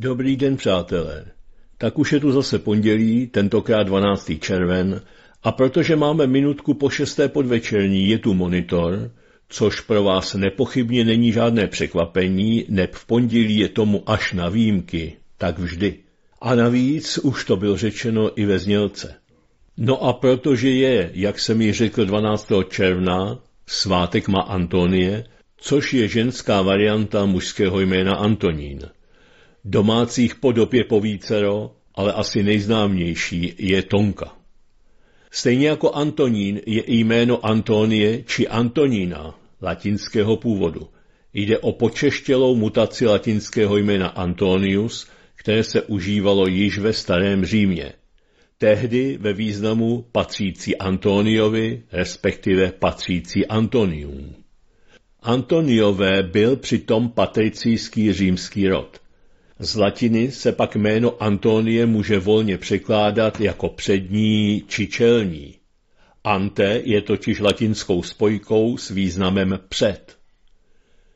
Dobrý den, přátelé. Tak už je tu zase pondělí, tentokrát 12. červen, a protože máme minutku po šesté podvečerní, je tu monitor, což pro vás nepochybně není žádné překvapení, neb v pondělí je tomu až na výjimky, tak vždy. A navíc už to bylo řečeno i ve znělce. No a protože je, jak jsem ji řekl 12. června, svátek má Antonie, což je ženská varianta mužského jména Antonín. Domácích podob je povícero, ale asi nejznámější je Tonka. Stejně jako Antonín je jméno Antonie či Antonína latinského původu. Jde o počeštělou mutaci latinského jména Antonius, které se užívalo již ve starém Římě. Tehdy ve významu patřící Antoniovi, respektive patřící Antonium. Antoniové byl přitom patricijský římský rod. Z latiny se pak jméno Antonie může volně překládat jako přední či čelní. Ante je totiž latinskou spojkou s významem před.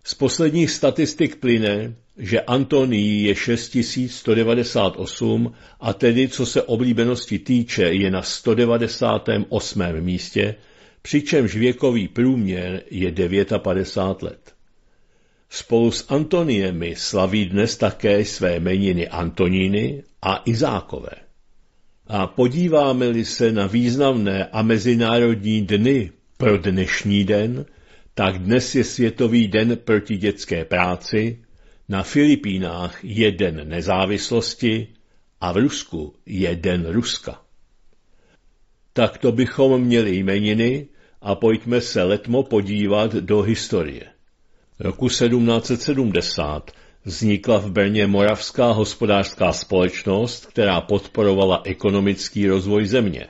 Z posledních statistik plyne, že Antonii je 6198 a tedy, co se oblíbenosti týče, je na 198. místě, přičemž věkový průměr je 59 let. Spolu s Antoniemi slaví dnes také své meniny Antoníny a Izákové. A podíváme-li se na významné a mezinárodní dny pro dnešní den, tak dnes je Světový den proti dětské práci, na Filipínách je den nezávislosti a v Rusku je den Ruska. Tak to bychom měli jmeniny a pojďme se letmo podívat do historie roku 1770 vznikla v Brně Moravská hospodářská společnost, která podporovala ekonomický rozvoj země.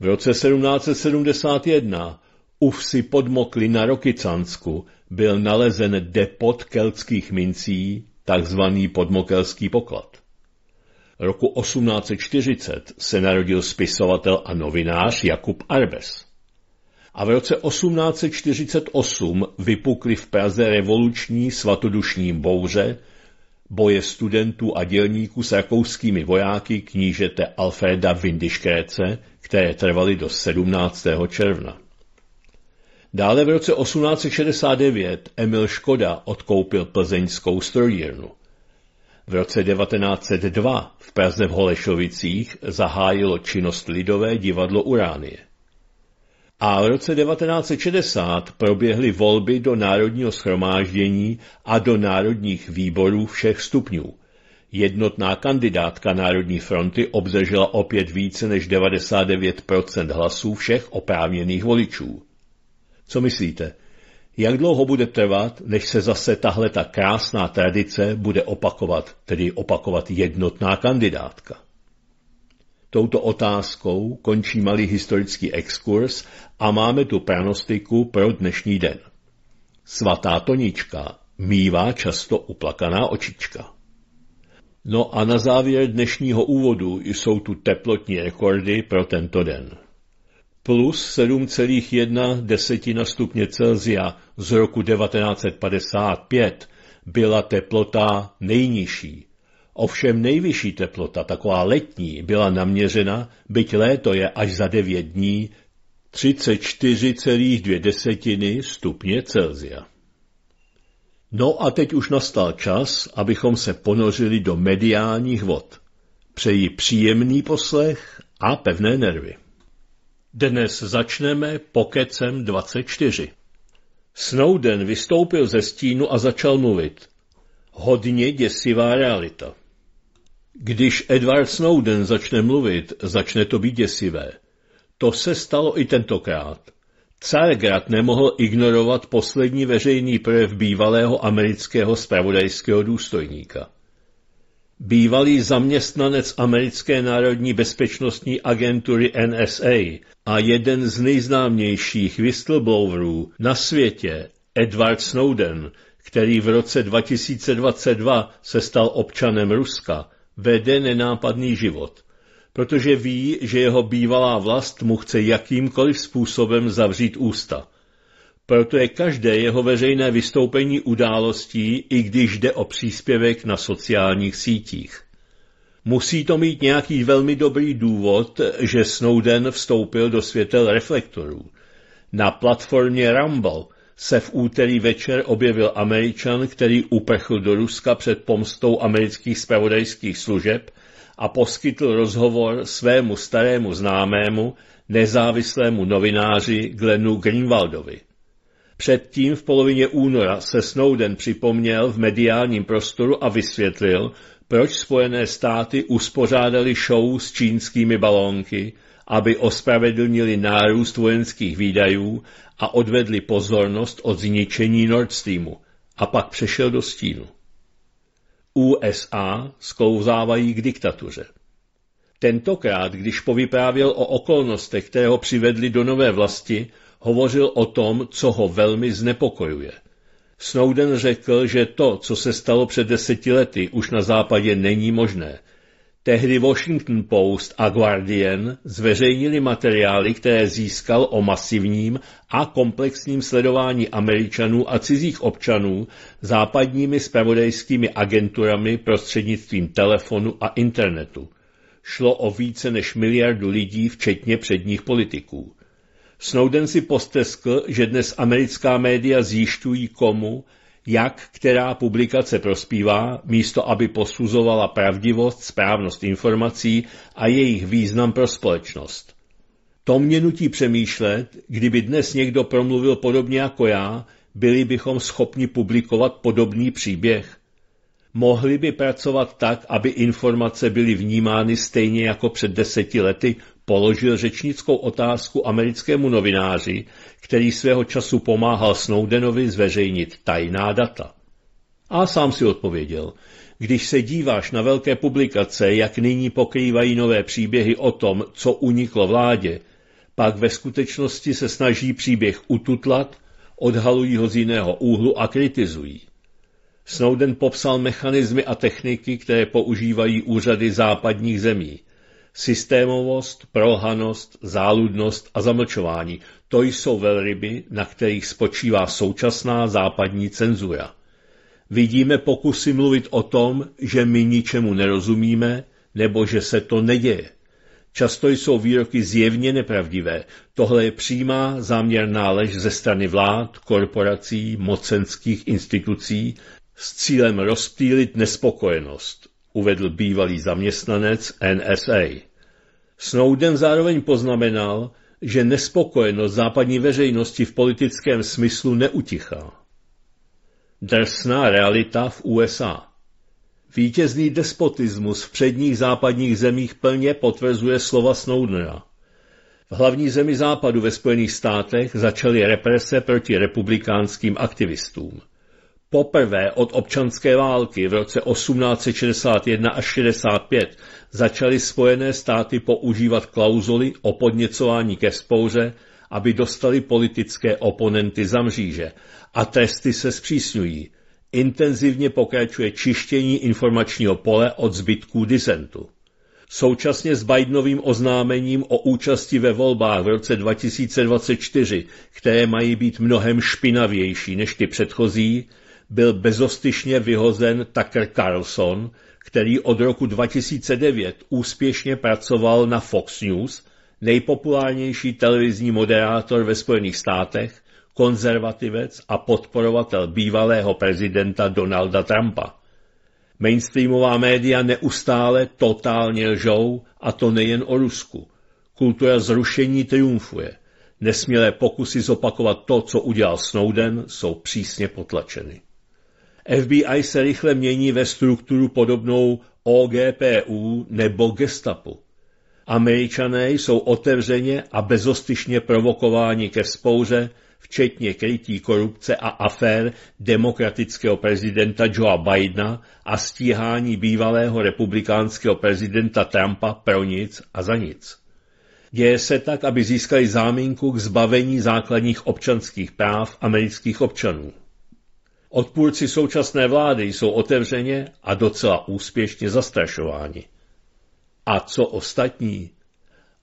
V roce 1771 ufsi podmokli na Rokycansku byl nalezen depot keltských mincí, takzvaný podmokelský poklad. Roku 1840 se narodil spisovatel a novinář Jakub Arbes a v roce 1848 vypukly v Praze revoluční svatodušní bouře, boje studentů a dělníků s rakouskými vojáky knížete Alfreda Windischkréce, které trvaly do 17. června. Dále v roce 1869 Emil Škoda odkoupil plzeňskou strojírnu. V roce 1902 v Praze v Holešovicích zahájilo činnost Lidové divadlo Uránie a v roce 1960 proběhly volby do Národního schromáždění a do národních výborů všech stupňů. Jednotná kandidátka Národní fronty obdržela opět více než 99% hlasů všech oprávněných voličů. Co myslíte? Jak dlouho bude trvat, než se zase tahle ta krásná tradice bude opakovat, tedy opakovat jednotná kandidátka? Touto otázkou končí malý historický exkurs a máme tu pranostiku pro dnešní den. Svatá Tonička mývá často uplakaná očička. No a na závěr dnešního úvodu jsou tu teplotní rekordy pro tento den. Plus 7,1 desetina stupně Celzia z roku 1955 byla teplota nejnižší, Ovšem nejvyšší teplota, taková letní, byla naměřena, byť léto je až za 9 dní, 34,2 stupně Celzia. No a teď už nastal čas, abychom se ponořili do mediálních vod. Přeji příjemný poslech a pevné nervy. Dnes začneme pokecem 24. Snowden vystoupil ze stínu a začal mluvit. Hodně děsivá realita. Když Edward Snowden začne mluvit, začne to být děsivé. To se stalo i tentokrát. Caregrad nemohl ignorovat poslední veřejný projev bývalého amerického spravodajského důstojníka. Bývalý zaměstnanec americké národní bezpečnostní agentury NSA a jeden z nejznámějších whistleblowerů na světě, Edward Snowden, který v roce 2022 se stal občanem Ruska, vede nenápadný život, protože ví, že jeho bývalá vlast mu chce jakýmkoliv způsobem zavřít ústa. Proto je každé jeho veřejné vystoupení událostí, i když jde o příspěvek na sociálních sítích. Musí to mít nějaký velmi dobrý důvod, že Snowden vstoupil do světel reflektorů. Na platformě Rumble se v úterý večer objevil Američan, který uprchl do Ruska před pomstou amerických spravodajských služeb a poskytl rozhovor svému starému známému, nezávislému novináři Glenu Greenwaldovi. Předtím v polovině února se Snowden připomněl v mediálním prostoru a vysvětlil, proč Spojené státy uspořádali show s čínskými balónky, aby ospravedlnili nárůst vojenských výdajů a odvedli pozornost od zničení Nord Streamu a pak přešel do stínu. USA sklouzávají k diktatuře. Tentokrát, když povyprávěl o okolnostech, které ho přivedly do nové vlasti, hovořil o tom, co ho velmi znepokojuje. Snowden řekl, že to, co se stalo před deseti lety, už na západě není možné Tehdy Washington Post a Guardian zveřejnili materiály, které získal o masivním a komplexním sledování Američanů a cizích občanů západními spravodajskými agenturami prostřednictvím telefonu a internetu. Šlo o více než miliardu lidí, včetně předních politiků. Snowden si posteskl, že dnes americká média zjišťují komu, jak která publikace prospívá, místo aby posuzovala pravdivost, správnost informací a jejich význam pro společnost. To mě nutí přemýšlet, kdyby dnes někdo promluvil podobně jako já, byli bychom schopni publikovat podobný příběh. Mohli by pracovat tak, aby informace byly vnímány stejně jako před deseti lety položil řečnickou otázku americkému novináři, který svého času pomáhal Snowdenovi zveřejnit tajná data. A sám si odpověděl, když se díváš na velké publikace, jak nyní pokrývají nové příběhy o tom, co uniklo vládě, pak ve skutečnosti se snaží příběh ututlat, odhalují ho z jiného úhlu a kritizují. Snowden popsal mechanismy a techniky, které používají úřady západních zemí. Systémovost, prohanost, záludnost a zamlčování – to jsou velryby, na kterých spočívá současná západní cenzura. Vidíme pokusy mluvit o tom, že my ničemu nerozumíme, nebo že se to neděje. Často jsou výroky zjevně nepravdivé. Tohle je přímá záměrná lež ze strany vlád, korporací, mocenských institucí s cílem rozptýlit nespokojenost, uvedl bývalý zaměstnanec NSA. Snowden zároveň poznamenal, že nespokojenost západní veřejnosti v politickém smyslu neutichá. Drsná realita v USA Vítězný despotismus v předních západních zemích plně potvrzuje slova Snowdena. V hlavní zemi západu ve Spojených státech začaly represe proti republikánským aktivistům. Poprvé od občanské války v roce 1861 až 65 začaly Spojené státy používat klauzuly o podněcování ke spouře, aby dostali politické oponenty za mříže a tresty se zpřísňují. Intenzivně pokračuje čištění informačního pole od zbytků disentu. Současně s Bidenovým oznámením o účasti ve volbách v roce 2024, které mají být mnohem špinavější než ty předchozí, byl bezostyšně vyhozen Tucker Carlson, který od roku 2009 úspěšně pracoval na Fox News, nejpopulárnější televizní moderátor ve Spojených státech, konzervativec a podporovatel bývalého prezidenta Donalda Trumpa. Mainstreamová média neustále totálně lžou, a to nejen o Rusku. Kultura zrušení triumfuje. Nesmělé pokusy zopakovat to, co udělal Snowden, jsou přísně potlačeny. FBI se rychle mění ve strukturu podobnou OGPU nebo Gestapu. Američané jsou otevřeně a bezostyšně provokováni ke spouře, včetně krytí korupce a afér demokratického prezidenta Joea Bidena a stíhání bývalého republikánského prezidenta Trumpa pro nic a za nic. Děje se tak, aby získali záminku k zbavení základních občanských práv amerických občanů. Odpůrci současné vlády jsou otevřeně a docela úspěšně zastrašováni. A co ostatní?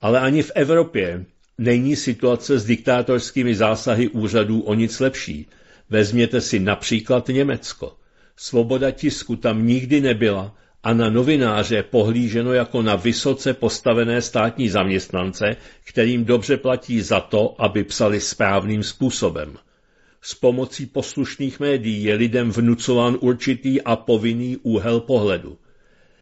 Ale ani v Evropě není situace s diktátorskými zásahy úřadů o nic lepší. Vezměte si například Německo. Svoboda tisku tam nikdy nebyla a na novináře pohlíženo jako na vysoce postavené státní zaměstnance, kterým dobře platí za to, aby psali správným způsobem. S pomocí poslušných médií je lidem vnucován určitý a povinný úhel pohledu.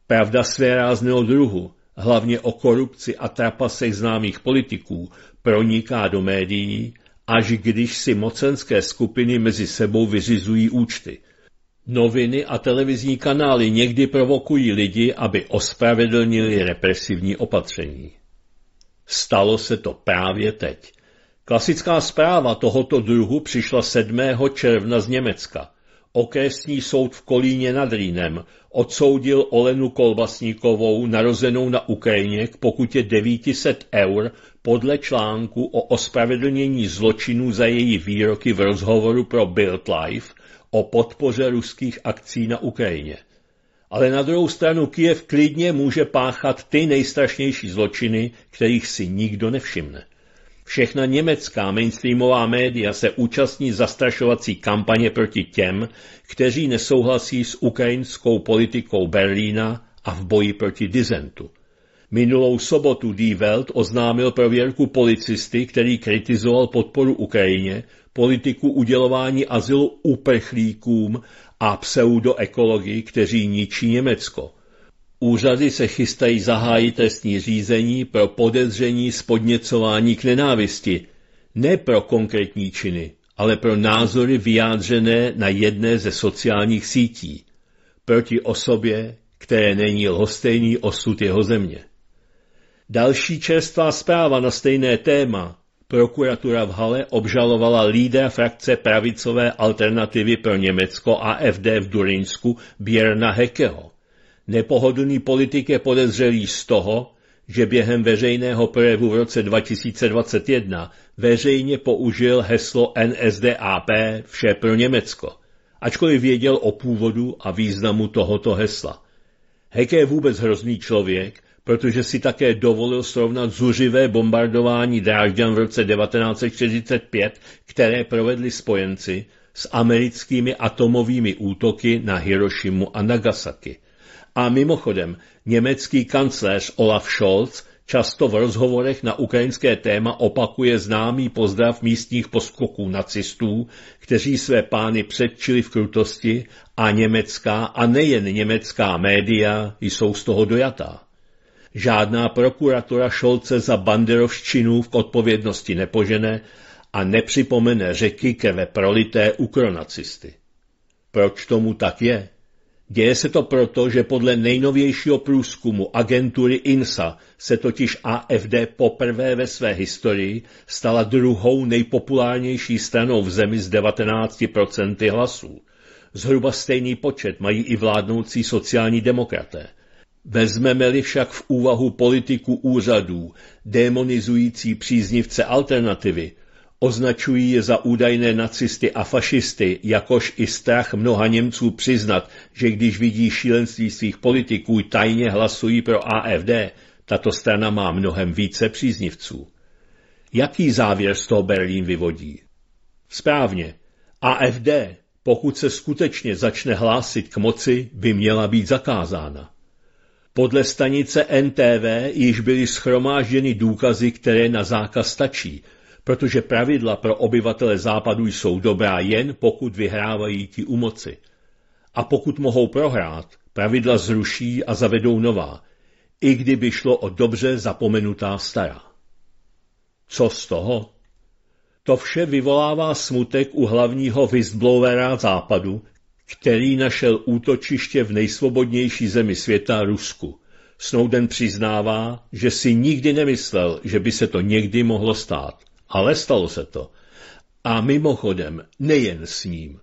Pravda své rázného druhu, hlavně o korupci a trapasech známých politiků, proniká do médií, až když si mocenské skupiny mezi sebou vyřizují účty. Noviny a televizní kanály někdy provokují lidi, aby ospravedlnili represivní opatření. Stalo se to právě teď. Klasická zpráva tohoto druhu přišla 7. června z Německa. Okresní soud v Kolíně nad Rýnem odsoudil Olenu Kolbasníkovou, narozenou na Ukrajině, k pokutě 900 eur podle článku o ospravedlnění zločinů za její výroky v rozhovoru pro Build Life o podpoře ruských akcí na Ukrajině. Ale na druhou stranu Kiev klidně může páchat ty nejstrašnější zločiny, kterých si nikdo nevšimne. Všechna německá mainstreamová média se účastní zastrašovací kampaně proti těm, kteří nesouhlasí s ukrajinskou politikou Berlína a v boji proti dizentu. Minulou sobotu Die Welt oznámil prověrku policisty, který kritizoval podporu Ukrajině, politiku udělování azylu uprchlíkům a pseudoekologii, kteří ničí Německo. Úřady se chystají zahájit trestní řízení pro podezření spodněcování k nenávisti, ne pro konkrétní činy, ale pro názory vyjádřené na jedné ze sociálních sítí proti osobě, které není lhostejný osud jeho země. Další čerstvá zpráva na stejné téma. Prokuratura v Hale obžalovala lídra frakce pravicové alternativy pro Německo a FD v Durinsku Bjerna Hekeho Nepohodlný politik je podezřelý z toho, že během veřejného projevu v roce 2021 veřejně použil heslo NSDAP Vše pro Německo, ačkoliv věděl o původu a významu tohoto hesla. Heke je vůbec hrozný člověk, protože si také dovolil srovnat zuřivé bombardování Drážďan v roce 1945, které provedli spojenci, s americkými atomovými útoky na Hirošimu a Nagasaki – a mimochodem, německý kancléř Olaf Scholz často v rozhovorech na ukrajinské téma opakuje známý pozdrav místních poskoků nacistů, kteří své pány předčili v krutosti a německá a nejen německá média jsou z toho dojatá. Žádná prokuratura Šolce za banderovščinu v odpovědnosti nepožene a nepřipomene řeky keve prolité ukronacisty. Proč tomu tak je? Děje se to proto, že podle nejnovějšího průzkumu agentury INSA se totiž AFD poprvé ve své historii stala druhou nejpopulárnější stranou v zemi s 19% hlasů. Zhruba stejný počet mají i vládnoucí sociální demokraté. Vezmeme-li však v úvahu politiku úřadů, demonizující příznivce alternativy, Označují je za údajné nacisty a fašisty, jakož i strach mnoha Němců přiznat, že když vidí šílenství svých politiků, tajně hlasují pro AFD. Tato strana má mnohem více příznivců. Jaký závěr z toho Berlín vyvodí? Správně. AFD, pokud se skutečně začne hlásit k moci, by měla být zakázána. Podle stanice NTV již byly schromážděny důkazy, které na zákaz stačí – protože pravidla pro obyvatele západu jsou dobrá jen pokud vyhrávají ti u moci. A pokud mohou prohrát, pravidla zruší a zavedou nová, i kdyby šlo o dobře zapomenutá stará. Co z toho? To vše vyvolává smutek u hlavního whistleblowera západu, který našel útočiště v nejsvobodnější zemi světa Rusku. Snowden přiznává, že si nikdy nemyslel, že by se to někdy mohlo stát. Ale stalo se to. A mimochodem, nejen s ním.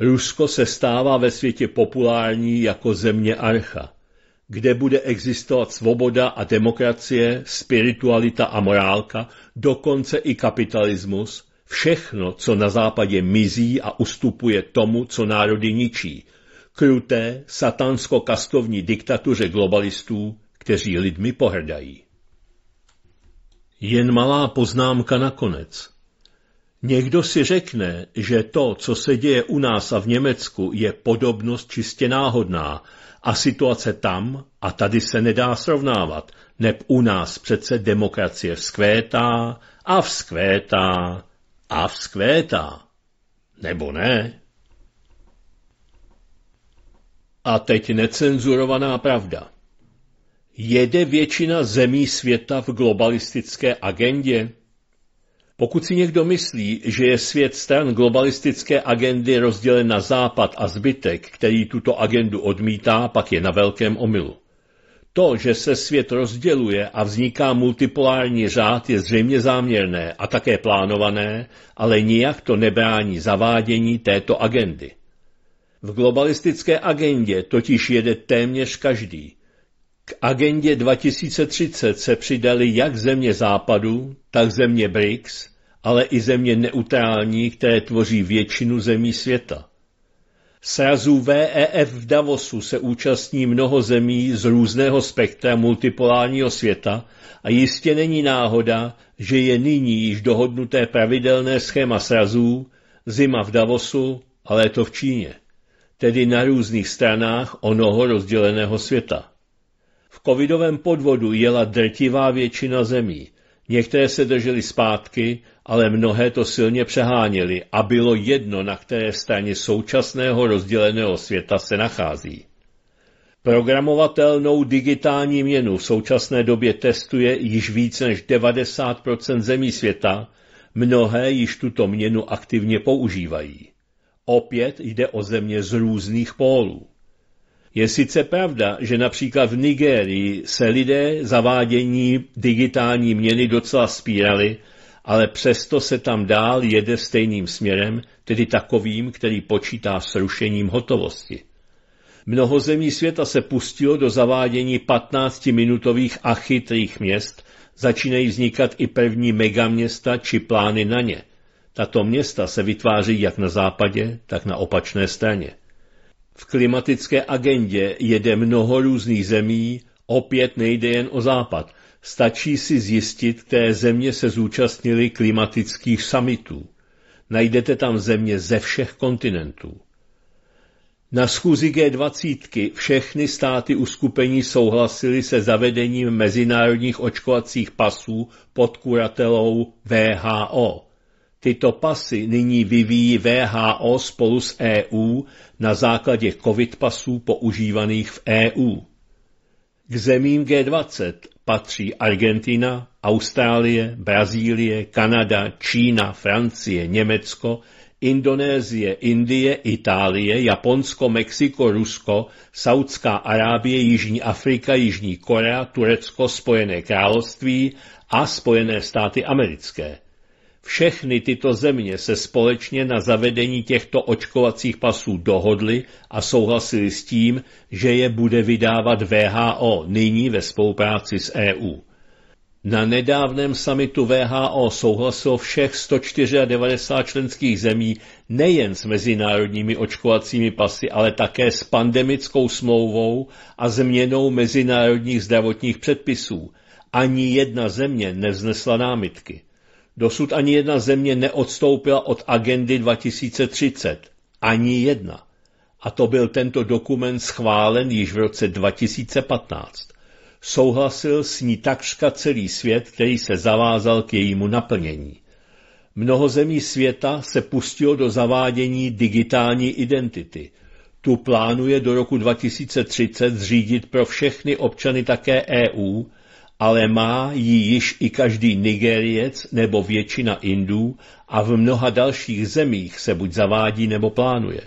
Rusko se stává ve světě populární jako země archa, kde bude existovat svoboda a demokracie, spiritualita a morálka, dokonce i kapitalismus, všechno, co na západě mizí a ustupuje tomu, co národy ničí, kruté, satansko-kastovní diktatuře globalistů, kteří lidmi pohrdají. Jen malá poznámka nakonec. Někdo si řekne, že to, co se děje u nás a v Německu, je podobnost čistě náhodná a situace tam a tady se nedá srovnávat, neb u nás přece demokracie vzkvétá a vzkvétá a vzkvétá. Nebo ne? A teď necenzurovaná pravda. Jede většina zemí světa v globalistické agendě? Pokud si někdo myslí, že je svět stran globalistické agendy rozdělen na západ a zbytek, který tuto agendu odmítá, pak je na velkém omylu. To, že se svět rozděluje a vzniká multipolární řád, je zřejmě záměrné a také plánované, ale nijak to nebrání zavádění této agendy. V globalistické agendě totiž jede téměř každý – k agendě 2030 se přidaly jak země západu, tak země BRICS, ale i země neutrální, které tvoří většinu zemí světa. Srazu VEF v Davosu se účastní mnoho zemí z různého spektra multipolárního světa a jistě není náhoda, že je nyní již dohodnuté pravidelné schéma srazů, zima v Davosu a léto v Číně, tedy na různých stranách onoho rozděleného světa. V covidovém podvodu jela drtivá většina zemí. Některé se držely zpátky, ale mnohé to silně přeháněly a bylo jedno, na které straně současného rozděleného světa se nachází. Programovatelnou digitální měnu v současné době testuje již více než 90 zemí světa, mnohé již tuto měnu aktivně používají. Opět jde o země z různých pólů. Je sice pravda, že například v Nigérii se lidé zavádění digitální měny docela spírali, ale přesto se tam dál jede stejným směrem, tedy takovým, který počítá s rušením hotovosti. Mnoho zemí světa se pustilo do zavádění 15-minutových a chytrých měst, začínají vznikat i první megaměsta či plány na ně. Tato města se vytváří jak na západě, tak na opačné straně. V klimatické agendě jede mnoho různých zemí, opět nejde jen o západ. Stačí si zjistit, které země se zúčastnily klimatických samitů. Najdete tam země ze všech kontinentů. Na schůzi G20 všechny státy uskupení souhlasily se zavedením mezinárodních očkovacích pasů pod kuratelou VHO. Tyto pasy nyní vyvíjí VHO spolu s EU na základě COVID pasů používaných v EU. K zemím G20 patří Argentina, Austrálie, Brazílie, Kanada, Čína, Francie, Německo, Indonésie, Indie, Itálie, Japonsko, Mexiko, Rusko, Saudská Arábie, Jižní Afrika, Jižní Korea, Turecko, Spojené království a Spojené státy americké – všechny tyto země se společně na zavedení těchto očkovacích pasů dohodly a souhlasili s tím, že je bude vydávat VHO nyní ve spolupráci s EU. Na nedávném samitu VHO souhlasilo všech 194 členských zemí nejen s mezinárodními očkovacími pasy, ale také s pandemickou smlouvou a změnou mezinárodních zdravotních předpisů. Ani jedna země nevznesla námitky. Dosud ani jedna země neodstoupila od agendy 2030. Ani jedna. A to byl tento dokument schválen již v roce 2015. Souhlasil s ní takřka celý svět, který se zavázal k jejímu naplnění. Mnoho zemí světa se pustilo do zavádění digitální identity. Tu plánuje do roku 2030 zřídit pro všechny občany také EU – ale má ji již i každý Nigeriec nebo většina Indů a v mnoha dalších zemích se buď zavádí nebo plánuje.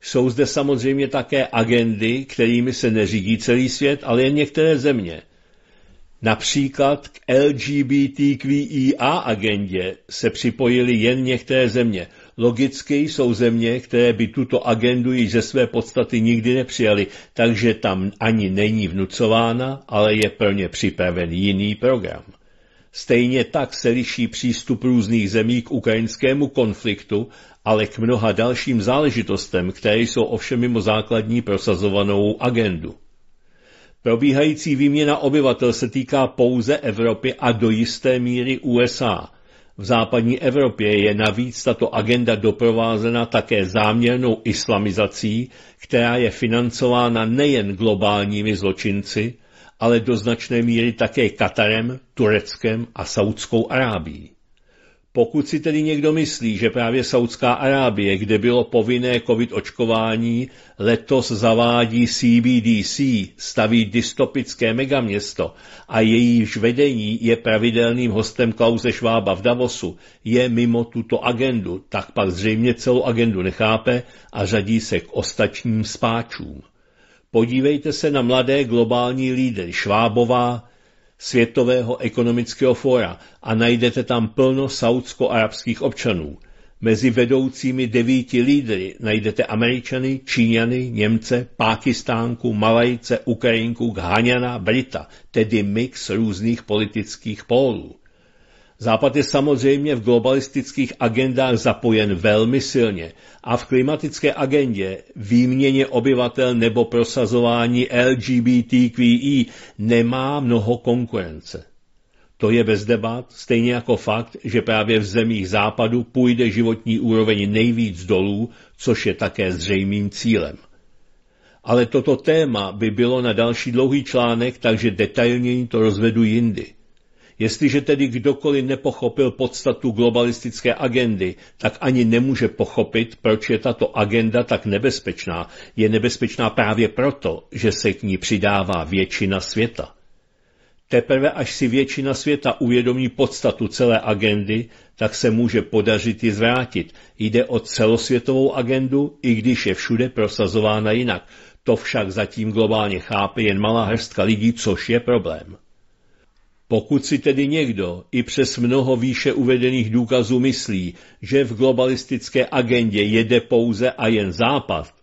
Jsou zde samozřejmě také agendy, kterými se neřídí celý svět, ale jen některé země. Například k LGBTQIA e agendě se připojili jen některé země – Logicky jsou země, které by tuto agendu již ze své podstaty nikdy nepřijali, takže tam ani není vnucována, ale je plně připraven jiný program. Stejně tak se liší přístup různých zemí k ukrajinskému konfliktu, ale k mnoha dalším záležitostem, které jsou ovšem mimo základní prosazovanou agendu. Probíhající výměna obyvatel se týká pouze Evropy a do jisté míry USA – v západní Evropě je navíc tato agenda doprovázena také záměrnou islamizací, která je financována nejen globálními zločinci, ale do značné míry také Katarem, Tureckem a Saudskou Arábií. Pokud si tedy někdo myslí, že právě Saudská Arábie, kde bylo povinné covid očkování, letos zavádí CBDC, staví dystopické megaměsto a jejíž vedení je pravidelným hostem Klause Švába v Davosu, je mimo tuto agendu, tak pak zřejmě celou agendu nechápe a řadí se k ostatním spáčům. Podívejte se na mladé globální lídry Švábová, Světového ekonomického fóra a najdete tam plno saudsko-arabských občanů. Mezi vedoucími devíti lídry najdete Američany, Číňany, Němce, Pákistánku, Malajce, Ukrajinku, Gháňana, Brita, tedy mix různých politických pólů. Západ je samozřejmě v globalistických agendách zapojen velmi silně a v klimatické agendě výměně obyvatel nebo prosazování LGBTQI e nemá mnoho konkurence. To je bez debat, stejně jako fakt, že právě v zemích západu půjde životní úroveň nejvíc dolů, což je také zřejmým cílem. Ale toto téma by bylo na další dlouhý článek, takže detailněji to rozvedu jindy. Jestliže tedy kdokoliv nepochopil podstatu globalistické agendy, tak ani nemůže pochopit, proč je tato agenda tak nebezpečná. Je nebezpečná právě proto, že se k ní přidává většina světa. Teprve až si většina světa uvědomí podstatu celé agendy, tak se může podařit ji zvrátit. Jde o celosvětovou agendu, i když je všude prosazována jinak. To však zatím globálně chápe jen malá hrstka lidí, což je problém. Pokud si tedy někdo i přes mnoho výše uvedených důkazů myslí, že v globalistické agendě jede pouze a jen západ,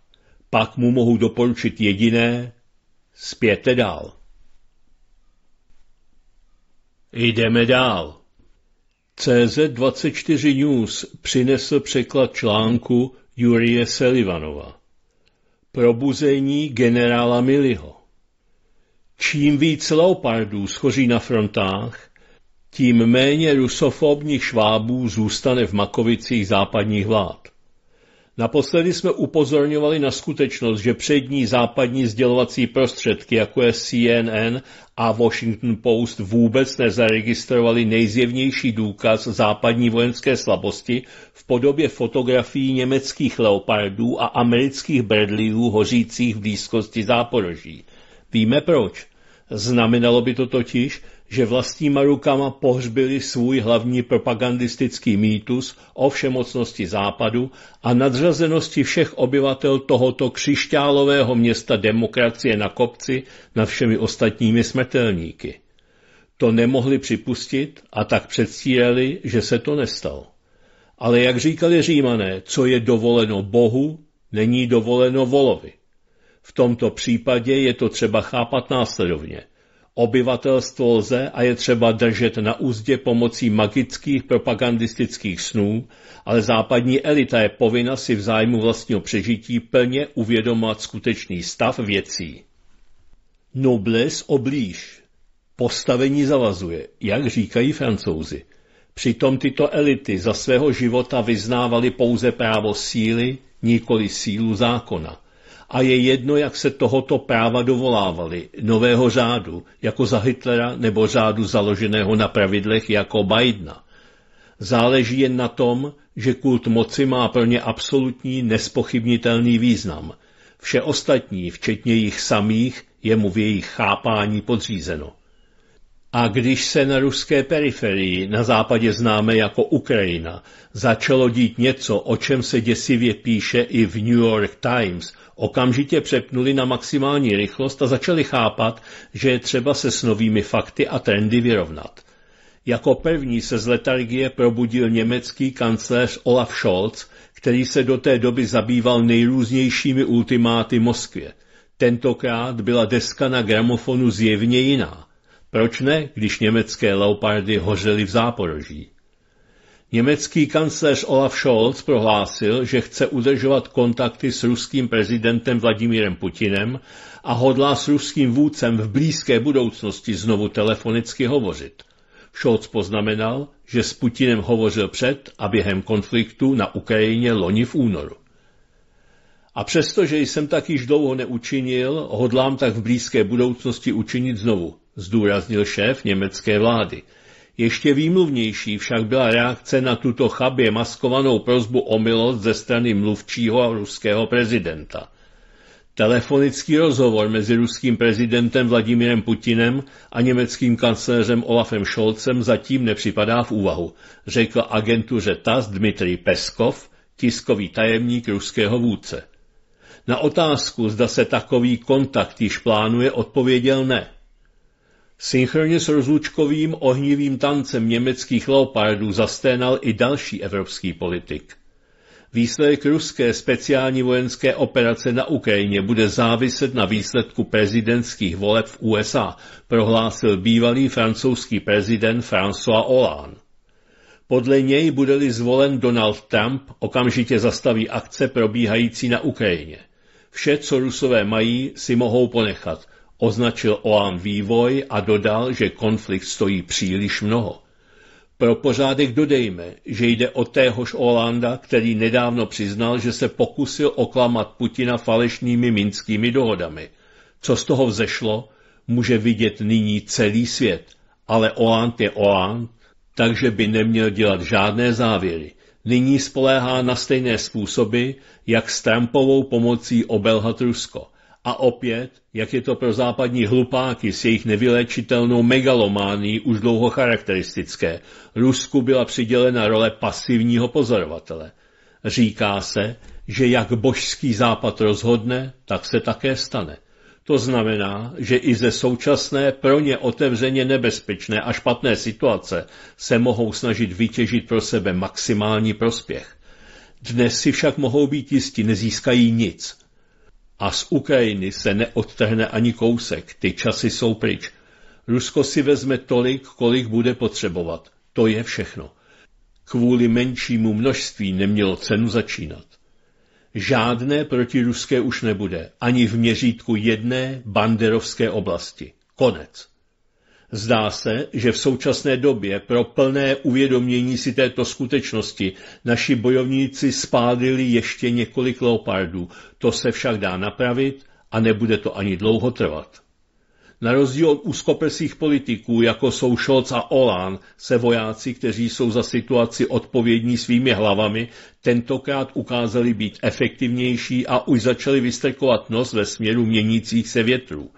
pak mu mohu doporučit jediné – spěte dál. Jdeme dál. CZ24 News přinesl překlad článku Jurie Selivanova. Probuzení generála Miliho. Čím víc leopardů schoří na frontách, tím méně rusofobních švábů zůstane v makovicích západních vlád. Naposledy jsme upozorňovali na skutečnost, že přední západní sdělovací prostředky, jako je CNN a Washington Post, vůbec nezaregistrovali nejzjevnější důkaz západní vojenské slabosti v podobě fotografií německých leopardů a amerických bredlíů hořících v blízkosti záporoží – Víme proč. Znamenalo by to totiž, že vlastníma rukama pohřbili svůj hlavní propagandistický mýtus o všemocnosti západu a nadřazenosti všech obyvatel tohoto křišťálového města demokracie na kopci nad všemi ostatními smrtelníky. To nemohli připustit a tak předstírali, že se to nestalo. Ale jak říkali římané, co je dovoleno Bohu, není dovoleno volovi. V tomto případě je to třeba chápat následovně. Obyvatelstvo lze a je třeba držet na úzdě pomocí magických propagandistických snů, ale západní elita je povinna si v zájmu vlastního přežití plně uvědomovat skutečný stav věcí. Nobles oblíž. Postavení zavazuje, jak říkají francouzi. Přitom tyto elity za svého života vyznávaly pouze právo síly, nikoli sílu zákona a je jedno, jak se tohoto práva dovolávali, nového řádu, jako za Hitlera nebo řádu založeného na pravidlech jako Bidena. Záleží jen na tom, že kult moci má pro ně absolutní nespochybnitelný význam. Vše ostatní, včetně jich samých, je mu v jejich chápání podřízeno. A když se na ruské periferii, na západě známe jako Ukrajina, začalo dít něco, o čem se děsivě píše i v New York Times – okamžitě přepnuli na maximální rychlost a začali chápat, že je třeba se s novými fakty a trendy vyrovnat. Jako první se z letargie probudil německý kancléř Olaf Scholz, který se do té doby zabýval nejrůznějšími ultimáty Moskvě. Tentokrát byla deska na gramofonu zjevně jiná. Proč ne, když německé leopardy hořely v záporoží? Německý kancléř Olaf Scholz prohlásil, že chce udržovat kontakty s ruským prezidentem Vladimírem Putinem a hodlá s ruským vůdcem v blízké budoucnosti znovu telefonicky hovořit. Scholz poznamenal, že s Putinem hovořil před a během konfliktu na Ukrajině loni v únoru. A přestože jsem tak již dlouho neučinil, hodlám tak v blízké budoucnosti učinit znovu, zdůraznil šéf německé vlády – ještě výmluvnější však byla reakce na tuto chabě maskovanou prozbu o milost ze strany mluvčího a ruského prezidenta. Telefonický rozhovor mezi ruským prezidentem Vladimirem Putinem a německým kancléřem Olafem Scholzem zatím nepřipadá v úvahu, řekl agentuře TAS Dmitrij Peskov, tiskový tajemník ruského vůdce. Na otázku, zda se takový kontakt již plánuje, odpověděl ne. Synchronně s rozlučkovým ohnivým tancem německých leopardů zasténal i další evropský politik. Výsledek ruské speciální vojenské operace na Ukrajině bude záviset na výsledku prezidentských voleb v USA, prohlásil bývalý francouzský prezident François Hollande. Podle něj bude-li zvolen Donald Trump, okamžitě zastaví akce probíhající na Ukrajině. Vše, co rusové mají, si mohou ponechat – Označil OAM vývoj a dodal, že konflikt stojí příliš mnoho. Pro pořádek dodejme, že jde o téhož Olanda, který nedávno přiznal, že se pokusil oklamat Putina falešnými minskými dohodami. Co z toho vzešlo, může vidět nyní celý svět, ale Oland je Oland, takže by neměl dělat žádné závěry. Nyní spoléhá na stejné způsoby, jak s Trumpovou pomocí obelhat Rusko – a opět, jak je to pro západní hlupáky s jejich nevyléčitelnou megalomání už dlouho charakteristické, Rusku byla přidělena role pasivního pozorovatele. Říká se, že jak božský západ rozhodne, tak se také stane. To znamená, že i ze současné pro ně otevřeně nebezpečné a špatné situace se mohou snažit vytěžit pro sebe maximální prospěch. Dnes si však mohou být jistí, nezískají nic, a z Ukrajiny se neodtrhne ani kousek, ty časy jsou pryč. Rusko si vezme tolik, kolik bude potřebovat. To je všechno. Kvůli menšímu množství nemělo cenu začínat. Žádné protiruské už nebude, ani v měřítku jedné banderovské oblasti. Konec. Zdá se, že v současné době pro plné uvědomění si této skutečnosti naši bojovníci spálili ještě několik leopardů, to se však dá napravit a nebude to ani dlouho trvat. Na rozdíl od úzkoprsých politiků, jako jsou Scholz a Olán, se vojáci, kteří jsou za situaci odpovědní svými hlavami, tentokrát ukázali být efektivnější a už začali vystrkovat nos ve směru měnících se větrů –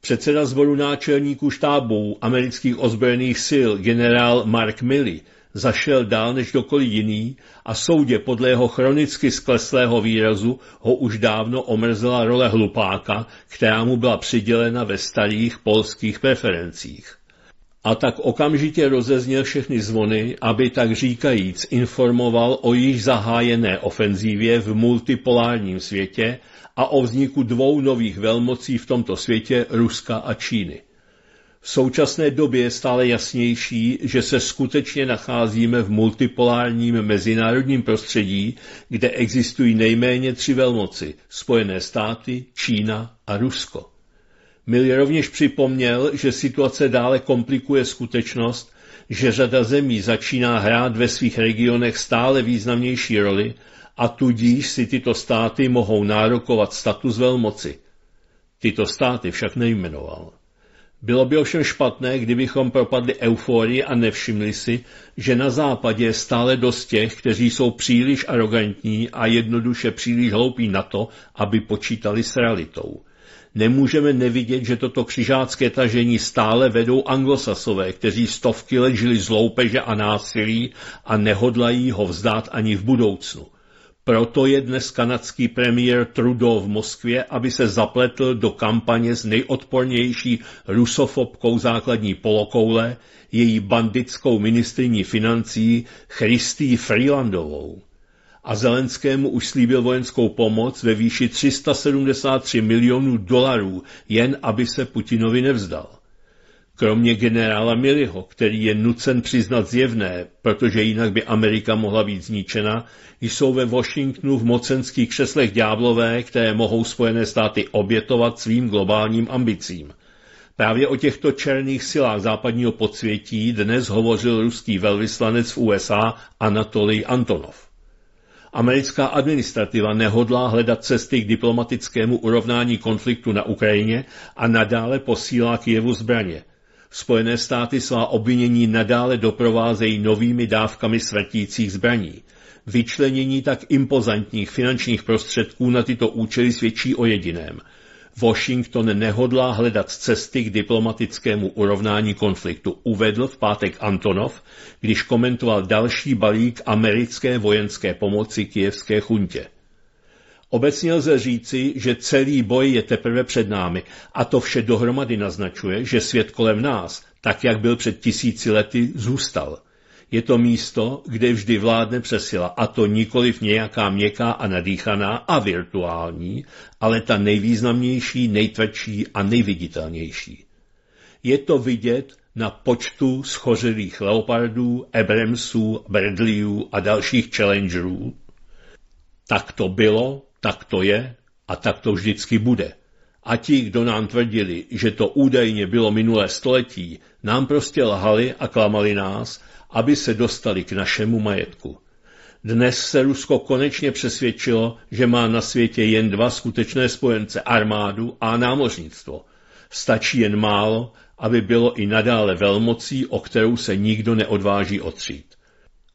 Předseda zboru náčelníků štábů amerických ozbrojených sil generál Mark Milley zašel dál než dokoliv jiný a soudě podle jeho chronicky skleslého výrazu ho už dávno omrzela role hlupáka, která mu byla přidělena ve starých polských preferencích. A tak okamžitě rozezněl všechny zvony, aby tak říkajíc informoval o již zahájené ofenzívě v multipolárním světě a o vzniku dvou nových velmocí v tomto světě, Ruska a Číny. V současné době je stále jasnější, že se skutečně nacházíme v multipolárním mezinárodním prostředí, kde existují nejméně tři velmoci Spojené státy, Čína a Rusko. Mil rovněž připomněl, že situace dále komplikuje skutečnost, že řada zemí začíná hrát ve svých regionech stále významnější roli a tudíž si tyto státy mohou nárokovat status velmoci. Tyto státy však nejmenoval. Bylo by ovšem špatné, kdybychom propadli euforii a nevšimli si, že na západě je stále dost těch, kteří jsou příliš arrogantní a jednoduše příliš hloupí na to, aby počítali s realitou. Nemůžeme nevidět, že toto křižácké tažení stále vedou anglosasové, kteří stovky ležili žili z loupeže a násilí a nehodlají ho vzdát ani v budoucnu. Proto je dnes kanadský premiér Trudeau v Moskvě, aby se zapletl do kampaně s nejodpornější rusofobkou základní polokoule, její bandickou ministriní financí Christy Freelandovou. A Zelenskému už slíbil vojenskou pomoc ve výši 373 milionů dolarů, jen aby se Putinovi nevzdal kromě generála Milliho, který je nucen přiznat zjevné, protože jinak by Amerika mohla být zničena, jsou ve Washingtonu v mocenských křeslech ďáblové, které mohou Spojené státy obětovat svým globálním ambicím. Právě o těchto černých silách západního podsvětí dnes hovořil ruský velvyslanec v USA Anatolij Antonov. Americká administrativa nehodlá hledat cesty k diplomatickému urovnání konfliktu na Ukrajině a nadále posílá Kijevu zbraně – Spojené státy svá obvinění nadále doprovázejí novými dávkami svrtících zbraní. Vyčlenění tak impozantních finančních prostředků na tyto účely svědčí o jediném. Washington nehodlá hledat cesty k diplomatickému urovnání konfliktu, uvedl v pátek Antonov, když komentoval další balík americké vojenské pomoci kijevské chuntě. Obecně lze říci, že celý boj je teprve před námi a to vše dohromady naznačuje, že svět kolem nás, tak jak byl před tisíci lety, zůstal. Je to místo, kde vždy vládne přesila, a to nikoliv nějaká měkká a nadýchaná a virtuální, ale ta nejvýznamnější, nejtvrdší a nejviditelnější. Je to vidět na počtu schořelých leopardů, ebremsů, Bradleyů a dalších challengerů. Tak to bylo, tak to je a tak to vždycky bude. A ti, kdo nám tvrdili, že to údajně bylo minulé století, nám prostě lhali a klamali nás, aby se dostali k našemu majetku. Dnes se Rusko konečně přesvědčilo, že má na světě jen dva skutečné spojence, armádu a námořnictvo. Stačí jen málo, aby bylo i nadále velmocí, o kterou se nikdo neodváží otřít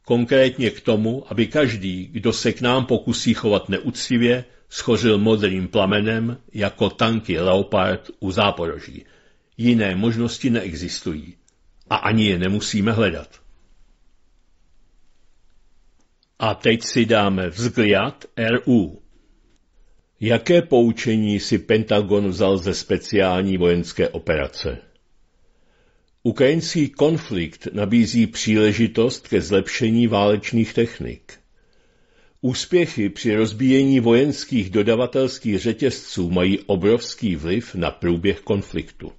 konkrétně k tomu, aby každý, kdo se k nám pokusí chovat neúctivě, schořil modrým plamenem jako tanky Leopard u Záporoží. Jiné možnosti neexistují a ani je nemusíme hledat. A teď si dáme vzgliad RU. Jaké poučení si Pentagon vzal ze speciální vojenské operace? Ukrajinský konflikt nabízí příležitost ke zlepšení válečných technik. Úspěchy při rozbíjení vojenských dodavatelských řetězců mají obrovský vliv na průběh konfliktu.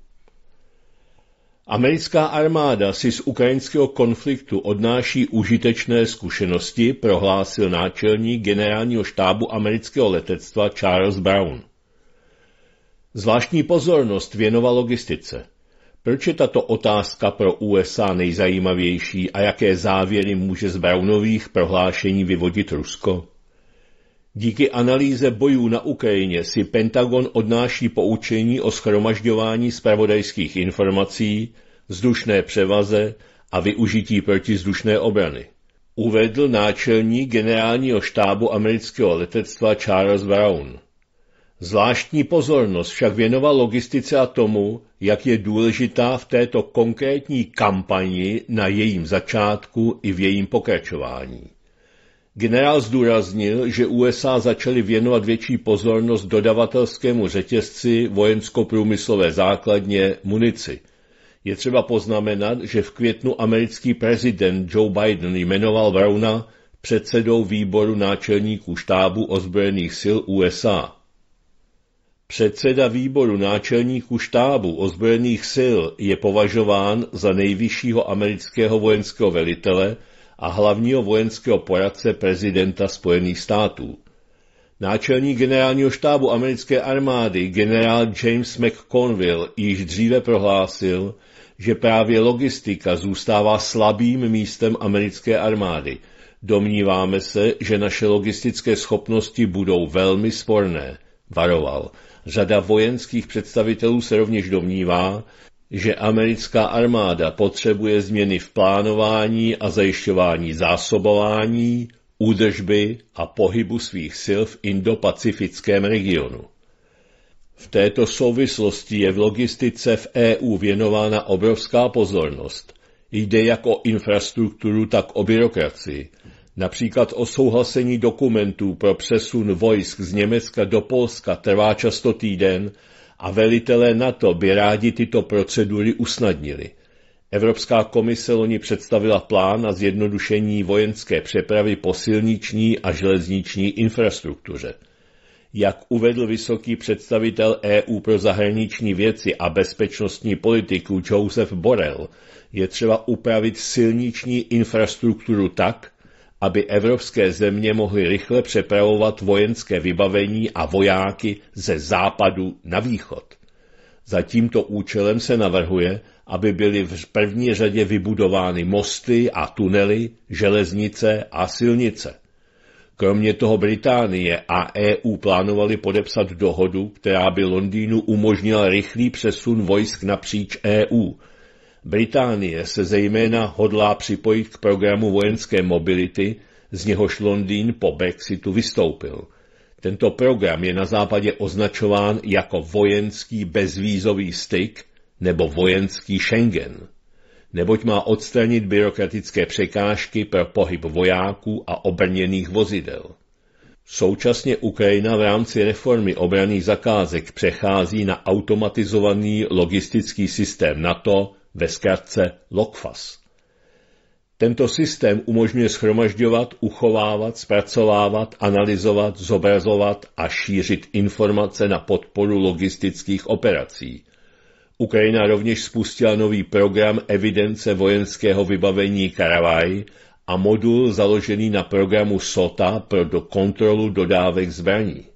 Americká armáda si z ukrajinského konfliktu odnáší užitečné zkušenosti, prohlásil náčelník generálního štábu amerického letectva Charles Brown. Zvláštní pozornost věnoval logistice. Proč je tato otázka pro USA nejzajímavější a jaké závěry může z Brownových prohlášení vyvodit Rusko? Díky analýze bojů na Ukrajině si Pentagon odnáší poučení o schromažďování spravodajských informací, vzdušné převaze a využití protizdušné obrany. Uvedl náčelník generálního štábu amerického letectva Charles Brown. Zvláštní pozornost však věnoval logistice a tomu, jak je důležitá v této konkrétní kampani na jejím začátku i v jejím pokračování. Generál zdůraznil, že USA začaly věnovat větší pozornost dodavatelskému řetězci vojensko-průmyslové základně munici. Je třeba poznamenat, že v květnu americký prezident Joe Biden jmenoval Browna předsedou výboru náčelníků štábu ozbrojených sil USA. Předseda výboru náčelníků štábu ozbrojených sil je považován za nejvyššího amerického vojenského velitele a hlavního vojenského poradce prezidenta Spojených států. Náčelník generálního štábu americké armády generál James McConville již dříve prohlásil, že právě logistika zůstává slabým místem americké armády. Domníváme se, že naše logistické schopnosti budou velmi sporné, varoval. Řada vojenských představitelů se rovněž domnívá, že americká armáda potřebuje změny v plánování a zajišťování zásobování, údržby a pohybu svých sil v indopacifickém regionu. V této souvislosti je v logistice v EU věnována obrovská pozornost. Jde jak o infrastrukturu, tak o byrokracii – Například osouhlasení dokumentů pro přesun vojsk z Německa do Polska trvá často týden a velitelé NATO by rádi tyto procedury usnadnili. Evropská komise loni představila plán na zjednodušení vojenské přepravy po silniční a železniční infrastruktuře. Jak uvedl vysoký představitel EU pro zahraniční věci a bezpečnostní politiku Joseph Borrell, je třeba upravit silniční infrastrukturu tak, aby evropské země mohly rychle přepravovat vojenské vybavení a vojáky ze západu na východ. Za tímto účelem se navrhuje, aby byly v první řadě vybudovány mosty a tunely, železnice a silnice. Kromě toho Británie a EU plánovali podepsat dohodu, která by Londýnu umožnila rychlý přesun vojsk napříč EU – Británie se zejména hodlá připojit k programu vojenské mobility, z něhož Londýn po Brexitu vystoupil. Tento program je na západě označován jako vojenský bezvízový styk nebo vojenský Schengen, neboť má odstranit byrokratické překážky pro pohyb vojáků a obrněných vozidel. Současně Ukrajina v rámci reformy obraných zakázek přechází na automatizovaný logistický systém NATO ve zkratce LOCFAS. Tento systém umožňuje schromažďovat, uchovávat, zpracovávat, analyzovat, zobrazovat a šířit informace na podporu logistických operací. Ukrajina rovněž spustila nový program evidence vojenského vybavení Karavaj a modul založený na programu SOTA pro do kontrolu dodávek zbraní.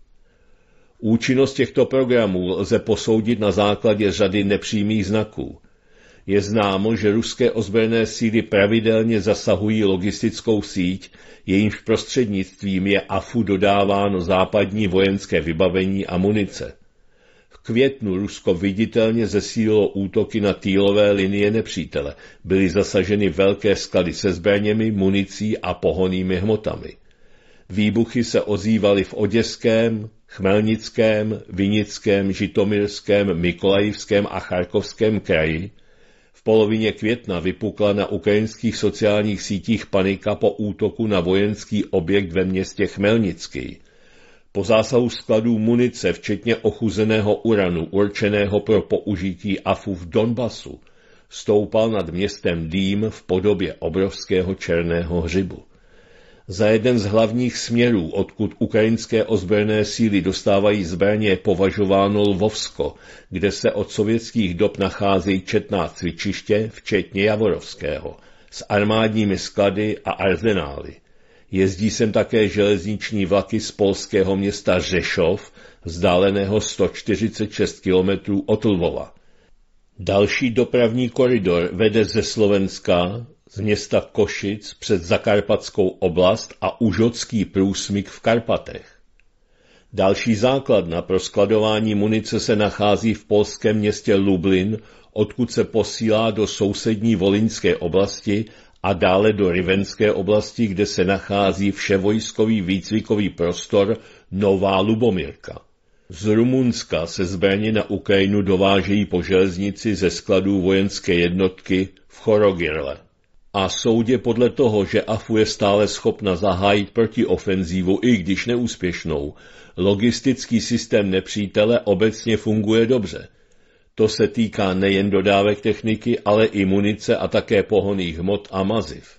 Účinnost těchto programů lze posoudit na základě řady nepřímých znaků – je známo, že ruské ozbrojené síly pravidelně zasahují logistickou síť, jejímž prostřednictvím je AFU dodáváno západní vojenské vybavení a munice. V květnu Rusko viditelně zesílilo útoky na týlové linie nepřítele. Byly zasaženy velké sklady se zbraněmi, municí a pohonými hmotami. Výbuchy se ozývaly v Oděském, Chmelnickém, Vinickém, Žitomirském, Mikolajivském a Charkovském kraji, polovině května vypukla na ukrajinských sociálních sítích panika po útoku na vojenský objekt ve městě Chmelnický. Po zásahu skladů munice, včetně ochuzeného uranu určeného pro použití AFU v Donbasu, stoupal nad městem dým v podobě obrovského černého hřibu za jeden z hlavních směrů, odkud ukrajinské ozbrojené síly dostávají zbraně, považováno Lvovsko, kde se od sovětských dob nacházejí četná cvičiště, včetně Javorovského, s armádními sklady a arzenály. Jezdí sem také železniční vlaky z polského města Řešov, vzdáleného 146 km od Lvova. Další dopravní koridor vede ze Slovenska z města Košic před Zakarpatskou oblast a Užocký průsmyk v Karpatech. Další základna pro skladování munice se nachází v polském městě Lublin, odkud se posílá do sousední Volinské oblasti a dále do Rivenské oblasti, kde se nachází vševojskový výcvikový prostor Nová Lubomírka. Z Rumunska se zbraně na Ukrajinu dovážejí po železnici ze skladů vojenské jednotky v Chorogirle a soudě podle toho, že AFU je stále schopna zahájit protiofenzívu, i když neúspěšnou, logistický systém nepřítele obecně funguje dobře. To se týká nejen dodávek techniky, ale i munice a také pohoných hmot a maziv.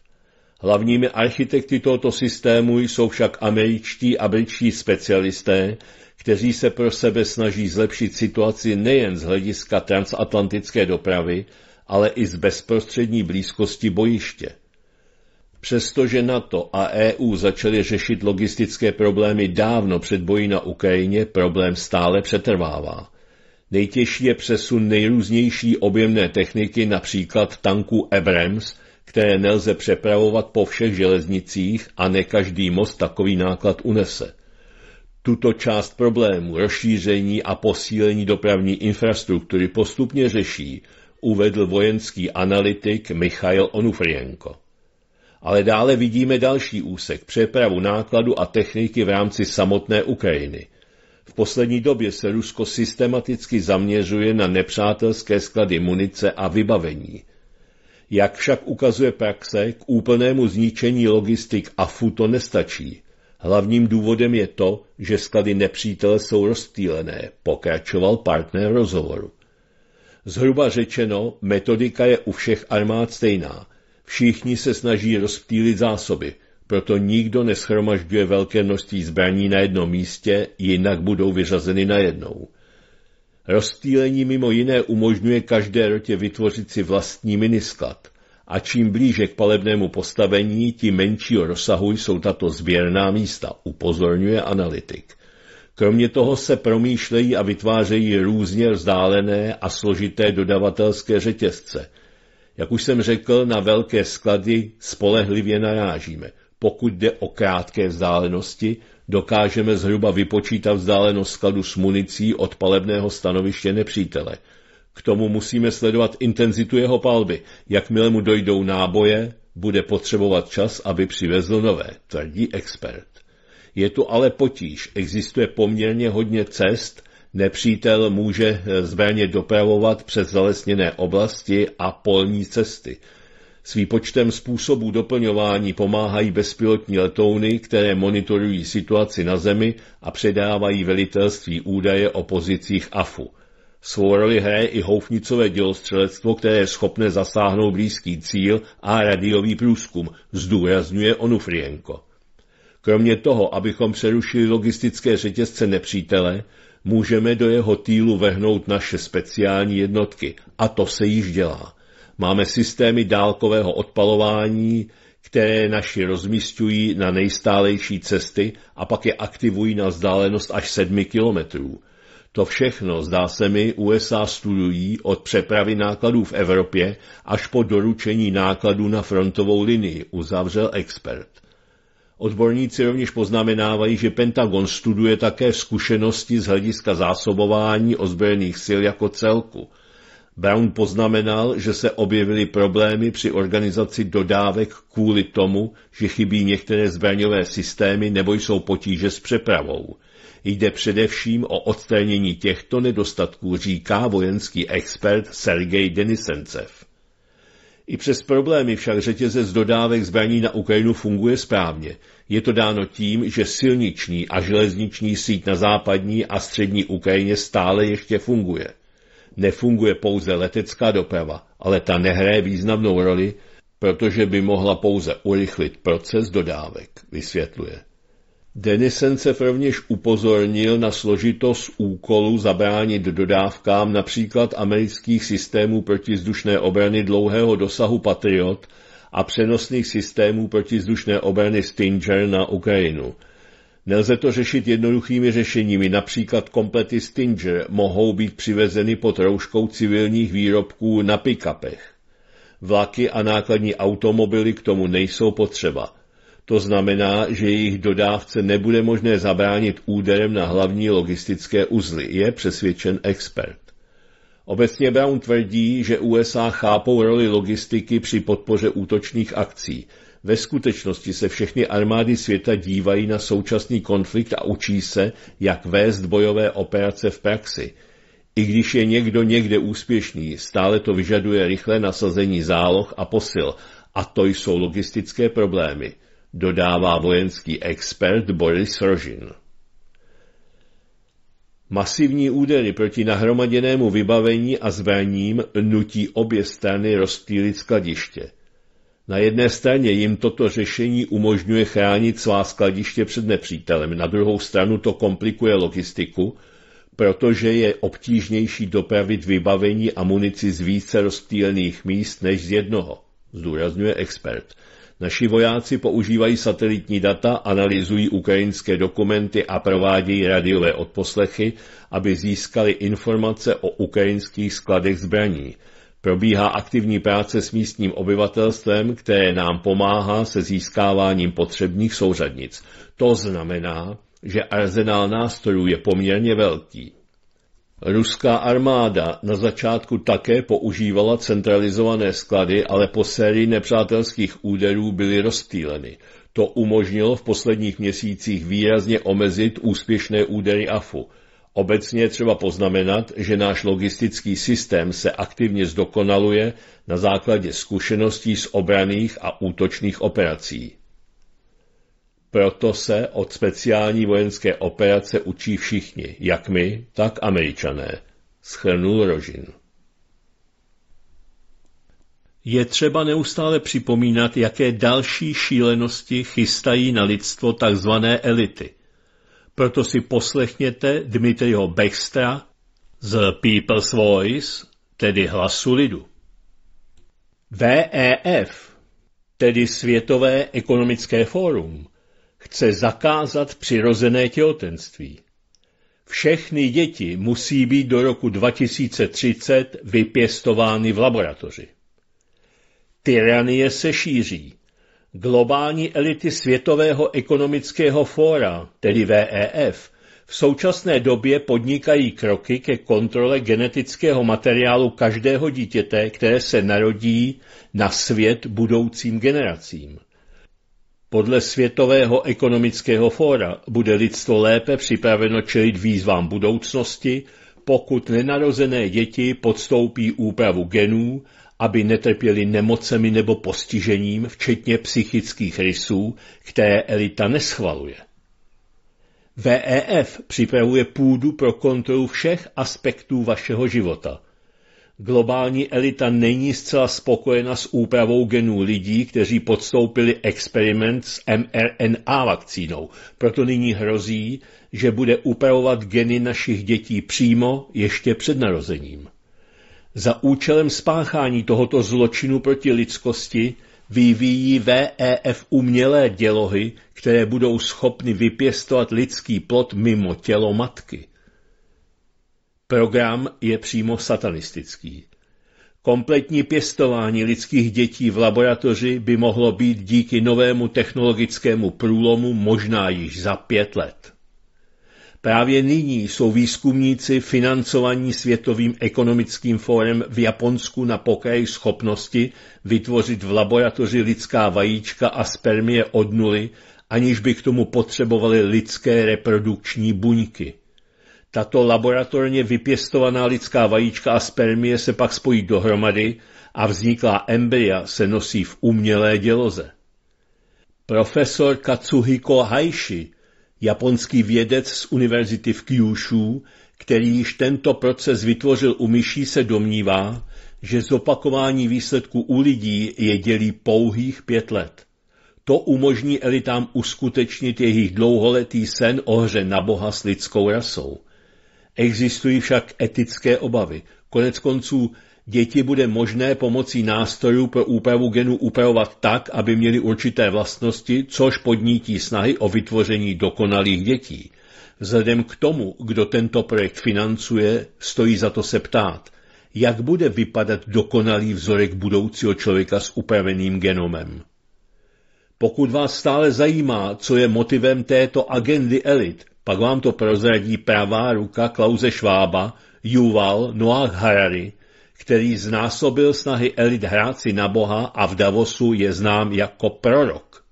Hlavními architekty tohoto systému jsou však američtí a britští specialisté, kteří se pro sebe snaží zlepšit situaci nejen z hlediska transatlantické dopravy, ale i z bezprostřední blízkosti bojiště. Přestože NATO a EU začaly řešit logistické problémy dávno před boji na Ukrajině, problém stále přetrvává. Nejtěžší je přesun nejrůznější objemné techniky, například tanků Abrams, které nelze přepravovat po všech železnicích a ne každý most takový náklad unese. Tuto část problému rozšíření a posílení dopravní infrastruktury postupně řeší uvedl vojenský analytik Michail Onufrienko. Ale dále vidíme další úsek, přepravu nákladu a techniky v rámci samotné Ukrajiny. V poslední době se Rusko systematicky zaměřuje na nepřátelské sklady munice a vybavení. Jak však ukazuje praxe, k úplnému zničení logistik a to nestačí. Hlavním důvodem je to, že sklady nepřítele jsou rozptýlené, pokračoval partner rozhovoru. Zhruba řečeno, metodika je u všech armád stejná. Všichni se snaží rozptýlit zásoby, proto nikdo neschromažďuje velké množství zbraní na jednom místě, jinak budou vyřazeny najednou. Rozptýlení mimo jiné umožňuje každé rotě vytvořit si vlastní minisklad a čím blíže k palebnému postavení, tím menšího rozsahu jsou tato sběrná místa, upozorňuje analytik. Kromě toho se promýšlejí a vytvářejí různě vzdálené a složité dodavatelské řetězce. Jak už jsem řekl, na velké sklady spolehlivě narážíme. Pokud jde o krátké vzdálenosti, dokážeme zhruba vypočítat vzdálenost skladu s municí od palebného stanoviště nepřítele. K tomu musíme sledovat intenzitu jeho palby. Jakmile mu dojdou náboje, bude potřebovat čas, aby přivezl nové, tvrdí expert. Je tu ale potíž. Existuje poměrně hodně cest, nepřítel může eh, zbraně dopravovat přes zalesněné oblasti a polní cesty. S výpočtem způsobů doplňování pomáhají bezpilotní letouny, které monitorují situaci na zemi a předávají velitelství údaje o pozicích AFU. Svou roli hraje i houfnicové dělostřelectvo, které je schopné zasáhnout blízký cíl a radiový průzkum, zdůrazňuje Onufrienko. Kromě toho, abychom přerušili logistické řetězce nepřítele, můžeme do jeho týlu vehnout naše speciální jednotky. A to se již dělá. Máme systémy dálkového odpalování, které naši rozmístují na nejstálejší cesty a pak je aktivují na vzdálenost až 7 kilometrů. To všechno, zdá se mi, USA studují od přepravy nákladů v Evropě až po doručení nákladů na frontovou linii, uzavřel expert. Odborníci rovněž poznamenávají, že Pentagon studuje také zkušenosti z hlediska zásobování ozbrojených sil jako celku. Brown poznamenal, že se objevily problémy při organizaci dodávek kvůli tomu, že chybí některé zbraňové systémy nebo jsou potíže s přepravou. Jde především o odstranění těchto nedostatků, říká vojenský expert Sergej Denisencev. I přes problémy však řetězec dodávek zbraní na Ukrajinu funguje správně. Je to dáno tím, že silniční a železniční síť na západní a střední Ukrajině stále ještě funguje. Nefunguje pouze letecká doprava, ale ta nehraje významnou roli, protože by mohla pouze urychlit proces dodávek, vysvětluje. Denisen se rovněž upozornil na složitost úkolu zabránit dodávkám například amerických systémů protizdušné obrany dlouhého dosahu Patriot a přenosných systémů protizdušné obrany Stinger na Ukrajinu. Nelze to řešit jednoduchými řešeními, například komplety Stinger mohou být přivezeny pod rouškou civilních výrobků na pikapech. Vlaky a nákladní automobily k tomu nejsou potřeba – to znamená, že jejich dodávce nebude možné zabránit úderem na hlavní logistické uzly, je přesvědčen expert. Obecně Brown tvrdí, že USA chápou roli logistiky při podpoře útočných akcí. Ve skutečnosti se všechny armády světa dívají na současný konflikt a učí se, jak vést bojové operace v praxi. I když je někdo někde úspěšný, stále to vyžaduje rychlé nasazení záloh a posil, a to jsou logistické problémy dodává vojenský expert Boris Rožin. Masivní údery proti nahromaděnému vybavení a zbraním nutí obě strany rozptýlit skladiště. Na jedné straně jim toto řešení umožňuje chránit svá skladiště před nepřítelem, na druhou stranu to komplikuje logistiku, protože je obtížnější dopravit vybavení a munici z více rozptýlených míst než z jednoho, zdůrazňuje expert – Naši vojáci používají satelitní data, analyzují ukrajinské dokumenty a provádějí radiové odposlechy, aby získali informace o ukrajinských skladech zbraní. Probíhá aktivní práce s místním obyvatelstvem, které nám pomáhá se získáváním potřebných souřadnic. To znamená, že arzenál nástrojů je poměrně velký. Ruská armáda na začátku také používala centralizované sklady, ale po sérii nepřátelských úderů byly rozptýleny. To umožnilo v posledních měsících výrazně omezit úspěšné údery AFU. Obecně je třeba poznamenat, že náš logistický systém se aktivně zdokonaluje na základě zkušeností z obraných a útočných operací. Proto se od speciální vojenské operace učí všichni, jak my, tak američané, schrnul Rožin. Je třeba neustále připomínat, jaké další šílenosti chystají na lidstvo tzv. elity. Proto si poslechněte Dmitryho Bextra z People's Voice, tedy hlasu lidu. VEF, tedy Světové ekonomické fórum, chce zakázat přirozené těhotenství. Všechny děti musí být do roku 2030 vypěstovány v laboratoři. Tyranie se šíří. Globální elity Světového ekonomického fóra, tedy VEF, v současné době podnikají kroky ke kontrole genetického materiálu každého dítěte, které se narodí na svět budoucím generacím. Podle Světového ekonomického fóra bude lidstvo lépe připraveno čelit výzvám budoucnosti, pokud nenarozené děti podstoupí úpravu genů, aby netrpěli nemocemi nebo postižením, včetně psychických rysů, které elita neschvaluje. VEF připravuje půdu pro kontrolu všech aspektů vašeho života – Globální elita není zcela spokojena s úpravou genů lidí, kteří podstoupili experiment s mRNA vakcínou. Proto nyní hrozí, že bude upravovat geny našich dětí přímo ještě před narozením. Za účelem spáchání tohoto zločinu proti lidskosti vyvíjí VEF umělé dělohy, které budou schopny vypěstovat lidský plod mimo tělo matky. Program je přímo satanistický. Kompletní pěstování lidských dětí v laboratoři by mohlo být díky novému technologickému průlomu možná již za pět let. Právě nyní jsou výzkumníci financovaní Světovým ekonomickým fórem v Japonsku na pokraji schopnosti vytvořit v laboratoři lidská vajíčka a spermie od nuly, aniž by k tomu potřebovali lidské reprodukční buňky. Tato laboratorně vypěstovaná lidská vajíčka a spermie se pak spojí dohromady a vzniklá embrya se nosí v umělé děloze. Profesor Katsuhiko Haishi, japonský vědec z univerzity v Kyushu, který již tento proces vytvořil u myší, se domnívá, že zopakování výsledků u lidí je dělí pouhých pět let. To umožní elitám uskutečnit jejich dlouholetý sen o hře na Boha s lidskou rasou. Existují však etické obavy. Konec konců děti bude možné pomocí nástrojů pro úpravu genů upravovat tak, aby měly určité vlastnosti, což podnítí snahy o vytvoření dokonalých dětí. Vzhledem k tomu, kdo tento projekt financuje, stojí za to se ptát, jak bude vypadat dokonalý vzorek budoucího člověka s upraveným genomem. Pokud vás stále zajímá, co je motivem této agendy elit, pak vám to prozradí pravá ruka Klause Švába, Juval Noah Harari, který znásobil snahy elit hráci na Boha a v Davosu je znám jako prorok.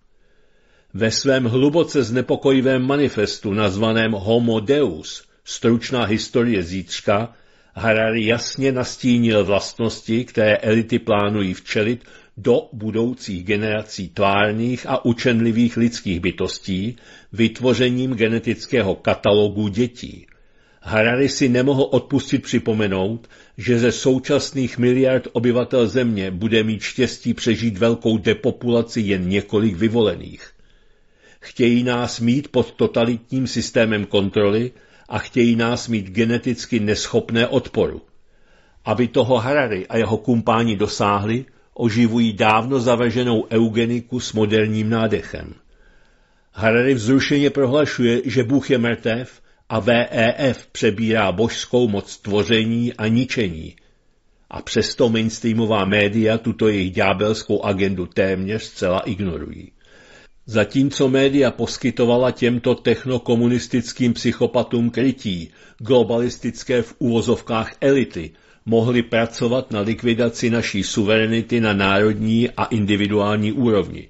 Ve svém hluboce znepokojivém manifestu nazvaném Homo Deus, stručná historie zítřka, Harari jasně nastínil vlastnosti, které elity plánují včelit do budoucích generací tvárných a učenlivých lidských bytostí vytvořením genetického katalogu dětí. Harari si nemohl odpustit připomenout, že ze současných miliard obyvatel země bude mít štěstí přežít velkou depopulaci jen několik vyvolených. Chtějí nás mít pod totalitním systémem kontroly a chtějí nás mít geneticky neschopné odporu. Aby toho Harari a jeho kumpáni dosáhli, oživují dávno zaveženou eugeniku s moderním nádechem. Harari vzrušeně prohlašuje, že Bůh je mrtev a VEF přebírá božskou moc tvoření a ničení. A přesto mainstreamová média tuto jejich ďábelskou agendu téměř zcela ignorují. Zatímco média poskytovala těmto technokomunistickým psychopatům krytí, globalistické v úvozovkách elity – mohli pracovat na likvidaci naší suverenity na národní a individuální úrovni.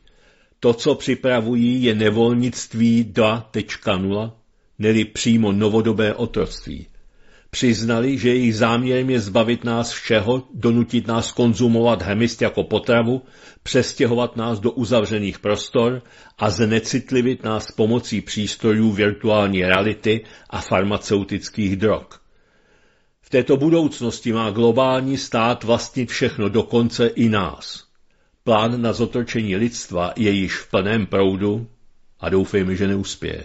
To, co připravují, je nevolnictví 2.0, neli přímo novodobé otroctví. Přiznali, že jejich záměrem je zbavit nás všeho, donutit nás konzumovat hemist jako potravu, přestěhovat nás do uzavřených prostor a znecitlivit nás pomocí přístrojů virtuální reality a farmaceutických drog. V této budoucnosti má globální stát vlastnit všechno, dokonce i nás. Plán na zotročení lidstva je již v plném proudu a doufejme, že neuspěje.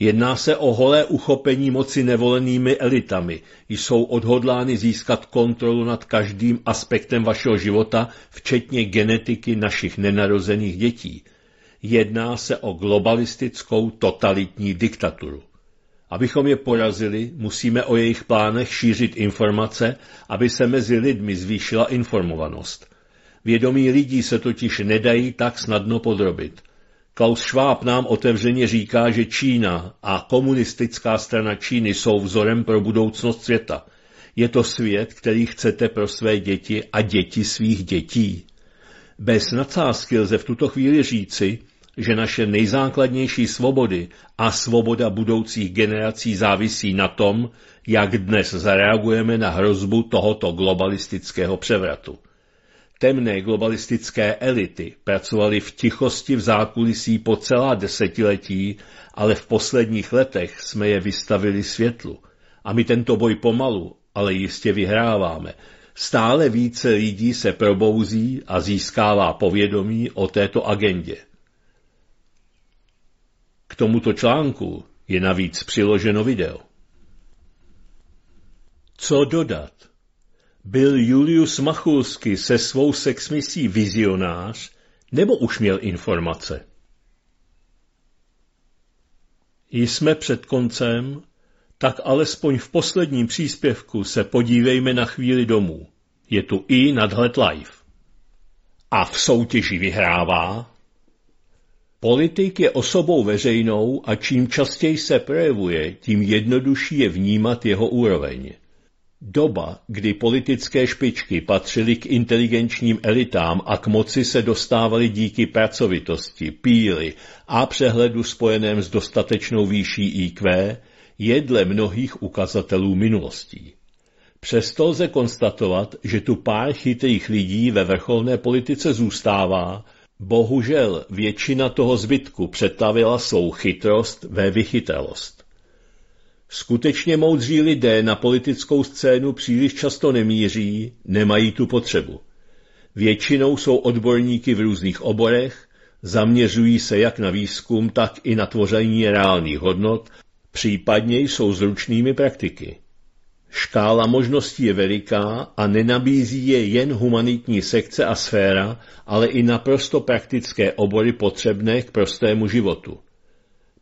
Jedná se o holé uchopení moci nevolenými elitami, jsou odhodlány získat kontrolu nad každým aspektem vašeho života, včetně genetiky našich nenarozených dětí. Jedná se o globalistickou totalitní diktaturu. Abychom je porazili, musíme o jejich plánech šířit informace, aby se mezi lidmi zvýšila informovanost. Vědomí lidí se totiž nedají tak snadno podrobit. Klaus Schwab nám otevřeně říká, že Čína a komunistická strana Číny jsou vzorem pro budoucnost světa. Je to svět, který chcete pro své děti a děti svých dětí. Bez nadsázky lze v tuto chvíli říci, že naše nejzákladnější svobody a svoboda budoucích generací závisí na tom, jak dnes zareagujeme na hrozbu tohoto globalistického převratu. Temné globalistické elity pracovaly v tichosti v zákulisí po celá desetiletí, ale v posledních letech jsme je vystavili světlu. A my tento boj pomalu, ale jistě vyhráváme. Stále více lidí se probouzí a získává povědomí o této agendě. K tomuto článku je navíc přiloženo video. Co dodat? Byl Julius Machulsky se svou sexmisí vizionář nebo už měl informace? Jsme před koncem, tak alespoň v posledním příspěvku se podívejme na chvíli domů. Je tu i nadhled live. A v soutěži vyhrává Politik je osobou veřejnou a čím častěji se projevuje, tím jednodušší je vnímat jeho úroveň. Doba, kdy politické špičky patřily k inteligenčním elitám a k moci se dostávaly díky pracovitosti, píly a přehledu spojeném s dostatečnou výší IQ, je dle mnohých ukazatelů minulostí. Přesto lze konstatovat, že tu pár chytrých lidí ve vrcholné politice zůstává, Bohužel většina toho zbytku přetavila svou chytrost ve vychytalost. Skutečně moudří lidé na politickou scénu příliš často nemíří, nemají tu potřebu. Většinou jsou odborníky v různých oborech, zaměřují se jak na výzkum, tak i na tvoření reálných hodnot, případně jsou zručnými praktiky. Škála možností je veliká a nenabízí je jen humanitní sekce a sféra, ale i naprosto praktické obory potřebné k prostému životu.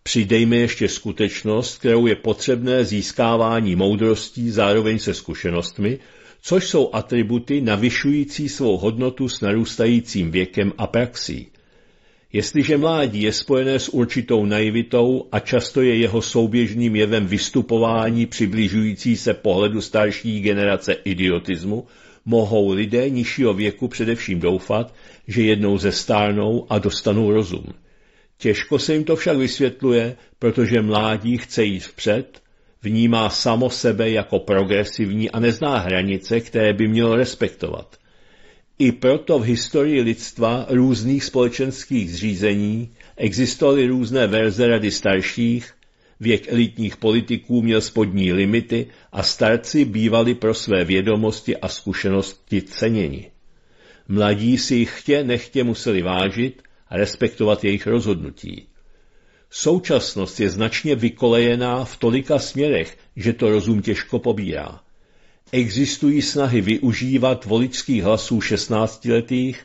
Přidejme ještě skutečnost, kterou je potřebné získávání moudrostí zároveň se zkušenostmi, což jsou atributy navyšující svou hodnotu s narůstajícím věkem a praxí. Jestliže mládí je spojené s určitou naivitou a často je jeho souběžným jevem vystupování přibližující se pohledu starší generace idiotismu, mohou lidé nižšího věku především doufat, že jednou zestárnou a dostanou rozum. Těžko se jim to však vysvětluje, protože mládí chce jít vpřed, vnímá samo sebe jako progresivní a nezná hranice, které by mělo respektovat – i proto v historii lidstva různých společenských zřízení existovaly různé verze rady starších, věk elitních politiků měl spodní limity a starci bývali pro své vědomosti a zkušenosti ceněni. Mladí si jich chtě nechtě museli vážit a respektovat jejich rozhodnutí. Současnost je značně vykolejená v tolika směrech, že to rozum těžko pobírá. Existují snahy využívat voličských hlasů 16-letých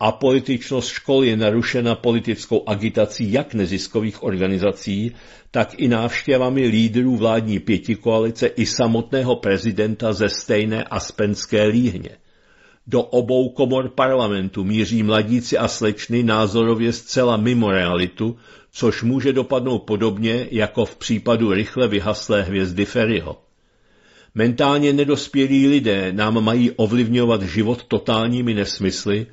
a političnost škol je narušena politickou agitací jak neziskových organizací, tak i návštěvami lídrů vládní pětikoalice i samotného prezidenta ze stejné aspenské líhně. Do obou komor parlamentu míří mladíci a slečny názorově zcela mimo realitu, což může dopadnout podobně jako v případu rychle vyhaslé hvězdy Ferryho. Mentálně nedospělí lidé nám mají ovlivňovat život totálními nesmysly,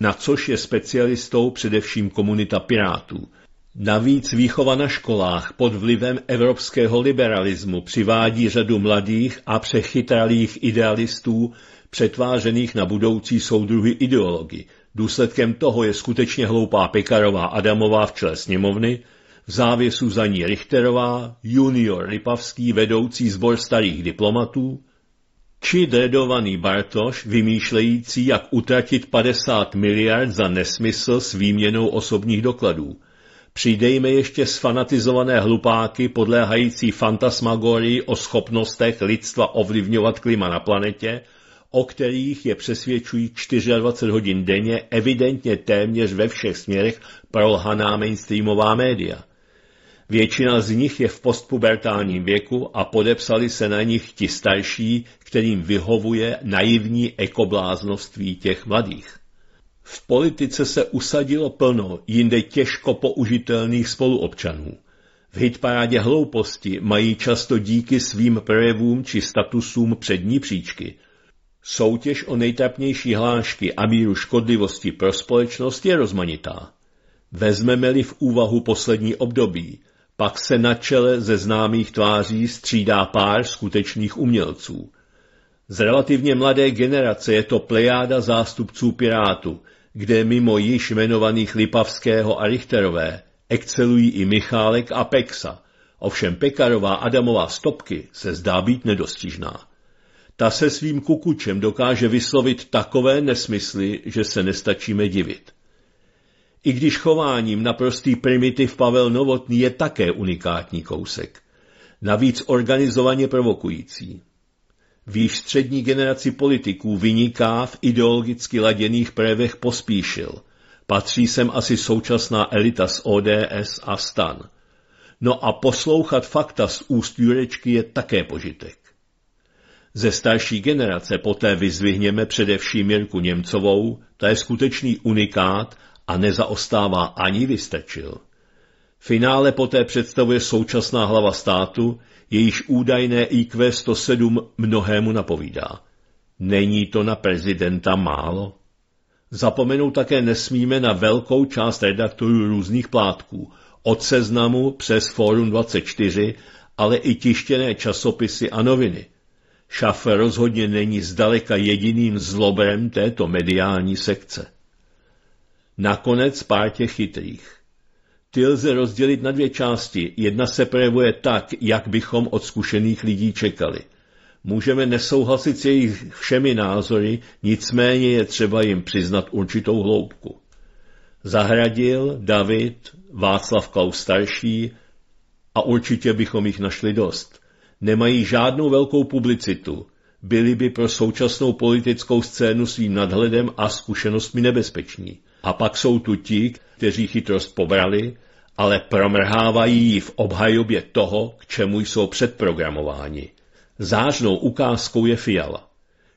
na což je specialistou především komunita pirátů. Navíc výchova na školách pod vlivem evropského liberalismu přivádí řadu mladých a přechytralých idealistů přetvářených na budoucí soudruhy ideologi. Důsledkem toho je skutečně hloupá Pekarová Adamová v čele sněmovny, v závěsu za ní Richterová, junior Rypavský vedoucí zbor starých diplomatů, či dredovaný Bartoš vymýšlející, jak utratit 50 miliard za nesmysl s výměnou osobních dokladů. Přidejme ještě sfanatizované hlupáky podléhající fantasmagorii o schopnostech lidstva ovlivňovat klima na planetě, o kterých je přesvědčují 24 hodin denně evidentně téměř ve všech směrech prolhaná mainstreamová média. Většina z nich je v postpubertálním věku a podepsali se na nich ti starší, kterým vyhovuje naivní ekobláznoství těch mladých. V politice se usadilo plno jinde těžko použitelných spoluobčanů. V hitparádě hlouposti mají často díky svým projevům či statusům přední příčky. Soutěž o nejtrapnější hlášky a míru škodlivosti pro společnost je rozmanitá. Vezmeme-li v úvahu poslední období, pak se na čele ze známých tváří střídá pár skutečných umělců. Z relativně mladé generace je to plejáda zástupců pirátu, kde mimo již jmenovaných Lipavského a Richterové excelují i Michálek a Pexa, Ovšem Pekarová Adamová stopky se zdá být nedostižná. Ta se svým kukučem dokáže vyslovit takové nesmysly, že se nestačíme divit. I když chováním naprostý primitiv Pavel Novotný je také unikátní kousek. Navíc organizovaně provokující. Výš střední generaci politiků vyniká v ideologicky laděných projevech pospíšil. Patří sem asi současná elita z ODS a stan. No a poslouchat fakta z úst Jurečky je také požitek. Ze starší generace poté vyzvihněme především Jirku Němcovou, ta je skutečný unikát a nezaostává ani vystačil. Finále poté představuje současná hlava státu, jejíž údajné IQ 107 mnohému napovídá. Není to na prezidenta málo? Zapomenout také nesmíme na velkou část redaktorů různých plátků, od seznamu přes forum 24, ale i tištěné časopisy a noviny. Šafer rozhodně není zdaleka jediným zlobrem této mediální sekce. Nakonec těch chytrých. Ty lze rozdělit na dvě části. Jedna se projevuje tak, jak bychom od zkušených lidí čekali. Můžeme nesouhlasit s jejich všemi názory, nicméně je třeba jim přiznat určitou hloubku. Zahradil, David, Václav Klaus starší a určitě bychom jich našli dost. Nemají žádnou velkou publicitu, byli by pro současnou politickou scénu svým nadhledem a zkušenostmi nebezpeční. A pak jsou tu ti, kteří chytrost pobrali, ale promrhávají ji v obhajobě toho, k čemu jsou předprogramováni. Zážnou ukázkou je Fiala.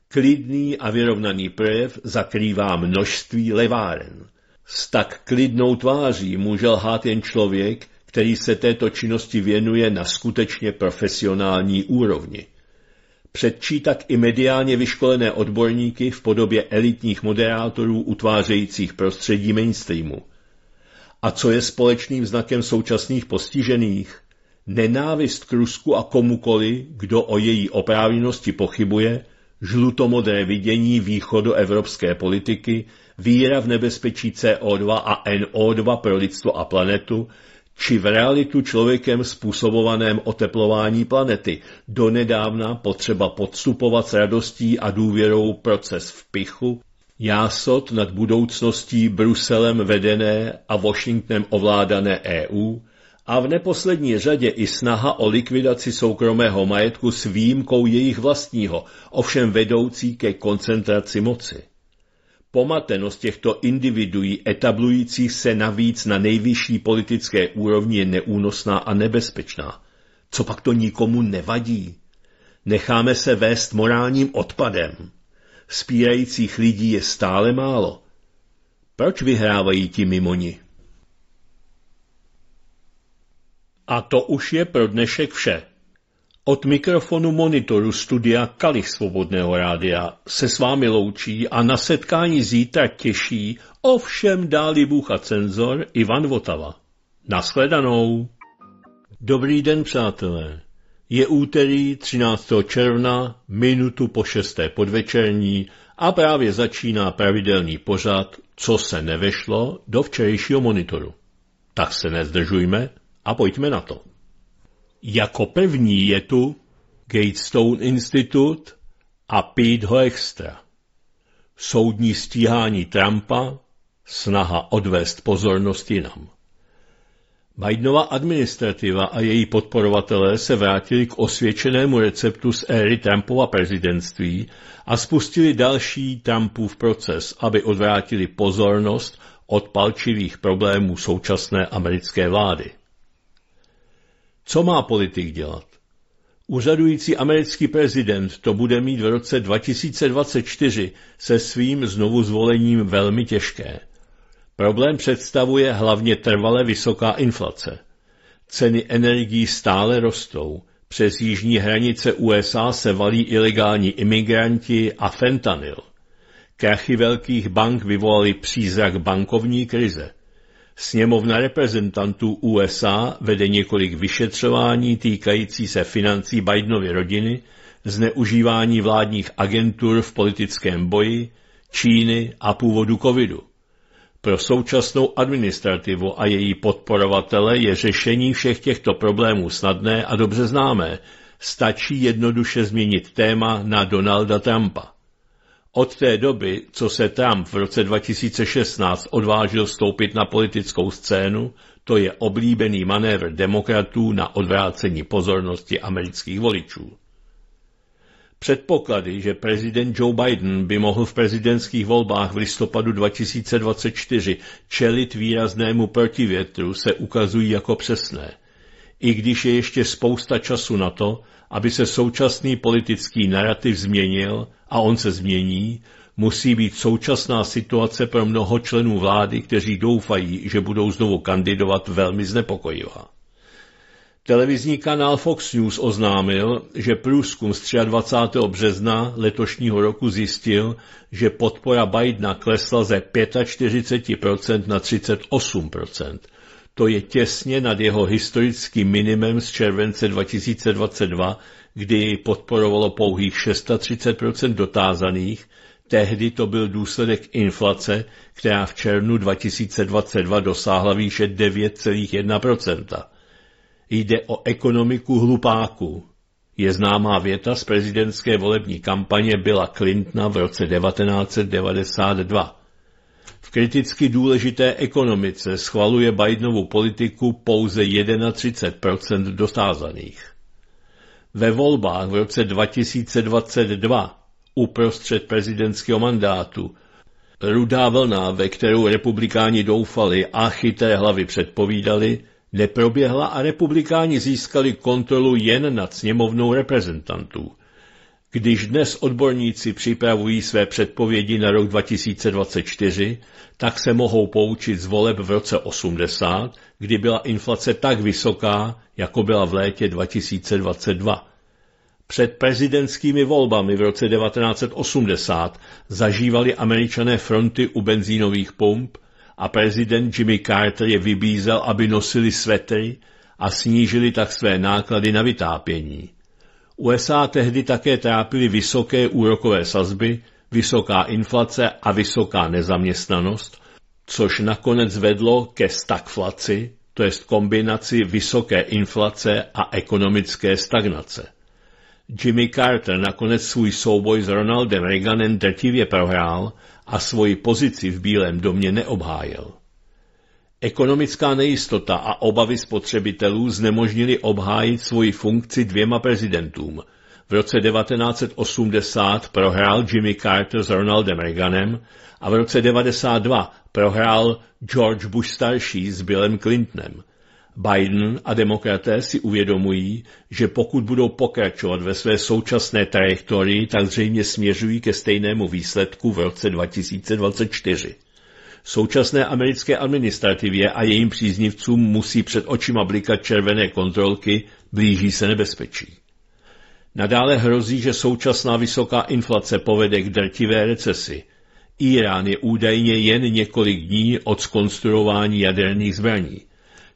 Klidný a vyrovnaný projev zakrývá množství leváren. S tak klidnou tváří může lhát jen člověk, který se této činnosti věnuje na skutečně profesionální úrovni. Předčí tak i mediálně vyškolené odborníky v podobě elitních moderátorů utvářejících prostředí mainstreamu. A co je společným znakem současných postižených? Nenávist k Rusku a komukoli, kdo o její oprávněnosti pochybuje, žlutomodré vidění východu evropské politiky, víra v nebezpečí CO2 a NO2 pro lidstvo a planetu, či v realitu člověkem způsobovaném oteplování planety. Donedávna potřeba podstupovat s radostí a důvěrou proces v pichu, jásot nad budoucností Bruselem vedené a Washingtonem ovládané EU a v neposlední řadě i snaha o likvidaci soukromého majetku s výjimkou jejich vlastního, ovšem vedoucí ke koncentraci moci. Pomatenost těchto individuí etablujících se navíc na nejvyšší politické úrovni je neúnosná a nebezpečná. Co pak to nikomu nevadí? Necháme se vést morálním odpadem. Spírajících lidí je stále málo. Proč vyhrávají ti mimoni? A to už je pro dnešek vše. Od mikrofonu monitoru studia Kalich Svobodného rádia se s vámi loučí a na setkání zítra těší ovšem dáli Bůh a cenzor Ivan Votava. Naschledanou! Dobrý den, přátelé. Je úterý 13. června, minutu po šesté podvečerní a právě začíná pravidelný pořad Co se nevešlo do včerejšího monitoru. Tak se nezdržujme a pojďme na to. Jako pevní je tu Gatestone Institut a Pete Hoextra. Soudní stíhání Trumpa, snaha odvést pozornost jinam. Bidenova administrativa a její podporovatelé se vrátili k osvědčenému receptu z éry Trumpova prezidentství a spustili další Trumpův proces, aby odvrátili pozornost od palčivých problémů současné americké vlády. Co má politik dělat? Úřadující americký prezident to bude mít v roce 2024 se svým znovu zvolením velmi těžké. Problém představuje hlavně trvale vysoká inflace. Ceny energií stále rostou, přes jižní hranice USA se valí ilegální imigranti a fentanyl. Krachy velkých bank vyvolaly přízrak bankovní krize. Sněmovna reprezentantů USA vede několik vyšetřování týkající se financí Bidenovy rodiny, zneužívání vládních agentur v politickém boji, Číny a původu covidu. Pro současnou administrativu a její podporovatele je řešení všech těchto problémů snadné a dobře známé. Stačí jednoduše změnit téma na Donalda Trumpa. Od té doby, co se Trump v roce 2016 odvážil stoupit na politickou scénu, to je oblíbený manévr demokratů na odvrácení pozornosti amerických voličů. Předpoklady, že prezident Joe Biden by mohl v prezidentských volbách v listopadu 2024 čelit výraznému protivětru, se ukazují jako přesné. I když je ještě spousta času na to, aby se současný politický narrativ změnil, a on se změní, musí být současná situace pro mnoho členů vlády, kteří doufají, že budou znovu kandidovat, velmi znepokojivá. Televizní kanál Fox News oznámil, že průzkum z 23. března letošního roku zjistil, že podpora Bidena klesla ze 45% na 38%, to je těsně nad jeho historickým minimem z července 2022, kdy podporovalo pouhých 630 dotázaných, Tehdy to byl důsledek inflace, která v červnu 2022 dosáhla výše 9,1 Jde o ekonomiku hlupáků. Je známá věta z prezidentské volební kampaně byla Clintona v roce 1992 kriticky důležité ekonomice schvaluje Bidenovu politiku pouze 31% dotázaných. Ve volbách v roce 2022 uprostřed prezidentského mandátu rudá vlna, ve kterou republikáni doufali a chyté hlavy předpovídali, neproběhla a republikáni získali kontrolu jen nad sněmovnou reprezentantů – když dnes odborníci připravují své předpovědi na rok 2024, tak se mohou poučit z voleb v roce 80, kdy byla inflace tak vysoká, jako byla v létě 2022. Před prezidentskými volbami v roce 1980 zažívali američané fronty u benzínových pump a prezident Jimmy Carter je vybízel, aby nosili svetry a snížili tak své náklady na vytápění. USA tehdy také trápily vysoké úrokové sazby, vysoká inflace a vysoká nezaměstnanost, což nakonec vedlo ke stagflaci, to jest kombinaci vysoké inflace a ekonomické stagnace. Jimmy Carter nakonec svůj souboj s Ronaldem Reaganem drtivě prohrál a svoji pozici v Bílém domě neobhájil. Ekonomická nejistota a obavy spotřebitelů znemožnili obhájit svoji funkci dvěma prezidentům. V roce 1980 prohrál Jimmy Carter s Ronaldem Reaganem a v roce 1992 prohrál George Bush starší s Billem Clintonem. Biden a demokraté si uvědomují, že pokud budou pokračovat ve své současné trajektorii, tak zřejmě směřují ke stejnému výsledku v roce 2024. Současné americké administrativě a jejím příznivcům musí před očima blikat červené kontrolky, blíží se nebezpečí. Nadále hrozí, že současná vysoká inflace povede k drtivé recesi. Irán je údajně jen několik dní od skonstruování jaderných zbraní.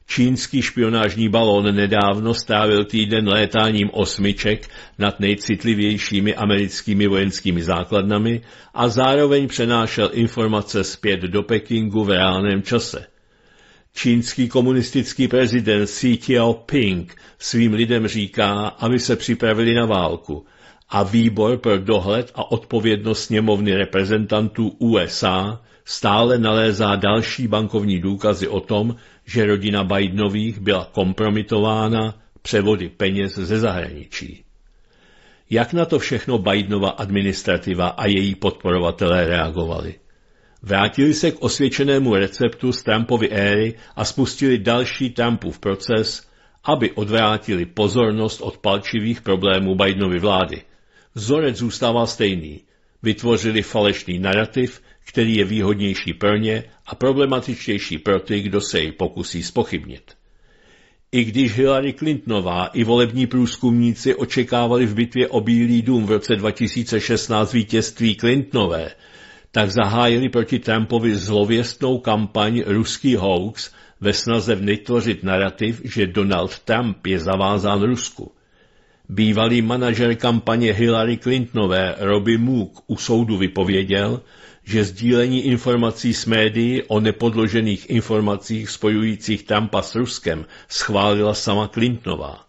Čínský špionážní balón nedávno strávil týden létáním osmiček nad nejcitlivějšími americkými vojenskými základnami a zároveň přenášel informace zpět do Pekingu v reálném čase. Čínský komunistický prezident Xi Jinping svým lidem říká, aby se připravili na válku a výbor pro dohled a odpovědnost sněmovny reprezentantů USA stále nalézá další bankovní důkazy o tom, že rodina Bidenových byla kompromitována převody peněz ze zahraničí. Jak na to všechno Bidenova administrativa a její podporovatelé reagovali? Vrátili se k osvědčenému receptu z Trumpovy éry a spustili další Trumpův proces, aby odvrátili pozornost od palčivých problémů Bidenovy vlády. Vzorec zůstává stejný. Vytvořili falešný narrativ, který je výhodnější pro ně a problematičtější pro ty, kdo se jej pokusí spochybnit. I když Hillary Clintonová i volební průzkumníci očekávali v bitvě o Bílý dům v roce 2016 vítězství Clintonové, tak zahájili proti Trumpovi zlověstnou kampaň Ruský hoax ve snaze vnitvořit narrativ, že Donald Trump je zavázán Rusku. Bývalý manažer kampaně Hillary Clintonové Robbie Mook u soudu vypověděl, že sdílení informací s médií o nepodložených informacích spojujících Trumpa s Ruskem schválila sama Clintonová.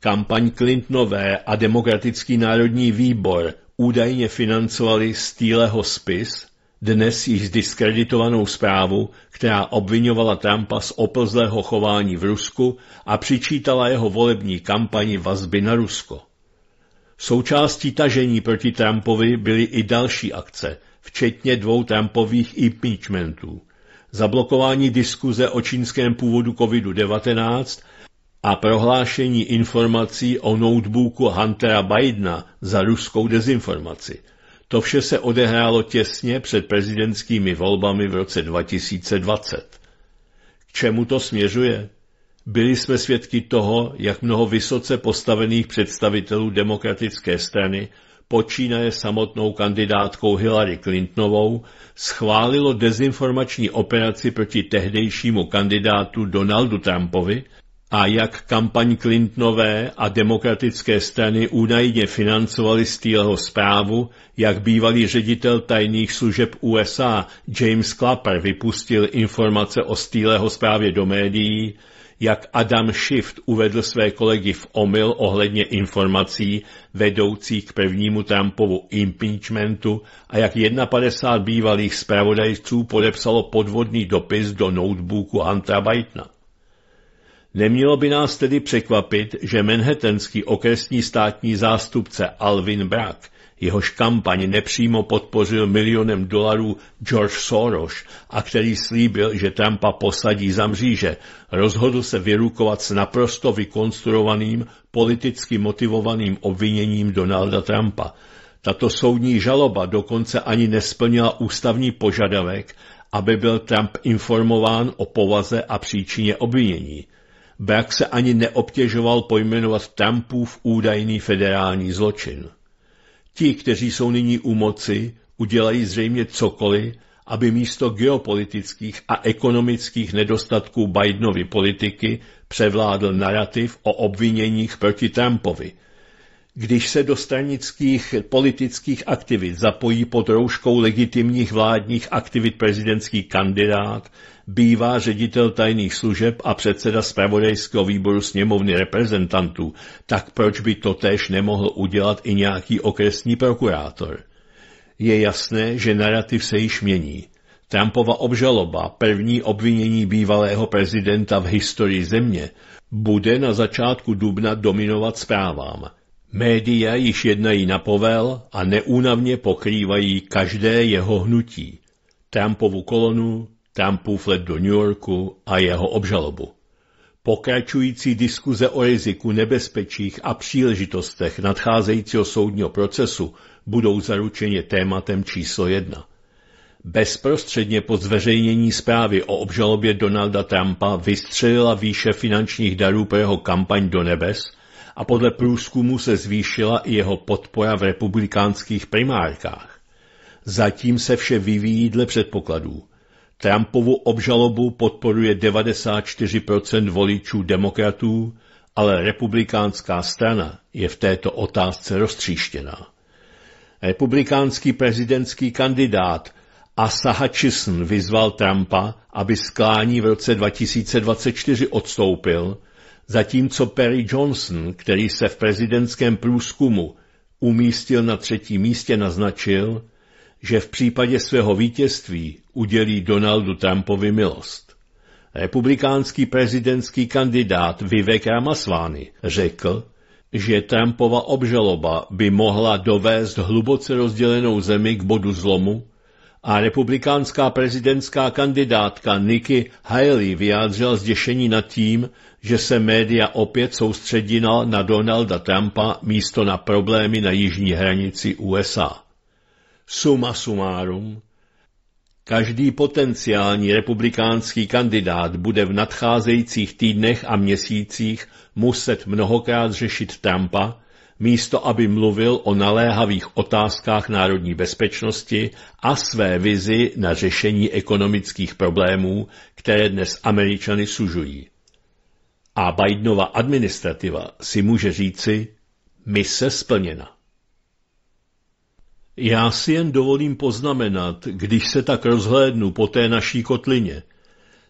Kampaň Clintonové a Demokratický národní výbor údajně financovali stýleho spis, dnes již diskreditovanou zprávu, která obvinovala Trumpa z oplzlého chování v Rusku a přičítala jeho volební kampani vazby na Rusko. Součástí tažení proti Trumpovi byly i další akce, včetně dvou Trumpových impeachmentů, zablokování diskuze o čínském původu COVID-19 a prohlášení informací o notebooku Huntera Bidena za ruskou dezinformaci. To vše se odehrálo těsně před prezidentskými volbami v roce 2020. K čemu to směřuje? Byli jsme svědky toho, jak mnoho vysoce postavených představitelů demokratické strany počínaje samotnou kandidátkou Hillary Clintonovou, schválilo dezinformační operaci proti tehdejšímu kandidátu Donaldu Trumpovi a jak kampaň Clintonové a demokratické strany údajně financovali Steeleho zprávu, jak bývalý ředitel tajných služeb USA James Clapper vypustil informace o stýleho zprávě do médií, jak Adam Schiff uvedl své kolegy v omyl ohledně informací vedoucích k prvnímu Trumpovu impeachmentu a jak 51 bývalých zpravodajců podepsalo podvodný dopis do notebooku Huntera Bidena. Nemělo by nás tedy překvapit, že manhattanský okresní státní zástupce Alvin Bragg jehož kampaň nepřímo podpořil milionem dolarů George Soros a který slíbil, že Trumpa posadí za mříže, rozhodl se vyrukovat s naprosto vykonstruovaným, politicky motivovaným obviněním Donalda Trumpa. Tato soudní žaloba dokonce ani nesplnila ústavní požadavek, aby byl Trump informován o povaze a příčině obvinění. Brak se ani neobtěžoval pojmenovat Trumpův údajný federální zločin. Ti, kteří jsou nyní u moci, udělají zřejmě cokoliv, aby místo geopolitických a ekonomických nedostatků Bidenovy politiky převládl narrativ o obviněních proti Trumpovi. Když se do stranických politických aktivit zapojí pod rouškou legitimních vládních aktivit prezidentský kandidát, bývá ředitel tajných služeb a předseda zpravodajského výboru sněmovny reprezentantů, tak proč by to též nemohl udělat i nějaký okresní prokurátor? Je jasné, že narrativ se již mění. Trumpova obžaloba, první obvinění bývalého prezidenta v historii země, bude na začátku dubna dominovat zprávám. Média již jednají na povel a neúnavně pokrývají každé jeho hnutí. Trumpovu kolonu Trumpův let do New Yorku a jeho obžalobu. Pokračující diskuze o riziku, nebezpečích a příležitostech nadcházejícího soudního procesu budou zaručeně tématem číslo jedna. Bezprostředně po zveřejnění zprávy o obžalobě Donalda Trumpa vystřelila výše finančních darů pro jeho kampaň do nebes a podle průzkumu se zvýšila i jeho podpora v republikánských primárkách. Zatím se vše vyvíjí dle předpokladů – Trumpovu obžalobu podporuje 94% voličů demokratů, ale republikánská strana je v této otázce roztříštěná. Republikánský prezidentský kandidát Asa Hutchison vyzval Trumpa, aby sklání v roce 2024 odstoupil, zatímco Perry Johnson, který se v prezidentském průzkumu umístil na třetím místě, naznačil, že v případě svého vítězství udělí Donaldu Trumpovi milost. Republikánský prezidentský kandidát Vivek Ramasvány řekl, že Trumpova obžaloba by mohla dovést hluboce rozdělenou zemi k bodu zlomu a republikánská prezidentská kandidátka Nikki Haley vyjádřila zděšení nad tím, že se média opět soustředila na Donalda Trumpa místo na problémy na jižní hranici USA. Suma sumárum, každý potenciální republikánský kandidát bude v nadcházejících týdnech a měsících muset mnohokrát řešit Trumpa, místo aby mluvil o naléhavých otázkách národní bezpečnosti a své vizi na řešení ekonomických problémů, které dnes Američany sužují. A Bidenova administrativa si může říci mise splněna. Já si jen dovolím poznamenat, když se tak rozhlédnu po té naší kotlině.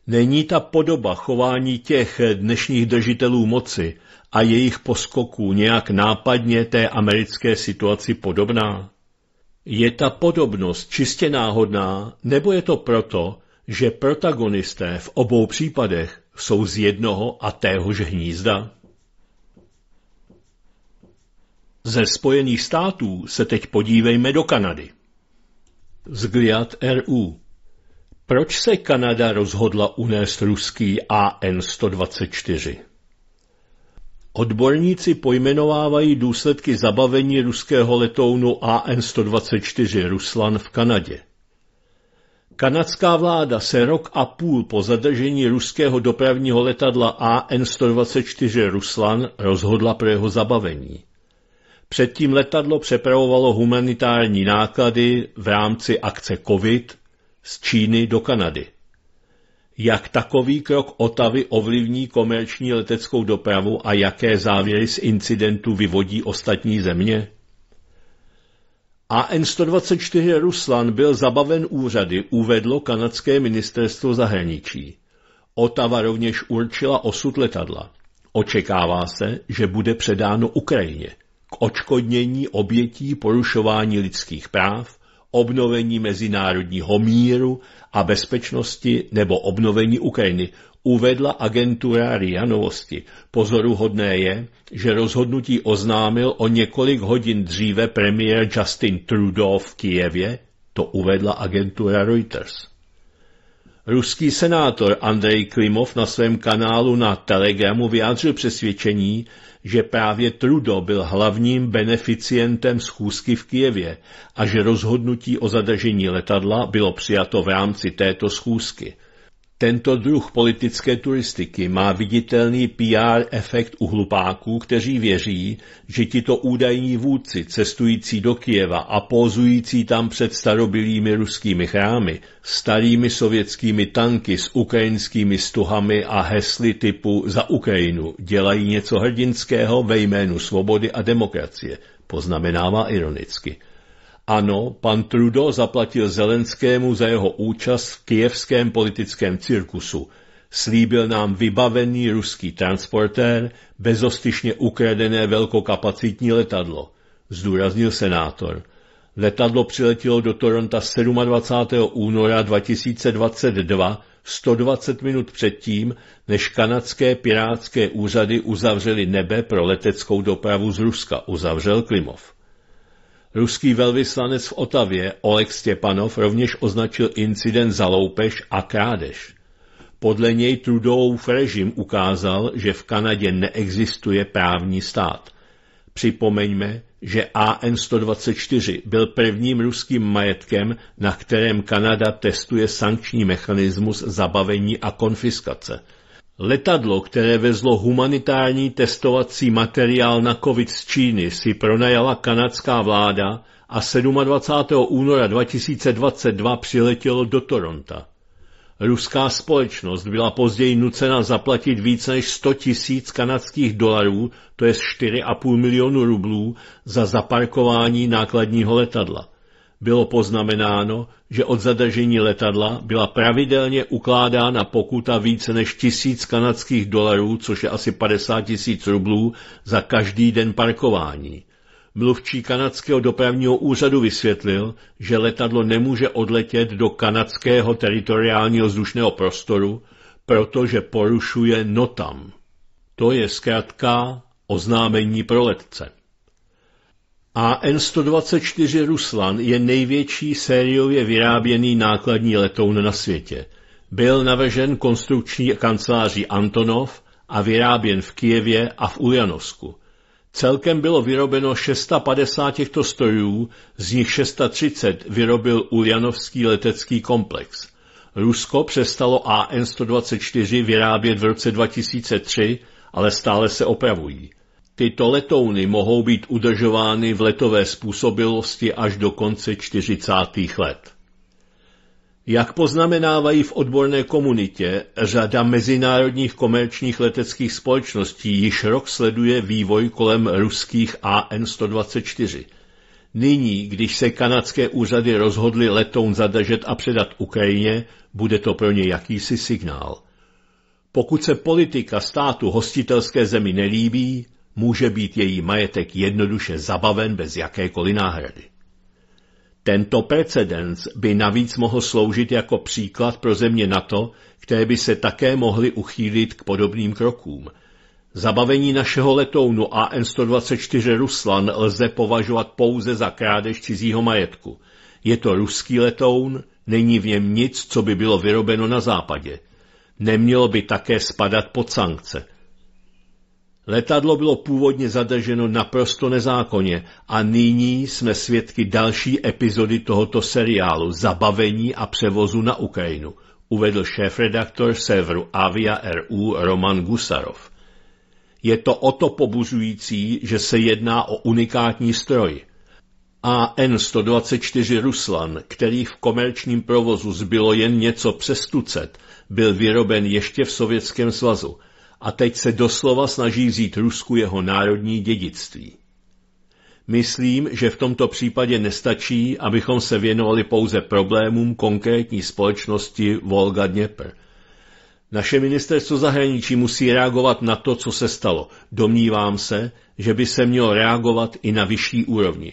Není ta podoba chování těch dnešních držitelů moci a jejich poskoků nějak nápadně té americké situaci podobná? Je ta podobnost čistě náhodná, nebo je to proto, že protagonisté v obou případech jsou z jednoho a téhož hnízda? Ze Spojených států se teď podívejme do Kanady. Z RU Proč se Kanada rozhodla unést ruský AN-124? Odborníci pojmenovávají důsledky zabavení ruského letounu AN-124 Ruslan v Kanadě. Kanadská vláda se rok a půl po zadržení ruského dopravního letadla AN-124 Ruslan rozhodla pro jeho zabavení. Předtím letadlo přepravovalo humanitární náklady v rámci akce COVID z Číny do Kanady. Jak takový krok Otavy ovlivní komerční leteckou dopravu a jaké závěry z incidentu vyvodí ostatní země? AN-124 Ruslan byl zabaven úřady, uvedlo kanadské ministerstvo zahraničí. Otava rovněž určila osud letadla. Očekává se, že bude předáno Ukrajině k očkodnění obětí porušování lidských práv, obnovení mezinárodního míru a bezpečnosti nebo obnovení Ukrajiny, uvedla agentura RIA novosti. Pozoruhodné je, že rozhodnutí oznámil o několik hodin dříve premiér Justin Trudeau v Kijevě, to uvedla agentura Reuters. Ruský senátor Andrej Klimov na svém kanálu na Telegramu vyjádřil přesvědčení, že právě Trudo byl hlavním beneficientem schůzky v Kijevě a že rozhodnutí o zadržení letadla bylo přijato v rámci této schůzky. Tento druh politické turistiky má viditelný PR efekt u hlupáků, kteří věří, že tito údajní vůdci cestující do Kieva a pózující tam před starobilými ruskými chrámy, starými sovětskými tanky s ukrajinskými stuhami a hesly typu za Ukrajinu dělají něco hrdinského ve jménu svobody a demokracie, poznamenává ironicky. Ano, pan Trudeau zaplatil Zelenskému za jeho účast v kijevském politickém cirkusu. Slíbil nám vybavený ruský transportér, bezostyšně ukradené velkokapacitní letadlo, zdůraznil senátor. Letadlo přiletělo do Toronta 27. února 2022, 120 minut předtím, než kanadské pirátské úřady uzavřely nebe pro leteckou dopravu z Ruska, uzavřel Klimov. Ruský velvyslanec v Otavě Oleg Stěpanov rovněž označil incident za loupež a krádež. Podle něj Trudeauův režim ukázal, že v Kanadě neexistuje právní stát. Připomeňme, že AN-124 byl prvním ruským majetkem, na kterém Kanada testuje sankční mechanismus zabavení a konfiskace – Letadlo, které vezlo humanitární testovací materiál na COVID z Číny, si pronajala kanadská vláda a 27. února 2022 přiletělo do Toronta. Ruská společnost byla později nucena zaplatit více než 100 tisíc kanadských dolarů, to je 4,5 milionu rublů, za zaparkování nákladního letadla – bylo poznamenáno, že od zadržení letadla byla pravidelně ukládána pokuta více než tisíc kanadských dolarů, což je asi 50 tisíc rublů, za každý den parkování. Mluvčí kanadského dopravního úřadu vysvětlil, že letadlo nemůže odletět do kanadského teritoriálního vzdušného prostoru, protože porušuje NOTAM. To je zkrátka oznámení pro letce. A N-124 Ruslan je největší sériově vyráběný nákladní letoun na světě. Byl navržen konstrukční kanceláří Antonov a vyráběn v Kijevě a v Ujanovsku. Celkem bylo vyrobeno 650 těchto strojů, z nich 630 vyrobil Ujanovský letecký komplex. Rusko přestalo AN-124 vyrábět v roce 2003, ale stále se opravují. Tyto letouny mohou být udržovány v letové způsobilosti až do konce 40. let. Jak poznamenávají v odborné komunitě, řada mezinárodních komerčních leteckých společností již rok sleduje vývoj kolem ruských AN-124. Nyní, když se kanadské úřady rozhodly letoun zadržet a předat Ukrajině, bude to pro ně jakýsi signál. Pokud se politika státu hostitelské zemi nelíbí, může být její majetek jednoduše zabaven bez jakékoliv náhrady. Tento precedens by navíc mohl sloužit jako příklad pro země na to, které by se také mohly uchýlit k podobným krokům. Zabavení našeho letounu AN-124 Ruslan lze považovat pouze za krádež cizího majetku. Je to ruský letoun, není v něm nic, co by bylo vyrobeno na západě. Nemělo by také spadat pod sankce – Letadlo bylo původně zadrženo naprosto nezákonně a nyní jsme svědky další epizody tohoto seriálu Zabavení a převozu na Ukrajinu, uvedl šéf-redaktor Severu Avia RU Roman Gusarov. Je to o to pobuzující, že se jedná o unikátní stroj. AN-124 Ruslan, který v komerčním provozu zbylo jen něco přes tucet, byl vyroben ještě v Sovětském svazu – a teď se doslova snaží vzít Rusku jeho národní dědictví. Myslím, že v tomto případě nestačí, abychom se věnovali pouze problémům konkrétní společnosti Volga Dněpr. Naše ministerstvo zahraničí musí reagovat na to, co se stalo. Domnívám se, že by se mělo reagovat i na vyšší úrovni.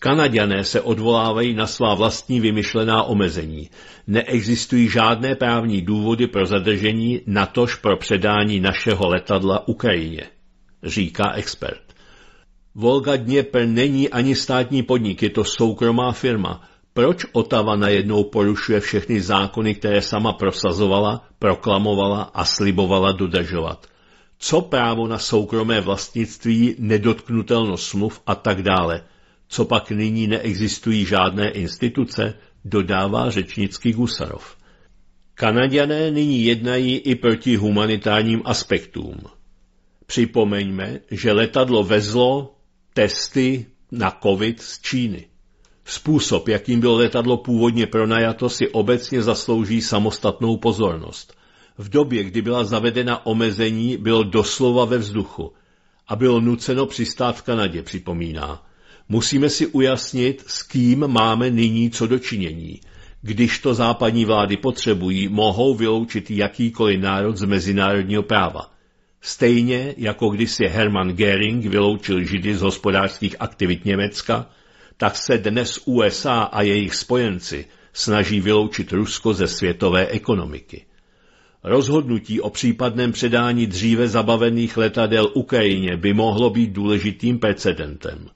Kanaďané se odvolávají na svá vlastní vymyšlená omezení. Neexistují žádné právní důvody pro zadržení, natož pro předání našeho letadla Ukrajině, říká expert. Volga Dněpr není ani státní podnik, je to soukromá firma. Proč Otava najednou porušuje všechny zákony, které sama prosazovala, proklamovala a slibovala dodržovat? Co právo na soukromé vlastnictví, nedotknutelnost smluv a tak dále – co pak nyní neexistují žádné instituce, dodává řečnický Gusarov. Kanaděné nyní jednají i proti humanitárním aspektům. Připomeňme, že letadlo vezlo testy na COVID z Číny. Způsob, jakým bylo letadlo původně pronajato, si obecně zaslouží samostatnou pozornost. V době, kdy byla zavedena omezení, bylo doslova ve vzduchu a bylo nuceno přistát v Kanadě, připomíná. Musíme si ujasnit, s kým máme nyní co dočinění. Když to západní vlády potřebují, mohou vyloučit jakýkoliv národ z mezinárodního práva. Stejně jako když si Hermann Göring vyloučil židy z hospodářských aktivit Německa, tak se dnes USA a jejich spojenci snaží vyloučit Rusko ze světové ekonomiky. Rozhodnutí o případném předání dříve zabavených letadel Ukrajině by mohlo být důležitým precedentem.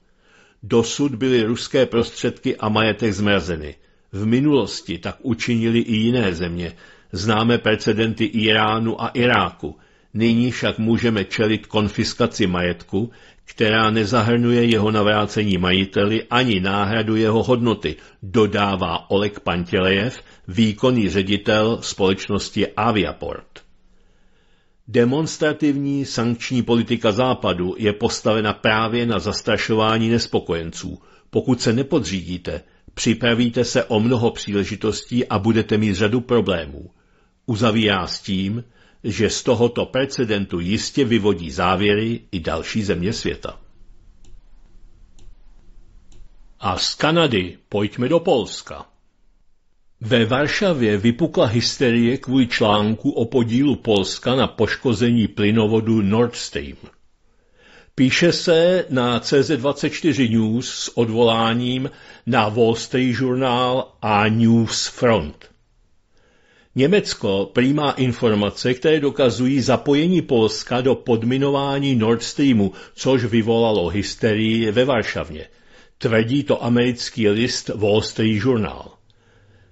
Dosud byly ruské prostředky a majetek zmrazeny. V minulosti tak učinili i jiné země. Známe precedenty Iránu a Iráku. Nyní však můžeme čelit konfiskaci majetku, která nezahrnuje jeho navrácení majiteli ani náhradu jeho hodnoty, dodává Oleg Pantělejev, výkonný ředitel společnosti Aviaport. Demonstrativní sankční politika Západu je postavena právě na zastrašování nespokojenců. Pokud se nepodřídíte, připravíte se o mnoho příležitostí a budete mít řadu problémů. Uzavírá s tím, že z tohoto precedentu jistě vyvodí závěry i další země světa. A z Kanady pojďme do Polska. Ve Varšavě vypukla hysterie kvůli článku o podílu Polska na poškození plynovodu Nord Stream. Píše se na CZ24 News s odvoláním na Wall Street Journal a News Front. Německo přijímá informace, které dokazují zapojení Polska do podminování Nord Streamu, což vyvolalo hysterii ve Varšavě. Tvrdí to americký list Wall Street Journal.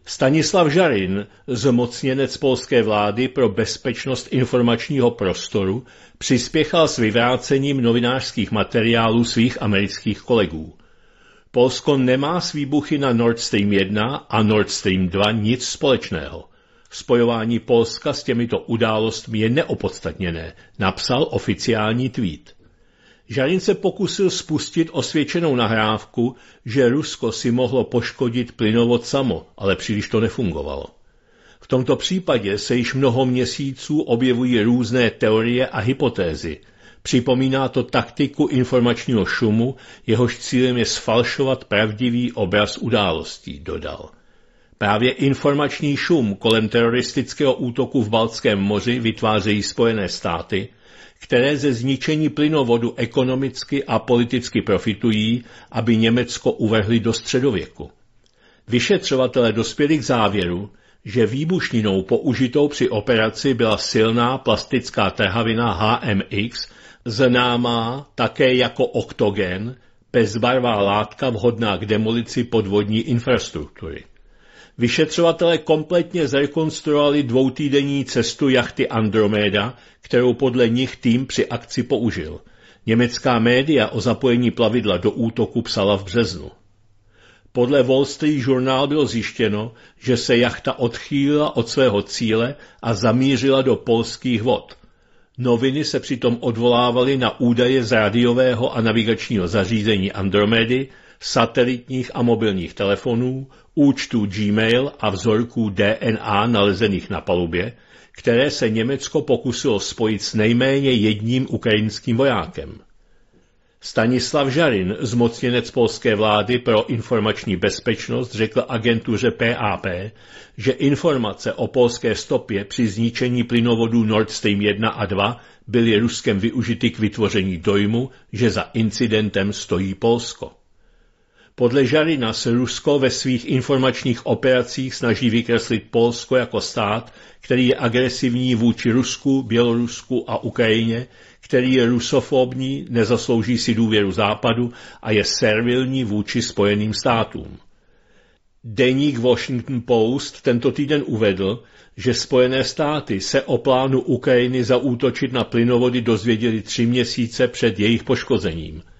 Stanislav Žarin, zmocněnec polské vlády pro bezpečnost informačního prostoru, přispěchal s vyvrácením novinářských materiálů svých amerických kolegů. Polsko nemá s výbuchy na Nord Stream 1 a Nord Stream 2 nic společného. Spojování Polska s těmito událostmi je neopodstatněné, napsal oficiální tweet. Žalin se pokusil spustit osvědčenou nahrávku, že Rusko si mohlo poškodit plynovod samo, ale příliš to nefungovalo. V tomto případě se již mnoho měsíců objevují různé teorie a hypotézy. Připomíná to taktiku informačního šumu, jehož cílem je sfalšovat pravdivý obraz událostí, dodal. Právě informační šum kolem teroristického útoku v Balckém moři vytvářejí Spojené státy – které ze zničení plynovodu ekonomicky a politicky profitují, aby Německo uvrhli do středověku. Vyšetřovatelé dospěli k závěru, že výbušninou použitou při operaci byla silná plastická trhavina HMX, známá také jako oktogen, bezbarvá látka vhodná k demolici podvodní infrastruktury. Vyšetřovatelé kompletně zrekonstruovali dvoutýdenní cestu jachty Andromeda, kterou podle nich tým při akci použil. Německá média o zapojení plavidla do útoku psala v březnu. Podle Wall Street Journal bylo zjištěno, že se jachta odchýlila od svého cíle a zamířila do polských vod. Noviny se přitom odvolávaly na údaje z radiového a navigačního zařízení Andromedy, satelitních a mobilních telefonů, účtů Gmail a vzorků DNA nalezených na palubě, které se Německo pokusilo spojit s nejméně jedním ukrajinským vojákem. Stanislav Žarin, zmocněnec polské vlády pro informační bezpečnost, řekl agentuře PAP, že informace o polské stopě při zničení plynovodů Nord Stream 1 a 2 byly Ruskem využity k vytvoření dojmu, že za incidentem stojí Polsko. Žarina se Rusko ve svých informačních operacích snaží vykreslit Polsko jako stát, který je agresivní vůči Rusku, Bělorusku a Ukrajině, který je rusofobní, nezaslouží si důvěru Západu a je servilní vůči Spojeným státům. Deník Washington Post tento týden uvedl, že Spojené státy se o plánu Ukrajiny zaútočit na plynovody dozvěděli tři měsíce před jejich poškozením –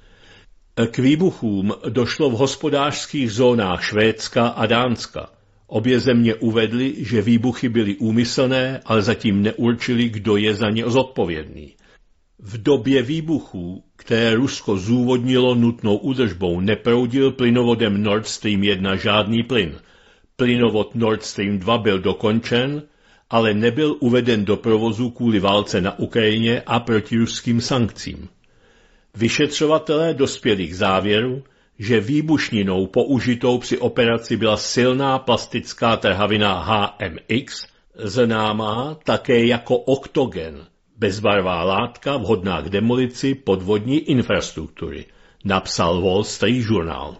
k výbuchům došlo v hospodářských zónách Švédska a Dánska. Obě země uvedly, že výbuchy byly úmyslné, ale zatím neurčili, kdo je za ně zodpovědný. V době výbuchů, které Rusko zúvodnilo nutnou údržbou, neproudil plynovodem Nord Stream 1 žádný plyn. Plynovod Nord Stream 2 byl dokončen, ale nebyl uveden do provozu kvůli válce na Ukrajině a proti ruským sankcím. Vyšetřovatelé dospěli k závěru, že výbušninou použitou při operaci byla silná plastická trhavina HMX, známá také jako oktogen, bezbarvá látka vhodná k demolici podvodní infrastruktury, napsal Wall Street Journal.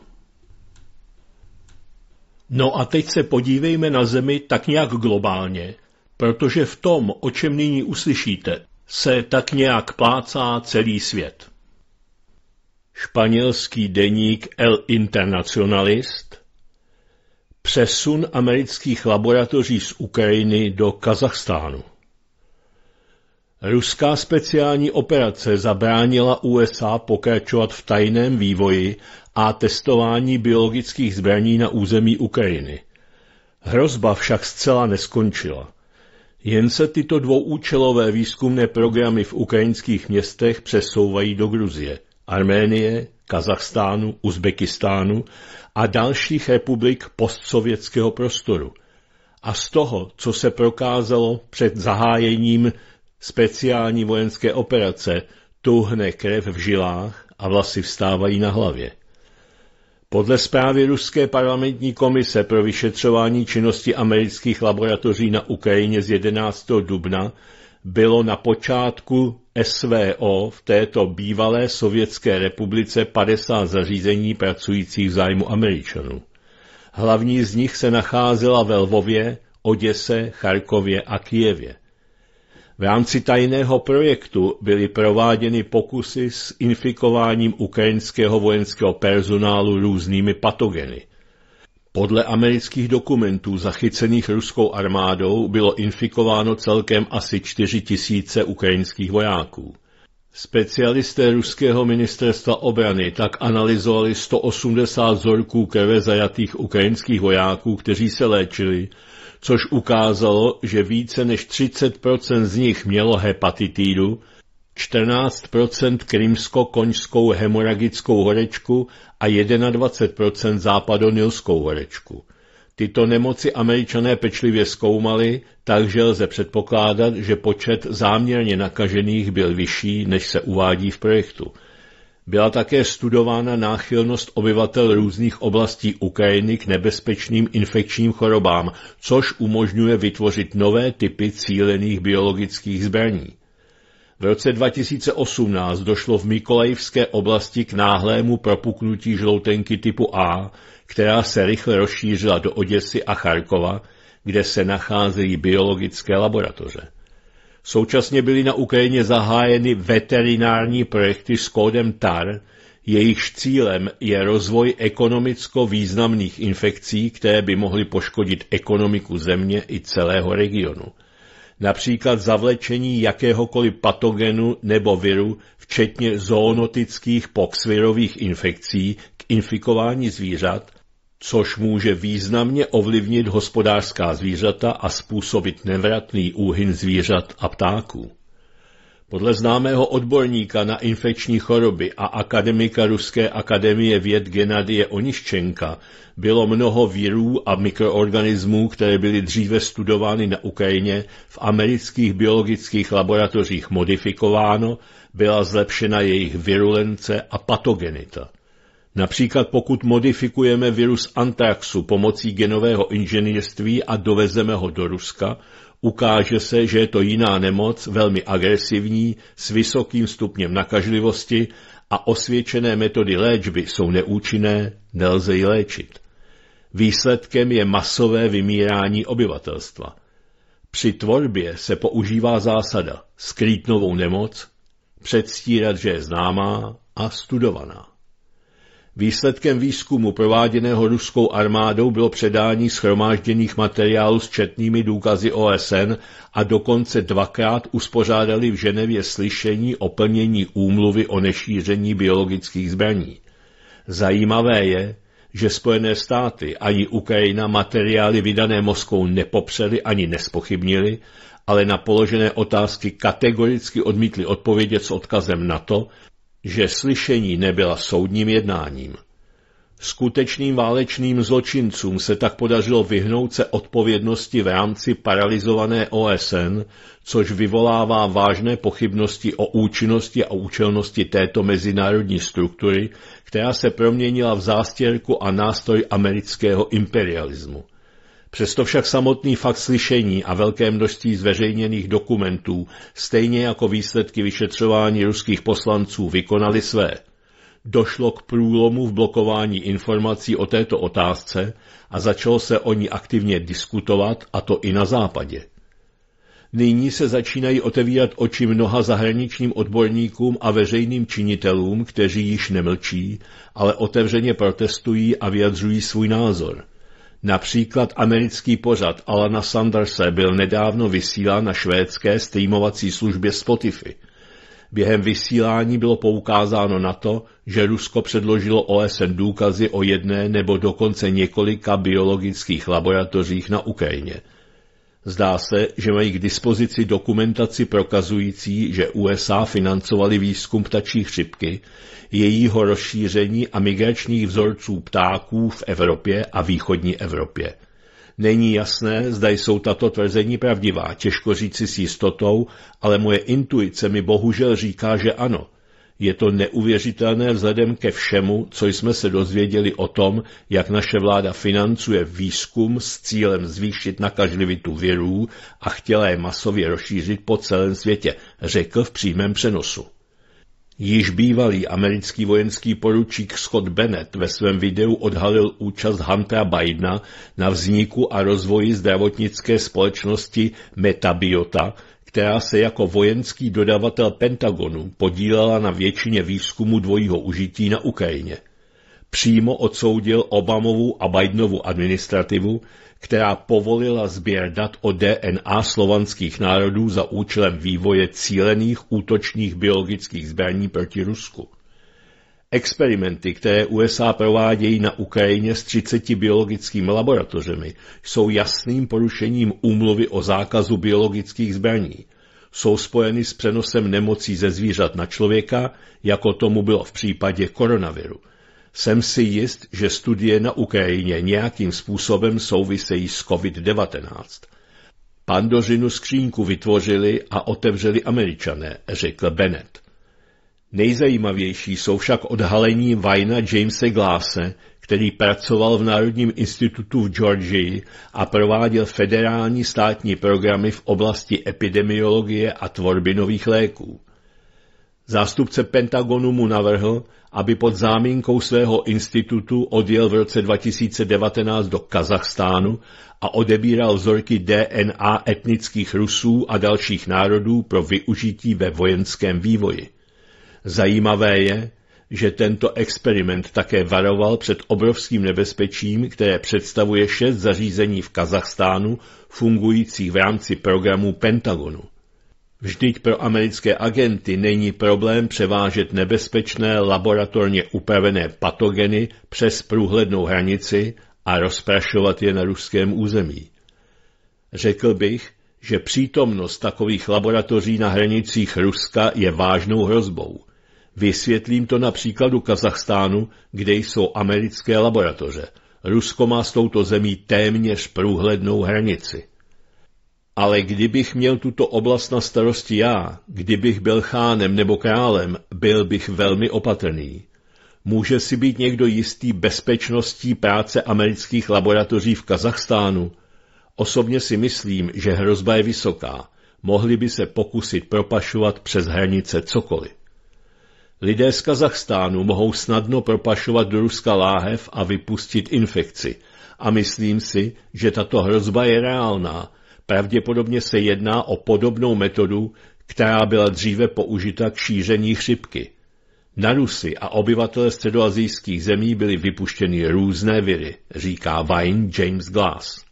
No a teď se podívejme na Zemi tak nějak globálně, protože v tom, o čem nyní uslyšíte, se tak nějak plácá celý svět španělský deník El Internacionalist, přesun amerických laboratoří z Ukrajiny do Kazachstánu. Ruská speciální operace zabránila USA pokračovat v tajném vývoji a testování biologických zbraní na území Ukrajiny. Hrozba však zcela neskončila. Jen se tyto dvouúčelové výzkumné programy v ukrajinských městech přesouvají do Gruzie – Arménie, Kazachstánu, Uzbekistánu a dalších republik postsovětského prostoru. A z toho, co se prokázalo před zahájením speciální vojenské operace, tuhne krev v žilách a vlasy vstávají na hlavě. Podle zprávy Ruské parlamentní komise pro vyšetřování činnosti amerických laboratoří na Ukrajině z 11. dubna bylo na počátku SVO v této bývalé Sovětské republice 50 zařízení pracujících v zájmu Američanů. Hlavní z nich se nacházela ve Lvově, Oděse, Charkově a Kijevě. V rámci tajného projektu byly prováděny pokusy s infikováním ukrajinského vojenského personálu různými patogeny – podle amerických dokumentů zachycených ruskou armádou bylo infikováno celkem asi 4 tisíce ukrajinských vojáků. Specialisté ruského ministerstva obrany tak analyzovali 180 vzorků krve zajatých ukrajinských vojáků, kteří se léčili, což ukázalo, že více než 30 z nich mělo hepatitidu, 14 krymsko-koňskou hemoragickou horečku a 21 západonilskou horečku. Tyto nemoci američané pečlivě zkoumali, takže lze předpokládat, že počet záměrně nakažených byl vyšší, než se uvádí v projektu. Byla také studována náchylnost obyvatel různých oblastí Ukrajiny k nebezpečným infekčním chorobám, což umožňuje vytvořit nové typy cílených biologických zbraní. V roce 2018 došlo v Mikolajivské oblasti k náhlému propuknutí žloutenky typu A, která se rychle rozšířila do Oděsy a Charkova, kde se nacházejí biologické laboratoře. Současně byly na Ukrajině zahájeny veterinární projekty s kódem TAR, jejichž cílem je rozvoj ekonomicko významných infekcí, které by mohly poškodit ekonomiku země i celého regionu například zavlečení jakéhokoliv patogenu nebo viru, včetně zoonotických poxvirových infekcí k infikování zvířat, což může významně ovlivnit hospodářská zvířata a způsobit nevratný úhyn zvířat a ptáků. Podle známého odborníka na infekční choroby a akademika Ruské akademie věd Genadie Oniščenka bylo mnoho virů a mikroorganismů, které byly dříve studovány na Ukrajině, v amerických biologických laboratořích modifikováno, byla zlepšena jejich virulence a patogenita. Například pokud modifikujeme virus antraxu pomocí genového inženýrství a dovezeme ho do Ruska, Ukáže se, že je to jiná nemoc, velmi agresivní, s vysokým stupněm nakažlivosti a osvědčené metody léčby jsou neúčinné, nelze ji léčit. Výsledkem je masové vymírání obyvatelstva. Při tvorbě se používá zásada skrýt novou nemoc, předstírat, že je známá a studovaná. Výsledkem výzkumu prováděného ruskou armádou bylo předání schromážděných materiálů s četnými důkazy OSN a dokonce dvakrát uspořádali v Ženevě slyšení o plnění úmluvy o nešíření biologických zbraní. Zajímavé je, že Spojené státy ani Ukrajina materiály vydané Moskou nepopřeli ani nespochybnili, ale na položené otázky kategoricky odmítli odpovědět s odkazem na to, že slyšení nebyla soudním jednáním. Skutečným válečným zločincům se tak podařilo vyhnout se odpovědnosti v rámci paralizované OSN, což vyvolává vážné pochybnosti o účinnosti a účelnosti této mezinárodní struktury, která se proměnila v zástěrku a nástroj amerického imperialismu. Přesto však samotný fakt slyšení a velké množství zveřejněných dokumentů, stejně jako výsledky vyšetřování ruských poslanců, vykonali své. Došlo k průlomu v blokování informací o této otázce a začalo se o ní aktivně diskutovat, a to i na západě. Nyní se začínají otevírat oči mnoha zahraničním odborníkům a veřejným činitelům, kteří již nemlčí, ale otevřeně protestují a vyjadřují svůj názor – Například americký pořad Alana Sandersa byl nedávno vysílán na švédské streamovací službě Spotify. Během vysílání bylo poukázáno na to, že Rusko předložilo OSN důkazy o jedné nebo dokonce několika biologických laboratořích na Ukrajině – Zdá se, že mají k dispozici dokumentaci prokazující, že USA financovali výzkum ptačí chřipky, jejího rozšíření a migračních vzorců ptáků v Evropě a východní Evropě. Není jasné, zda jsou tato tvrzení pravdivá, těžko říci s jistotou, ale moje intuice mi bohužel říká, že ano – je to neuvěřitelné vzhledem ke všemu, co jsme se dozvěděli o tom, jak naše vláda financuje výzkum s cílem zvýšit nakažlivitu virů a chtěla je masově rozšířit po celém světě, řekl v přímém přenosu. Již bývalý americký vojenský poručík Scott Bennett ve svém videu odhalil účast Huntera Bidena na vzniku a rozvoji zdravotnické společnosti Metabiota, která se jako vojenský dodavatel Pentagonu podílela na většině výzkumu dvojího užití na Ukrajině. Přímo odsoudil Obamovu a Bidenovu administrativu, která povolila sběr dat o DNA slovanských národů za účelem vývoje cílených útočných biologických zbraní proti Rusku. Experimenty, které USA provádějí na Ukrajině s 30 biologickými laboratořemi, jsou jasným porušením úmluvy o zákazu biologických zbraní. Jsou spojeny s přenosem nemocí ze zvířat na člověka, jako tomu bylo v případě koronaviru. Jsem si jist, že studie na Ukrajině nějakým způsobem souvisejí s COVID-19. Pandořinu skřínku vytvořili a otevřeli američané, řekl Bennett. Nejzajímavější jsou však odhalení Vajna Jamese Glase, který pracoval v Národním institutu v Georgii a prováděl federální státní programy v oblasti epidemiologie a tvorby nových léků. Zástupce Pentagonu mu navrhl, aby pod záminkou svého institutu odjel v roce 2019 do Kazachstánu a odebíral vzorky DNA etnických Rusů a dalších národů pro využití ve vojenském vývoji. Zajímavé je, že tento experiment také varoval před obrovským nebezpečím, které představuje šest zařízení v Kazachstánu fungujících v rámci programu Pentagonu. Vždyť pro americké agenty není problém převážet nebezpečné laboratorně upravené patogeny přes průhlednou hranici a rozprašovat je na ruském území. Řekl bych, že přítomnost takových laboratoří na hranicích Ruska je vážnou hrozbou – Vysvětlím to na příkladu Kazachstánu, kde jsou americké laboratoře. Rusko má s touto zemí téměř průhlednou hranici. Ale kdybych měl tuto oblast na starosti já, kdybych byl chánem nebo králem, byl bych velmi opatrný. Může si být někdo jistý bezpečností práce amerických laboratoří v Kazachstánu? Osobně si myslím, že hrozba je vysoká. Mohli by se pokusit propašovat přes hranice cokoliv. Lidé z Kazachstánu mohou snadno propašovat do Ruska láhev a vypustit infekci. A myslím si, že tato hrozba je reálná. Pravděpodobně se jedná o podobnou metodu, která byla dříve použita k šíření chřipky. Na Rusy a obyvatele středoazijských zemí byly vypuštěny různé viry, říká Vine James Glass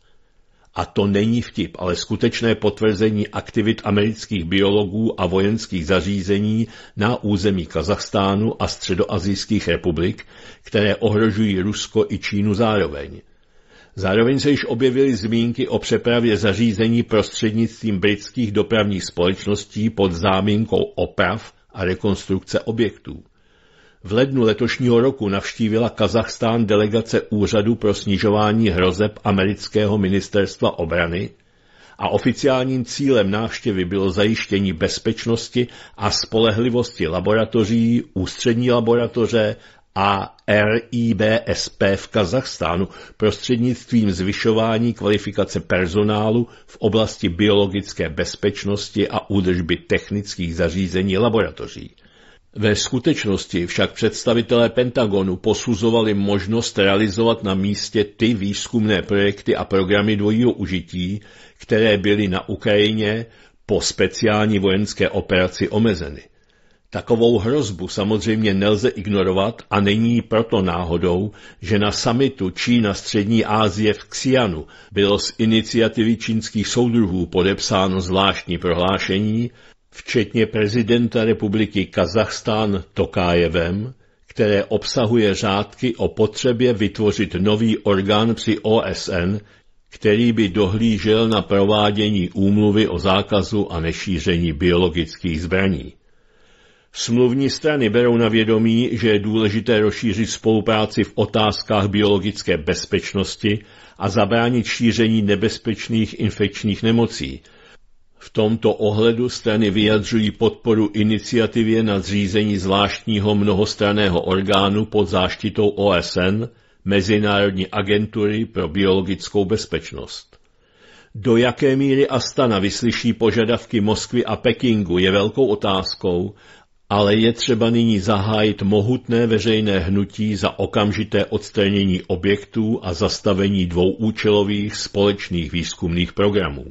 a to není vtip, ale skutečné potvrzení aktivit amerických biologů a vojenských zařízení na území Kazachstánu a středoazijských republik, které ohrožují Rusko i Čínu zároveň. Zároveň se již objevily zmínky o přepravě zařízení prostřednictvím britských dopravních společností pod záminkou oprav a rekonstrukce objektů. V lednu letošního roku navštívila Kazachstán delegace Úřadu pro snižování hrozeb amerického ministerstva obrany a oficiálním cílem návštěvy bylo zajištění bezpečnosti a spolehlivosti laboratoří, ústřední laboratoře a RIBSP v Kazachstánu prostřednictvím zvyšování kvalifikace personálu v oblasti biologické bezpečnosti a údržby technických zařízení laboratoří. Ve skutečnosti však představitelé Pentagonu posuzovali možnost realizovat na místě ty výzkumné projekty a programy dvojího užití, které byly na Ukrajině po speciální vojenské operaci omezeny. Takovou hrozbu samozřejmě nelze ignorovat a není proto náhodou, že na samitu Čína Střední Ázie v Xianu bylo z iniciativy čínských soudruhů podepsáno zvláštní prohlášení, včetně prezidenta republiky Kazachstán Tokájevem, které obsahuje řádky o potřebě vytvořit nový orgán při OSN, který by dohlížel na provádění úmluvy o zákazu a nešíření biologických zbraní. Smluvní strany berou na vědomí, že je důležité rozšířit spolupráci v otázkách biologické bezpečnosti a zabránit šíření nebezpečných infekčních nemocí – v tomto ohledu strany vyjadřují podporu iniciativě na zřízení zvláštního mnohostraného orgánu pod záštitou OSN, Mezinárodní agentury pro biologickou bezpečnost. Do jaké míry Astana vyslyší požadavky Moskvy a Pekingu je velkou otázkou, ale je třeba nyní zahájit mohutné veřejné hnutí za okamžité odstranění objektů a zastavení dvouúčelových společných výzkumných programů.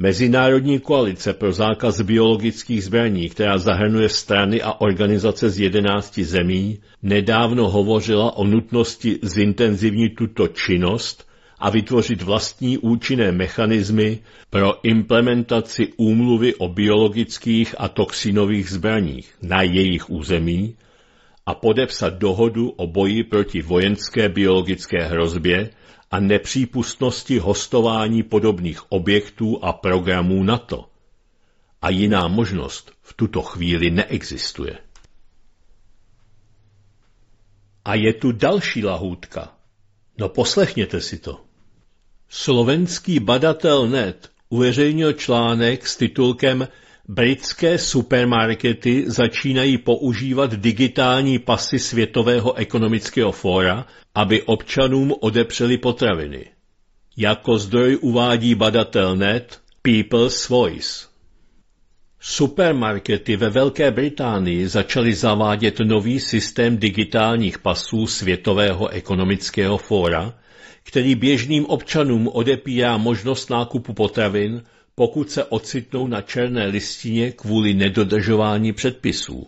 Mezinárodní koalice pro zákaz biologických zbraní, která zahrnuje strany a organizace z 11 zemí, nedávno hovořila o nutnosti zintenzivnit tuto činnost a vytvořit vlastní účinné mechanismy pro implementaci úmluvy o biologických a toxinových zbraních na jejich území a podepsat dohodu o boji proti vojenské biologické hrozbě, a nepřípustnosti hostování podobných objektů a programů NATO. A jiná možnost v tuto chvíli neexistuje. A je tu další lahůdka. No poslechněte si to. Slovenský badatel net uveřejnil článek s titulkem Britské supermarkety začínají používat digitální pasy Světového ekonomického fóra aby občanům odepřeli potraviny. Jako zdroj uvádí badatel net People's Voice. Supermarkety ve Velké Británii začaly zavádět nový systém digitálních pasů Světového ekonomického fóra, který běžným občanům odepírá možnost nákupu potravin, pokud se ocitnou na černé listině kvůli nedodržování předpisů.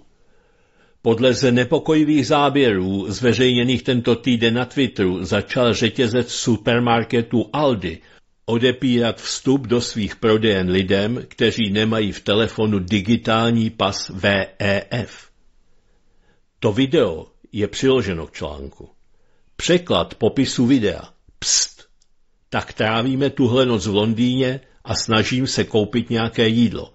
Podle znepokojivých záběrů zveřejněných tento týden na Twitteru začal řetězec supermarketu Aldi odepírat vstup do svých prodejen lidem, kteří nemají v telefonu digitální pas VEF. To video je přiloženo k článku. Překlad popisu videa. Pst. Tak trávíme tuhle noc v Londýně a snažím se koupit nějaké jídlo.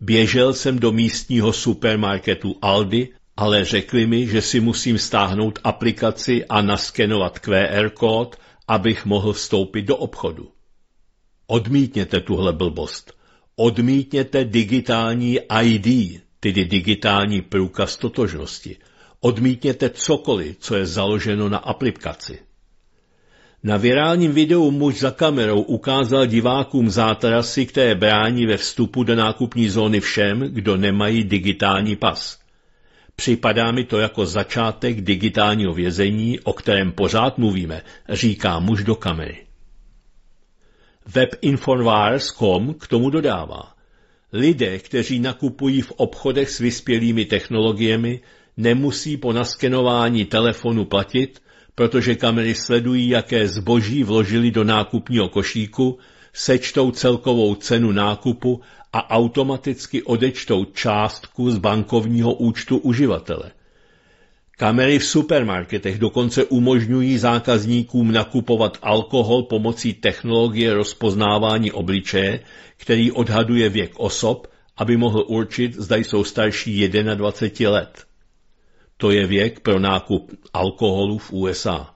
Běžel jsem do místního supermarketu Aldi ale řekli mi, že si musím stáhnout aplikaci a naskenovat QR kód, abych mohl vstoupit do obchodu. Odmítněte tuhle blbost. Odmítněte digitální ID, tedy digitální průkaz totožnosti. Odmítněte cokoliv, co je založeno na aplikaci. Na virálním videu muž za kamerou ukázal divákům zátarasy, které brání ve vstupu do nákupní zóny všem, kdo nemají digitální pas – Připadá mi to jako začátek digitálního vězení, o kterém pořád mluvíme, říká muž do kamery. Webinformars.com k tomu dodává. Lidé, kteří nakupují v obchodech s vyspělými technologiemi, nemusí po naskenování telefonu platit, protože kamery sledují, jaké zboží vložili do nákupního košíku, sečtou celkovou cenu nákupu a automaticky odečtou částku z bankovního účtu uživatele. Kamery v supermarketech dokonce umožňují zákazníkům nakupovat alkohol pomocí technologie rozpoznávání obličeje, který odhaduje věk osob, aby mohl určit, zda jsou starší 21 let. To je věk pro nákup alkoholu v USA.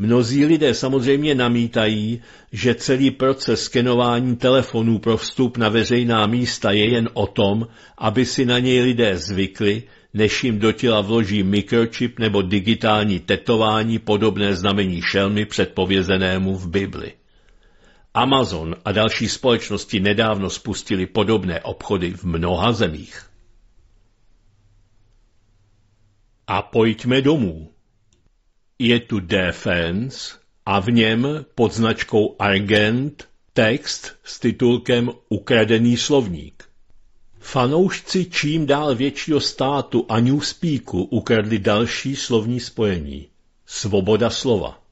Mnozí lidé samozřejmě namítají, že celý proces skenování telefonů pro vstup na veřejná místa je jen o tom, aby si na něj lidé zvykli, než jim do těla vloží mikročip nebo digitální tetování podobné znamení šelmy předpovězenému v Bibli. Amazon a další společnosti nedávno spustili podobné obchody v mnoha zemích. A pojďme domů je tu Defense a v něm pod značkou Argent text s titulkem Ukradený slovník. Fanoušci čím dál většího státu a Newspeaku ukradli další slovní spojení. Svoboda slova.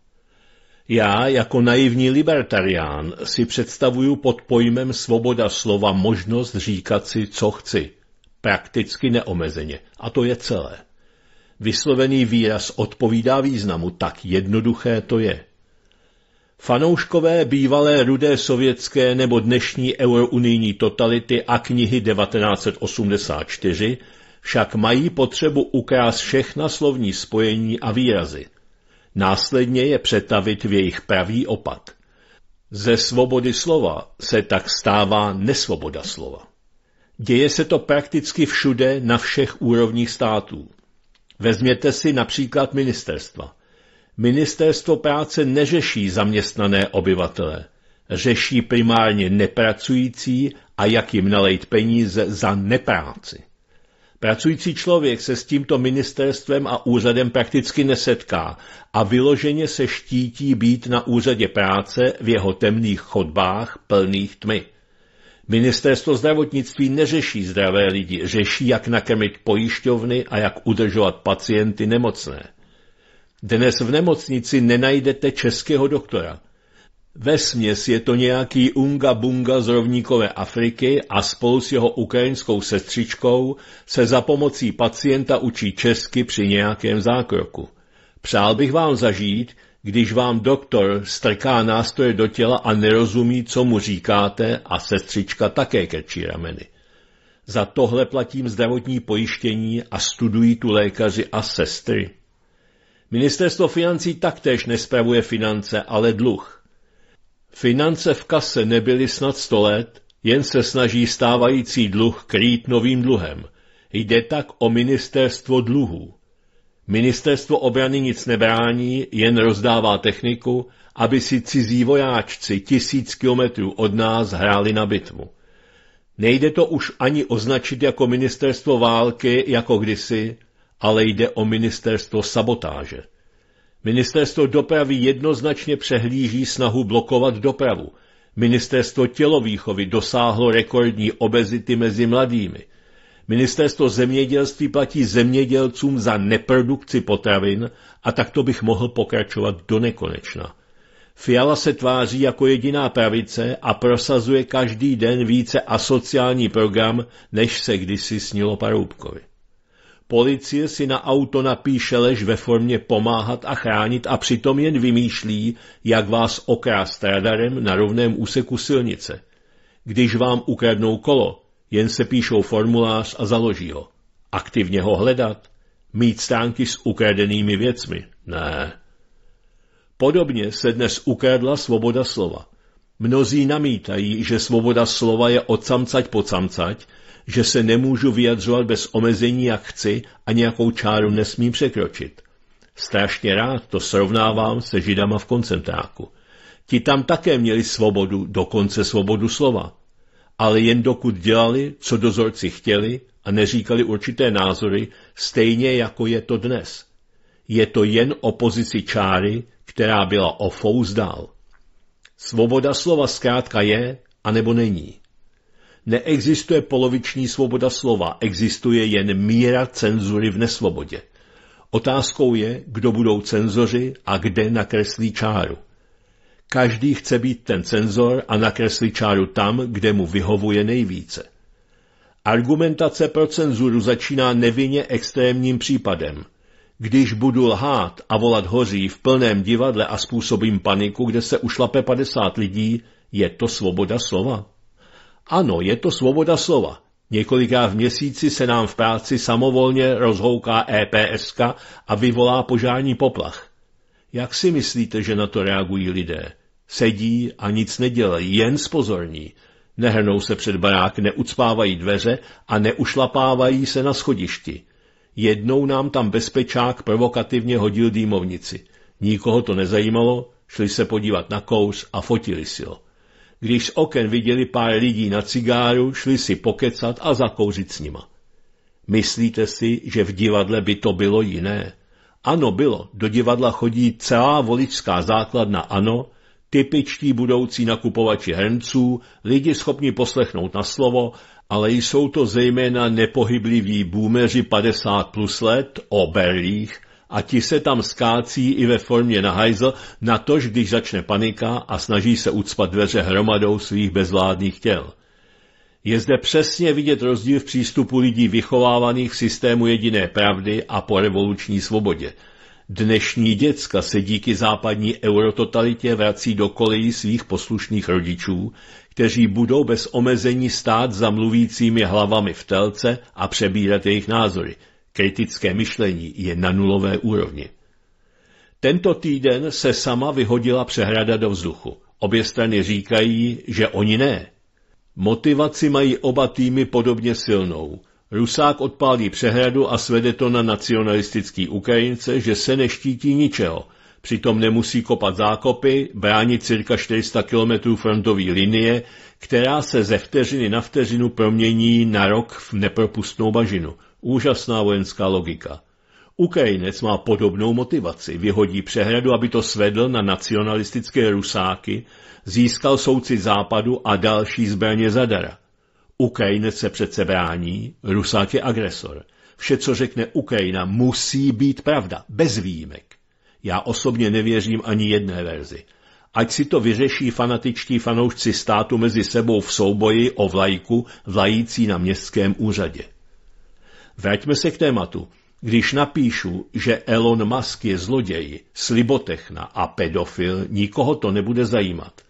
Já jako naivní libertarián si představuju pod pojmem svoboda slova možnost říkat si, co chci. Prakticky neomezeně. A to je celé. Vyslovený výraz odpovídá významu, tak jednoduché to je. Fanouškové bývalé rudé sovětské nebo dnešní eurounijní totality a knihy 1984 však mají potřebu ukrást všechna slovní spojení a výrazy. Následně je přetavit v jejich pravý opat. Ze svobody slova se tak stává nesvoboda slova. Děje se to prakticky všude na všech úrovních států. Vezměte si například ministerstva. Ministerstvo práce neřeší zaměstnané obyvatele. Řeší primárně nepracující a jak jim nalejt peníze za nepráci. Pracující člověk se s tímto ministerstvem a úřadem prakticky nesetká a vyloženě se štítí být na úřadě práce v jeho temných chodbách plných tmy. Ministerstvo zdravotnictví neřeší zdravé lidi, řeší, jak nakrmit pojišťovny a jak udržovat pacienty nemocné. Dnes v nemocnici nenajdete českého doktora. Ve směs je to nějaký Unga Bunga z rovníkové Afriky a spolu s jeho ukrajinskou sestřičkou se za pomocí pacienta učí česky při nějakém zákroku. Přál bych vám zažít, když vám doktor strká nástroje do těla a nerozumí, co mu říkáte, a sestřička také krčí rameny. Za tohle platím zdravotní pojištění a studují tu lékaři a sestry. Ministerstvo financí taktéž nespravuje finance, ale dluh. Finance v kase nebyly snad sto let, jen se snaží stávající dluh krýt novým dluhem. Jde tak o ministerstvo dluhů. Ministerstvo obrany nic nebrání, jen rozdává techniku, aby si cizí vojáčci tisíc kilometrů od nás hráli na bitvu. Nejde to už ani označit jako ministerstvo války, jako kdysi, ale jde o ministerstvo sabotáže. Ministerstvo dopravy jednoznačně přehlíží snahu blokovat dopravu. Ministerstvo tělovýchovy dosáhlo rekordní obezity mezi mladými – Ministerstvo zemědělství platí zemědělcům za neprodukci potravin a takto bych mohl pokračovat do nekonečna. Fiala se tváří jako jediná pravice a prosazuje každý den více asociální program, než se kdysi snilo Paroubkovi. Policie si na auto napíše lež ve formě pomáhat a chránit a přitom jen vymýšlí, jak vás okrást radarem na rovném úseku silnice. Když vám ukradnou kolo, jen se píšou formulář a založí ho. Aktivně ho hledat? Mít stánky s ukradenými věcmi? Ne. Podobně se dnes ukradla svoboda slova. Mnozí namítají, že svoboda slova je odsamcať samcať, že se nemůžu vyjadřovat bez omezení, jak chci, a nějakou čáru nesmím překročit. Strašně rád to srovnávám se židama v koncentráku. Ti tam také měli svobodu, dokonce svobodu slova ale jen dokud dělali, co dozorci chtěli a neříkali určité názory, stejně jako je to dnes. Je to jen opozici čáry, která byla o fous dál. Svoboda slova zkrátka je, anebo není. Neexistuje poloviční svoboda slova, existuje jen míra cenzury v nesvobodě. Otázkou je, kdo budou cenzoři a kde nakreslí čáru. Každý chce být ten cenzor a nakreslí čáru tam, kde mu vyhovuje nejvíce. Argumentace pro cenzuru začíná nevinně extrémním případem. Když budu lhát a volat hoří v plném divadle a způsobím paniku, kde se ušlape 50 lidí, je to svoboda slova? Ano, je to svoboda slova. Několiká v měsíci se nám v práci samovolně rozhouká EPSK a vyvolá požární poplach. Jak si myslíte, že na to reagují lidé? Sedí a nic nedělají, jen spozorní. Nehrnou se před barák, neucpávají dveře a neušlapávají se na schodišti. Jednou nám tam bezpečák provokativně hodil dýmovnici. Nikoho to nezajímalo, šli se podívat na kous a fotili si ho. Když z oken viděli pár lidí na cigáru, šli si pokecat a zakouřit s nima. Myslíte si, že v divadle by to bylo jiné? Ano, bylo. Do divadla chodí celá voličská základna ANO typičtí budoucí nakupovači hrnců, lidi schopni poslechnout na slovo, ale jsou to zejména nepohybliví boomeři 50 plus let, berlích a ti se tam skácí i ve formě na hajzl, tož, když začne panika a snaží se ucpat dveře hromadou svých bezvládných těl. Je zde přesně vidět rozdíl v přístupu lidí vychovávaných v systému jediné pravdy a po revoluční svobodě – Dnešní děcka se díky západní eurototalitě vrací do koleji svých poslušných rodičů, kteří budou bez omezení stát za mluvícími hlavami v telce a přebírat jejich názory. Kritické myšlení je na nulové úrovni. Tento týden se sama vyhodila přehrada do vzduchu. Obě strany říkají, že oni ne. Motivaci mají oba týmy podobně silnou. Rusák odpálí přehradu a svede to na nacionalistický Ukrajince, že se neštítí ničeho. Přitom nemusí kopat zákopy, bránit cirka 400 km frontové linie, která se ze vteřiny na vteřinu promění na rok v nepropustnou bažinu. Úžasná vojenská logika. Ukrajinec má podobnou motivaci. Vyhodí přehradu, aby to svedl na nacionalistické rusáky, získal souci západu a další zbraně zadara. Ukrajinec se přece brání, Rusák je agresor. Vše, co řekne Ukrajina, musí být pravda, bez výjimek. Já osobně nevěřím ani jedné verzi. Ať si to vyřeší fanatičtí fanoušci státu mezi sebou v souboji o vlajku vlající na městském úřadě. Vraťme se k tématu. Když napíšu, že Elon Musk je zloděj, slibotechna a pedofil, nikoho to nebude zajímat.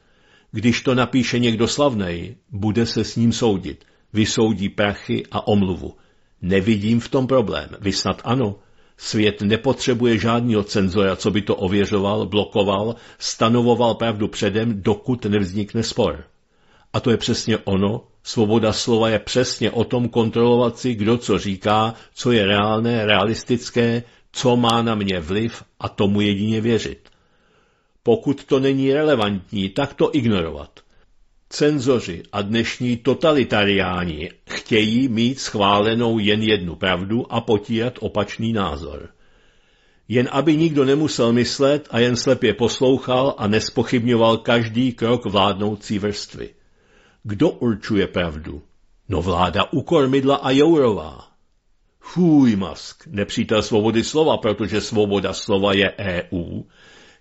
Když to napíše někdo slavnej, bude se s ním soudit. Vysoudí prachy a omluvu. Nevidím v tom problém. Vy snad ano. Svět nepotřebuje žádného cenzora, co by to ověřoval, blokoval, stanovoval pravdu předem, dokud nevznikne spor. A to je přesně ono, Svoboda slova je přesně o tom kontrolovat si, kdo co říká, co je reálné, realistické, co má na mě vliv a tomu jedině věřit. Pokud to není relevantní, tak to ignorovat. Cenzoři a dnešní totalitariáni chtějí mít schválenou jen jednu pravdu a potírat opačný názor. Jen aby nikdo nemusel myslet a jen slepě poslouchal a nespochybňoval každý krok vládnoucí vrstvy. Kdo určuje pravdu? No vláda u kormidla a Jourová. Fůj, Musk, nepřítel svobody slova, protože svoboda slova je EU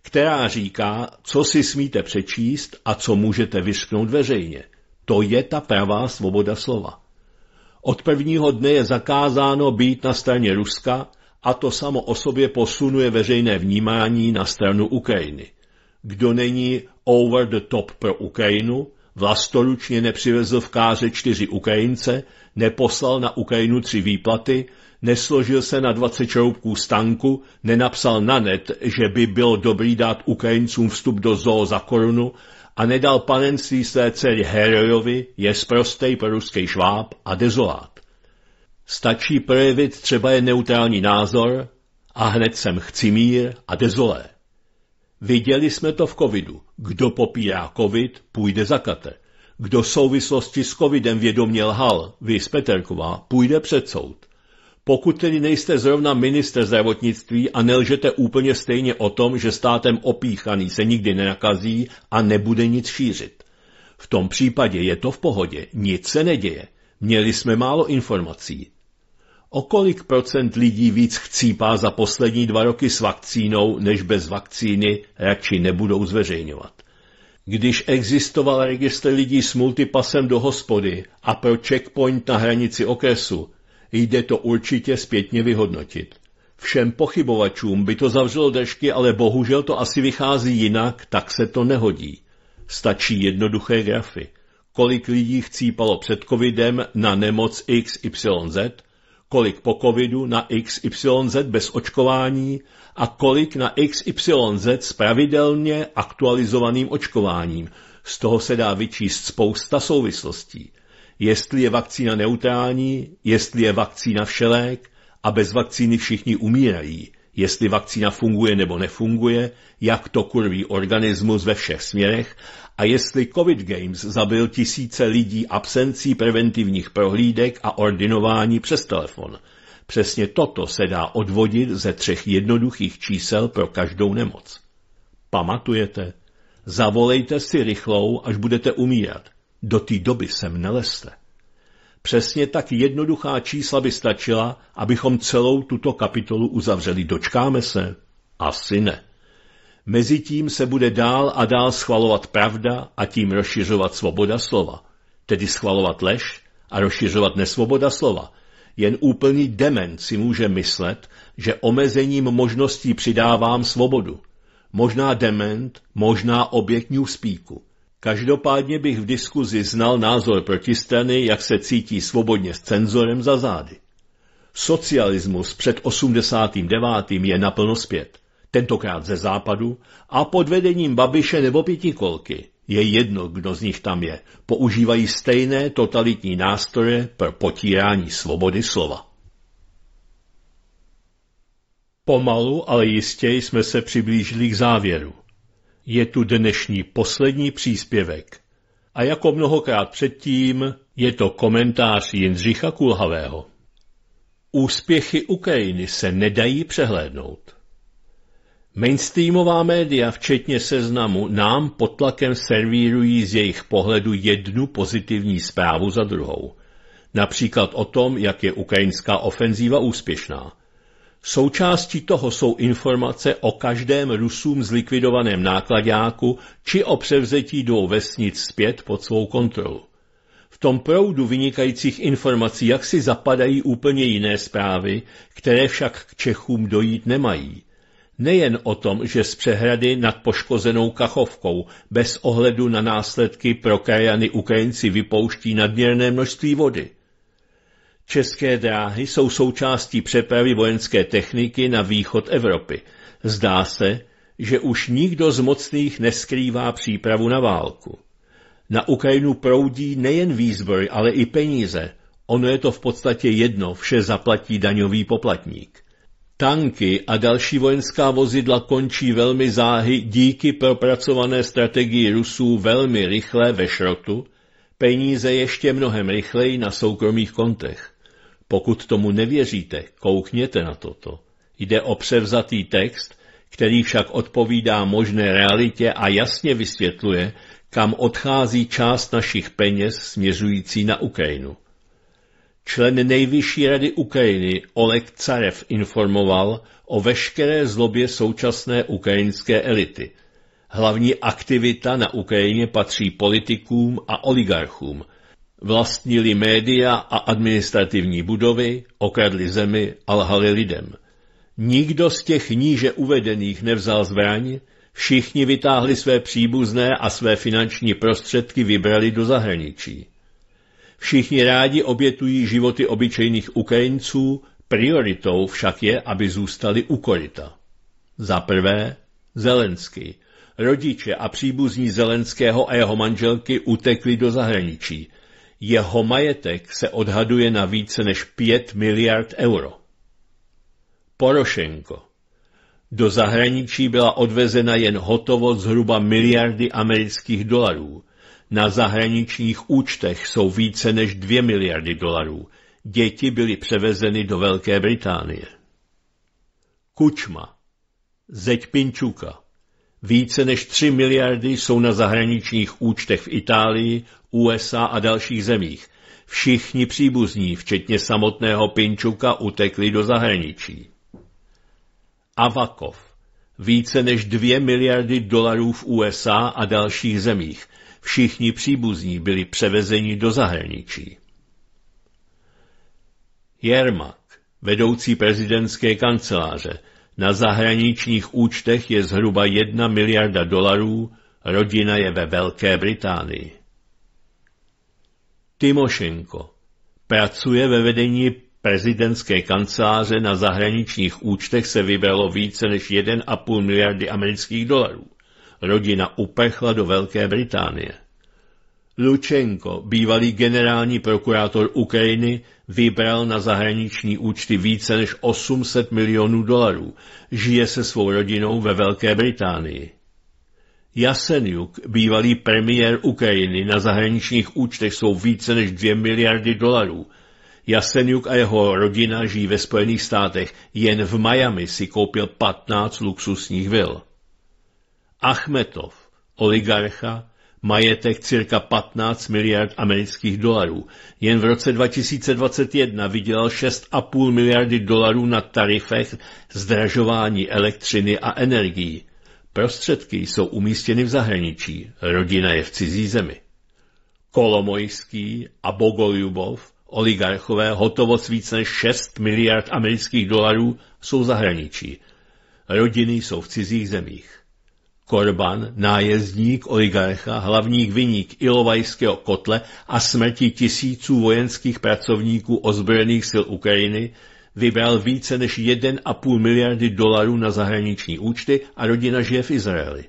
která říká, co si smíte přečíst a co můžete vyšknout veřejně. To je ta pravá svoboda slova. Od prvního dne je zakázáno být na straně Ruska a to samo o sobě posunuje veřejné vnímání na stranu Ukrajiny. Kdo není over the top pro Ukrajinu, vlastoručně nepřivezl v káře čtyři Ukrajince, neposlal na Ukrajinu tři výplaty, nesložil se na 20 šroubků stanku, nenapsal na net, že by bylo dobrý dát Ukrajincům vstup do zoo za korunu a nedal panenství své dcery Herojovi, je sprostej ruský šváb a dezolát. Stačí projevit třeba je neutrální názor a hned jsem chci mír a dezolé. Viděli jsme to v covidu. Kdo popírá covid, půjde za kate. Kdo v souvislosti s covidem vědomě lhal, vy Peterková, půjde před soud. Pokud tedy nejste zrovna minister zdravotnictví a nelžete úplně stejně o tom, že státem opíchaný se nikdy nenakazí a nebude nic šířit. V tom případě je to v pohodě, nic se neděje. Měli jsme málo informací. O kolik procent lidí víc chcípá za poslední dva roky s vakcínou, než bez vakcíny radši nebudou zveřejňovat? Když existoval registr lidí s multipasem do hospody a pro checkpoint na hranici okresu, Jde to určitě zpětně vyhodnotit. Všem pochybovačům by to zavřelo dešky, ale bohužel to asi vychází jinak, tak se to nehodí. Stačí jednoduché grafy. Kolik lidí chcípalo před covidem na nemoc XYZ, kolik po covidu na XYZ bez očkování a kolik na XYZ s pravidelně aktualizovaným očkováním. Z toho se dá vyčíst spousta souvislostí jestli je vakcína neutrální, jestli je vakcína všelék a bez vakcíny všichni umírají, jestli vakcína funguje nebo nefunguje, jak to kurví organismus ve všech směrech a jestli COVID Games zabil tisíce lidí absencí preventivních prohlídek a ordinování přes telefon. Přesně toto se dá odvodit ze třech jednoduchých čísel pro každou nemoc. Pamatujete? Zavolejte si rychlou, až budete umírat. Do té doby sem neleste. Přesně tak jednoduchá čísla by stačila, abychom celou tuto kapitolu uzavřeli. Dočkáme se? Asi ne. Mezitím se bude dál a dál schvalovat pravda a tím rozšiřovat svoboda slova. Tedy schvalovat lež a rozšiřovat nesvoboda slova. Jen úplný dement si může myslet, že omezením možností přidávám svobodu. Možná dement, možná objekt newspeaku. Každopádně bych v diskuzi znal názor protistrany, jak se cítí svobodně s cenzorem za zády. Socialismus před 89. je naplno zpět, tentokrát ze západu a pod vedením Babiše nebo Pětikolky. Je jedno, kdo z nich tam je. Používají stejné totalitní nástroje pro potírání svobody slova. Pomalu, ale jistě jsme se přiblížili k závěru je tu dnešní poslední příspěvek. A jako mnohokrát předtím je to komentář Jindřicha Kulhavého. Úspěchy Ukrajiny se nedají přehlédnout. Mainstreamová média, včetně seznamu, nám pod tlakem servírují z jejich pohledu jednu pozitivní zprávu za druhou. Například o tom, jak je ukrajinská ofenzíva úspěšná – Součástí toho jsou informace o každém Rusům zlikvidovaném nákladňáku či o převzetí dvou vesnic zpět pod svou kontrolu. V tom proudu vynikajících informací jak si zapadají úplně jiné zprávy, které však k Čechům dojít nemají. Nejen o tom, že z přehrady nad poškozenou kachovkou bez ohledu na následky pro krajany Ukrajinci vypouští nadměrné množství vody – České dráhy jsou součástí přepravy vojenské techniky na východ Evropy. Zdá se, že už nikdo z mocných neskrývá přípravu na válku. Na Ukrajinu proudí nejen výzbroj, ale i peníze. Ono je to v podstatě jedno, vše zaplatí daňový poplatník. Tanky a další vojenská vozidla končí velmi záhy díky propracované strategii Rusů velmi rychle ve šrotu, peníze ještě mnohem rychleji na soukromých kontech. Pokud tomu nevěříte, koukněte na toto. Jde o převzatý text, který však odpovídá možné realitě a jasně vysvětluje, kam odchází část našich peněz směřující na Ukrajinu. Člen Nejvyšší rady Ukrajiny Oleg Carev informoval o veškeré zlobě současné ukrajinské elity. Hlavní aktivita na Ukrajině patří politikům a oligarchům, Vlastnili média a administrativní budovy, okradli zemi a lhali lidem. Nikdo z těch níže uvedených nevzal zbraň, všichni vytáhli své příbuzné a své finanční prostředky vybrali do zahraničí. Všichni rádi obětují životy obyčejných Ukrajinců, prioritou však je, aby zůstali u korita. Za prvé, Zelenský. Rodiče a příbuzní Zelenského a jeho manželky utekli do zahraničí – jeho majetek se odhaduje na více než 5 miliard euro. Porošenko. Do zahraničí byla odvezena jen hotovost zhruba miliardy amerických dolarů. Na zahraničních účtech jsou více než 2 miliardy dolarů. Děti byly převezeny do Velké Británie. Kučma. Zeď Pinčuka. Více než 3 miliardy jsou na zahraničních účtech v Itálii, USA a dalších zemích. Všichni příbuzní, včetně samotného Pinčuka, utekli do zahraničí. Avakov. Více než dvě miliardy dolarů v USA a dalších zemích. Všichni příbuzní byli převezeni do zahraničí. Jermak, vedoucí prezidentské kanceláře, na zahraničních účtech je zhruba jedna miliarda dolarů, rodina je ve Velké Británii. Timošenko pracuje ve vedení prezidentské kanceláře na zahraničních účtech se vybralo více než 1,5 miliardy amerických dolarů. Rodina uprchla do Velké Británie. Lučenko, bývalý generální prokurátor Ukrajiny, vybral na zahraniční účty více než 800 milionů dolarů. Žije se svou rodinou ve Velké Británii. Jasenjuk, bývalý premiér Ukrajiny, na zahraničních účtech jsou více než 2 miliardy dolarů. Jasenjuk a jeho rodina žijí ve Spojených státech, jen v Miami si koupil 15 luxusních vil. Achmetov, oligarcha, majetek cirka 15 miliard amerických dolarů. Jen v roce 2021 vydělal 6,5 miliardy dolarů na tarifech zdražování elektřiny a energií. Prostředky jsou umístěny v zahraničí, rodina je v cizí zemi. Kolomojský a Bogoljubov, oligarchové, hotovost více než 6 miliard amerických dolarů jsou v zahraničí. Rodiny jsou v cizích zemích. Korban, nájezdník, oligarcha, hlavník viník Ilovajského kotle a smrti tisíců vojenských pracovníků ozbrojených sil Ukrajiny Vybral více než 1,5 miliardy dolarů na zahraniční účty a rodina žije v Izraeli.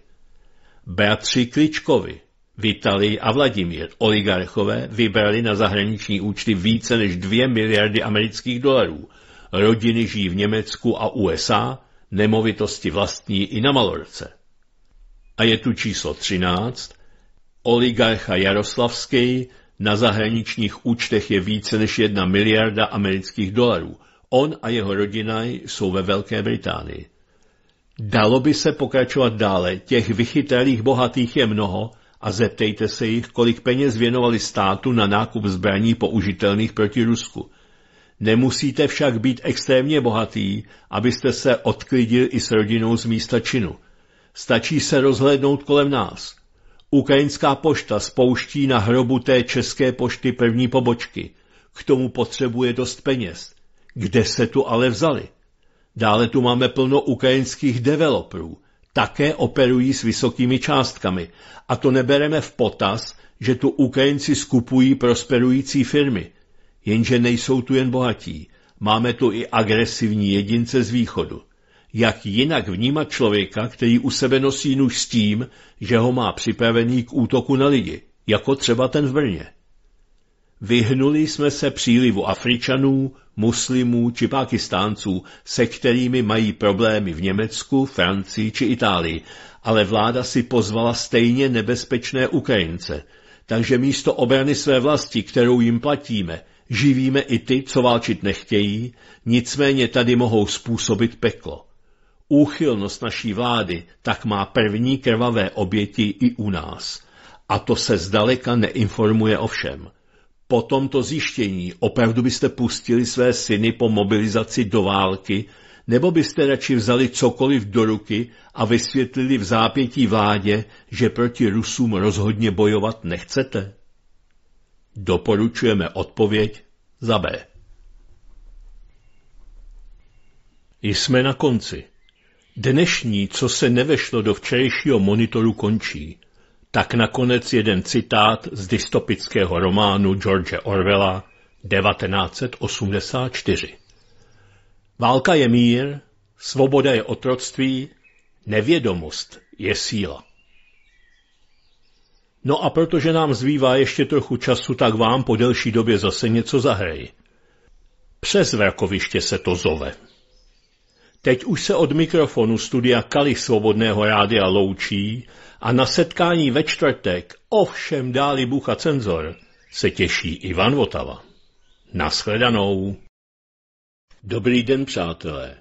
Bratři Kličkovi, Vitalij a Vladimír, oligarchové, vybrali na zahraniční účty více než 2 miliardy amerických dolarů. Rodiny žijí v Německu a USA, nemovitosti vlastní i na Malorce. A je tu číslo 13. Oligarcha Jaroslavský na zahraničních účtech je více než 1 miliarda amerických dolarů. On a jeho rodina jsou ve Velké Británii. Dalo by se pokračovat dále, těch vychytralých bohatých je mnoho a zeptejte se jich, kolik peněz věnovali státu na nákup zbraní použitelných proti Rusku. Nemusíte však být extrémně bohatý, abyste se odklidil i s rodinou z místa činu. Stačí se rozhlédnout kolem nás. Ukrajinská pošta spouští na hrobu té české pošty první pobočky. K tomu potřebuje dost peněz. Kde se tu ale vzali? Dále tu máme plno ukrajinských developerů. Také operují s vysokými částkami. A to nebereme v potaz, že tu Ukrajinci skupují prosperující firmy. Jenže nejsou tu jen bohatí. Máme tu i agresivní jedince z východu. Jak jinak vnímat člověka, který u sebe nosí nůž s tím, že ho má připravený k útoku na lidi, jako třeba ten v Brně? Vyhnuli jsme se přílivu Afričanů, muslimů či Pákistánců, se kterými mají problémy v Německu, Francii či Itálii, ale vláda si pozvala stejně nebezpečné Ukrajince. Takže místo obrany své vlasti, kterou jim platíme, živíme i ty, co válčit nechtějí, nicméně tady mohou způsobit peklo. Úchylnost naší vlády tak má první krvavé oběti i u nás. A to se zdaleka neinformuje o všem po tomto zjištění opravdu byste pustili své syny po mobilizaci do války, nebo byste radši vzali cokoliv do ruky a vysvětlili v zápětí vládě, že proti Rusům rozhodně bojovat nechcete? Doporučujeme odpověď za B. Jsme na konci. Dnešní, co se nevešlo do včerejšího monitoru, končí tak nakonec jeden citát z dystopického románu George Orwella 1984. Válka je mír, svoboda je otroctví, nevědomost je síla. No a protože nám zbývá ještě trochu času, tak vám po delší době zase něco zahrej. Přes vrakoviště se to zove. Teď už se od mikrofonu studia Kali Svobodného rádia loučí a na setkání ve čtvrtek, ovšem dáli bucha cenzor, se těší Ivan Votava. Naschledanou. Dobrý den, přátelé.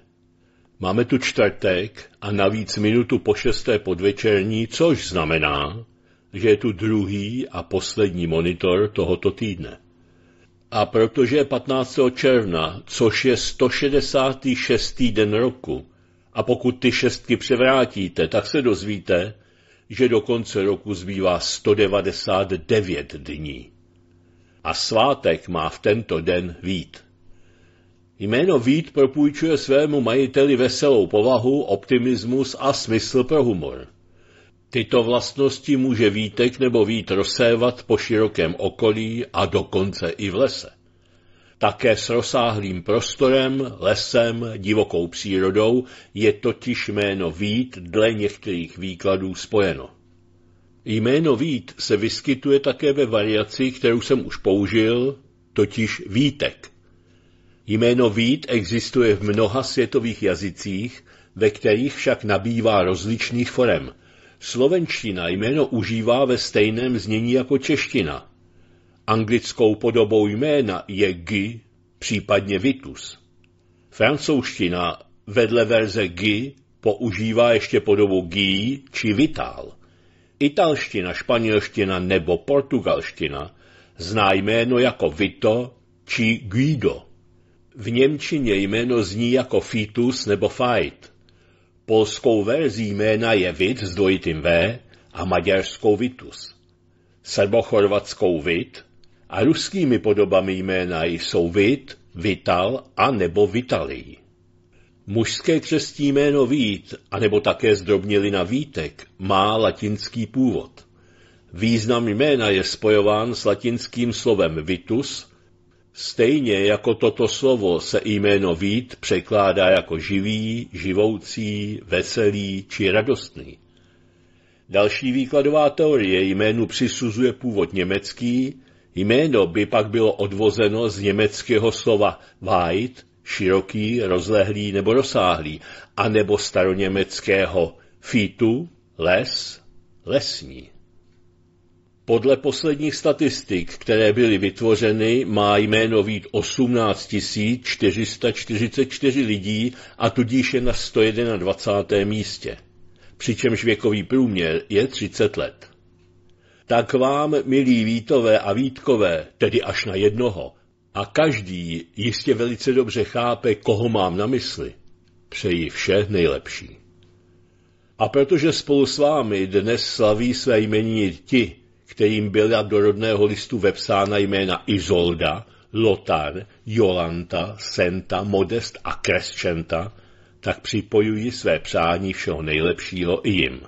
Máme tu čtvrtek a navíc minutu po šesté podvečerní, což znamená, že je tu druhý a poslední monitor tohoto týdne. A protože 15. června, což je 166. den roku, a pokud ty šestky převrátíte, tak se dozvíte, že do konce roku zbývá 199 dní. A svátek má v tento den vít. Jméno Vít propůjčuje svému majiteli veselou povahu, optimismus a smysl pro humor. Tyto vlastnosti může výtek nebo vít rozsévat po širokém okolí a dokonce i v lese. Také s rozsáhlým prostorem, lesem, divokou přírodou je totiž jméno vít dle některých výkladů spojeno. Jméno vít se vyskytuje také ve variaci, kterou jsem už použil, totiž výtek. Jméno vít existuje v mnoha světových jazycích, ve kterých však nabývá rozličných forem – Slovenština jméno užívá ve stejném znění jako čeština. Anglickou podobou jména je G, případně Vitus. Francouzština vedle verze G používá ještě podobu G či Vital. Italština, španělština nebo portugalština zná jméno jako Vito či Guido. V Němčině jméno zní jako Fitus nebo Fight. Polskou verzí jména je Vit s dvojitým V a maďarskou Vitus. Serbochorvatskou Vit a ruskými podobami jména jsou Vit, Vital a nebo Vitalij. Mužské křestní jméno Vít, anebo také zdrobnili na Vítek, má latinský původ. Význam jména je spojován s latinským slovem vitus, Stejně jako toto slovo se jméno Vít překládá jako živý, živoucí, veselý či radostný. Další výkladová teorie jménu přisuzuje původ německý, jméno by pak bylo odvozeno z německého slova weit, široký, rozlehlý nebo rozsáhlý, anebo staroněmeckého fitu, les, lesní. Podle posledních statistik, které byly vytvořeny, má jméno vít 18 444 lidí a tudíž je na 121. místě. Přičemž věkový průměr je 30 let. Tak vám, milí Vítové a Vítkové, tedy až na jednoho, a každý jistě velice dobře chápe, koho mám na mysli. Přeji vše nejlepší. A protože spolu s vámi dnes slaví své jmení ti, kterým byla do rodného listu vepsána jména Izolda, Lotar, Jolanta, Senta, Modest a Krescenta, tak připojuji své přání všeho nejlepšího i jim.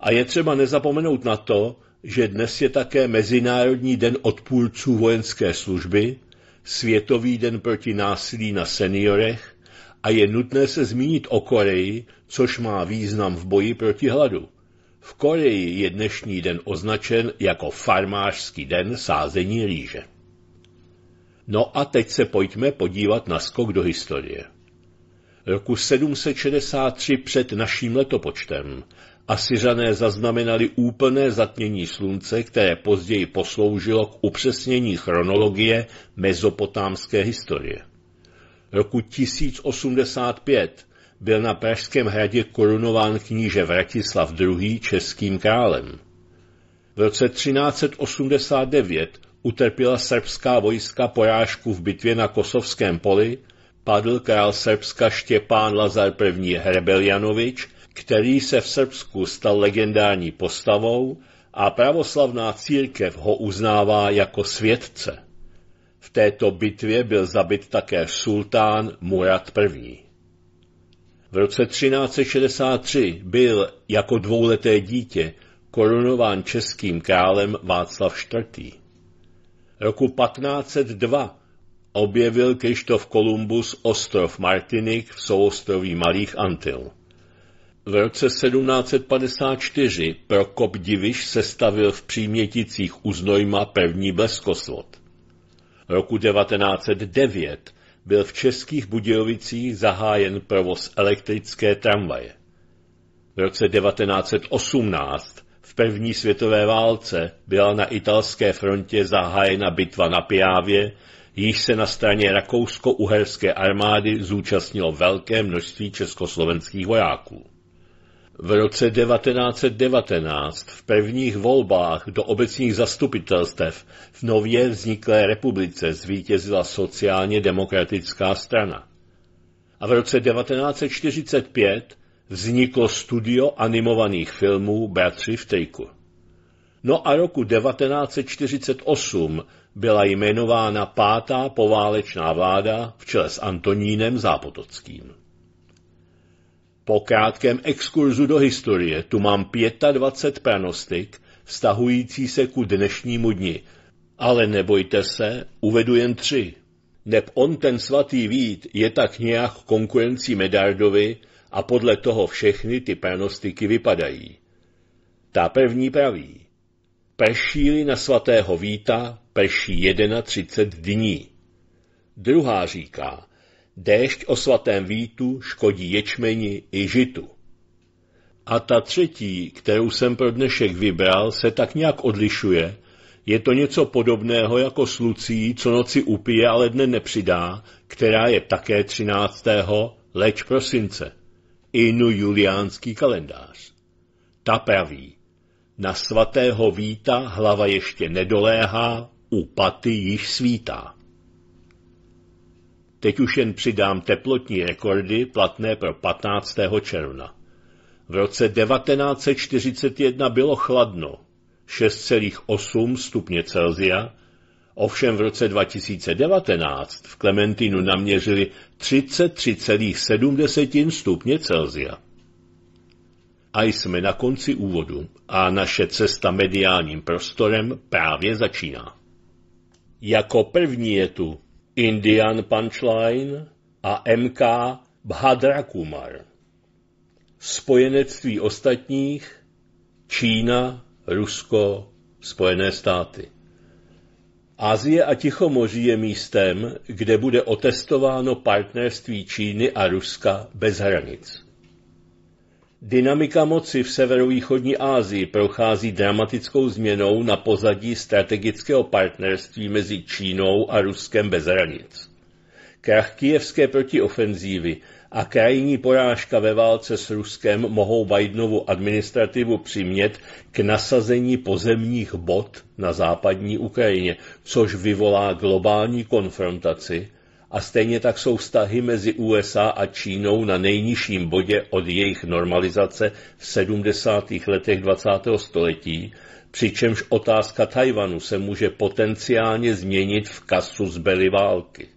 A je třeba nezapomenout na to, že dnes je také Mezinárodní den odpůrců vojenské služby, Světový den proti násilí na seniorech a je nutné se zmínit o Koreji, což má význam v boji proti hladu. V Koreji je dnešní den označen jako farmářský den sázení rýže. No a teď se pojďme podívat na skok do historie. Roku 763 před naším letopočtem Asiřané zaznamenali úplné zatmění slunce, které později posloužilo k upřesnění chronologie mezopotámské historie. Roku 1085 byl na Pražském hradě korunován kníže Vratislav II. českým králem. V roce 1389 utrpěla srbská vojska porážku v bitvě na Kosovském poli, padl král Srbska Štěpán Lazar I. Hrebeljanovič, který se v Srbsku stal legendární postavou a pravoslavná církev ho uznává jako světce. V této bitvě byl zabit také sultán Murad I. V roce 1363 byl jako dvouleté dítě korunován českým králem Václav IV. Roku 1502 objevil Krištof Kolumbus ostrov Martinik v souostroví Malých Antil. V roce 1754 Prokop Diviš sestavil v příměticích u Znojma první bleskoslot. Roku 1909 byl v českých Budějovicích zahájen provoz elektrické tramvaje. V roce 1918 v první světové válce byla na italské frontě zahájena bitva na Pijávě, již se na straně rakousko-uherské armády zúčastnilo velké množství československých vojáků. V roce 1919 v prvních volbách do obecních zastupitelstev v nově vzniklé republice zvítězila sociálně demokratická strana. A v roce 1945 vzniklo studio animovaných filmů Bratři v triku. No a roku 1948 byla jmenována pátá poválečná vláda v čele s Antonínem Zápotockým. Po krátkém exkurzu do historie tu mám 25 pranostik vztahující se ku dnešnímu dni. Ale nebojte se, uvedu jen tři. Neb on ten svatý vít je tak nějak konkurencí Medardovi a podle toho všechny ty pranostiky vypadají. Ta první praví. prší na svatého víta prší 31 dní. Druhá říká, déšť o svatém vítu škodí ječmeni i žitu. A ta třetí, kterou jsem pro dnešek vybral, se tak nějak odlišuje. Je to něco podobného jako s Lucí, co noci upije, ale dne nepřidá, která je také 13. leč prosince. Inu juliánský kalendář. Ta praví. Na svatého víta hlava ještě nedoléhá, u paty již svítá. Teď už jen přidám teplotní rekordy platné pro 15. června. V roce 1941 bylo chladno 6,8 stupně Celzia, ovšem v roce 2019 v Klementinu naměřili 33,7 stupně Celzia. A jsme na konci úvodu a naše cesta mediálním prostorem právě začíná. Jako první je tu Indian Punchline a MK Bhadrakumar. Spojenectví ostatních Čína, Rusko, Spojené státy. Azie a Tichomoří je místem, kde bude otestováno partnerství Číny a Ruska bez hranic. Dynamika moci v severovýchodní Asii prochází dramatickou změnou na pozadí strategického partnerství mezi Čínou a Ruskem bez hranic. Krach kijevské protiofenzívy a krajní porážka ve válce s Ruskem mohou Bidenovu administrativu přimět k nasazení pozemních bod na západní Ukrajině, což vyvolá globální konfrontaci – a stejně tak jsou vztahy mezi USA a Čínou na nejnižším bodě od jejich normalizace v 70. letech 20. století, přičemž otázka Tajvanu se může potenciálně změnit v kasu z bely války.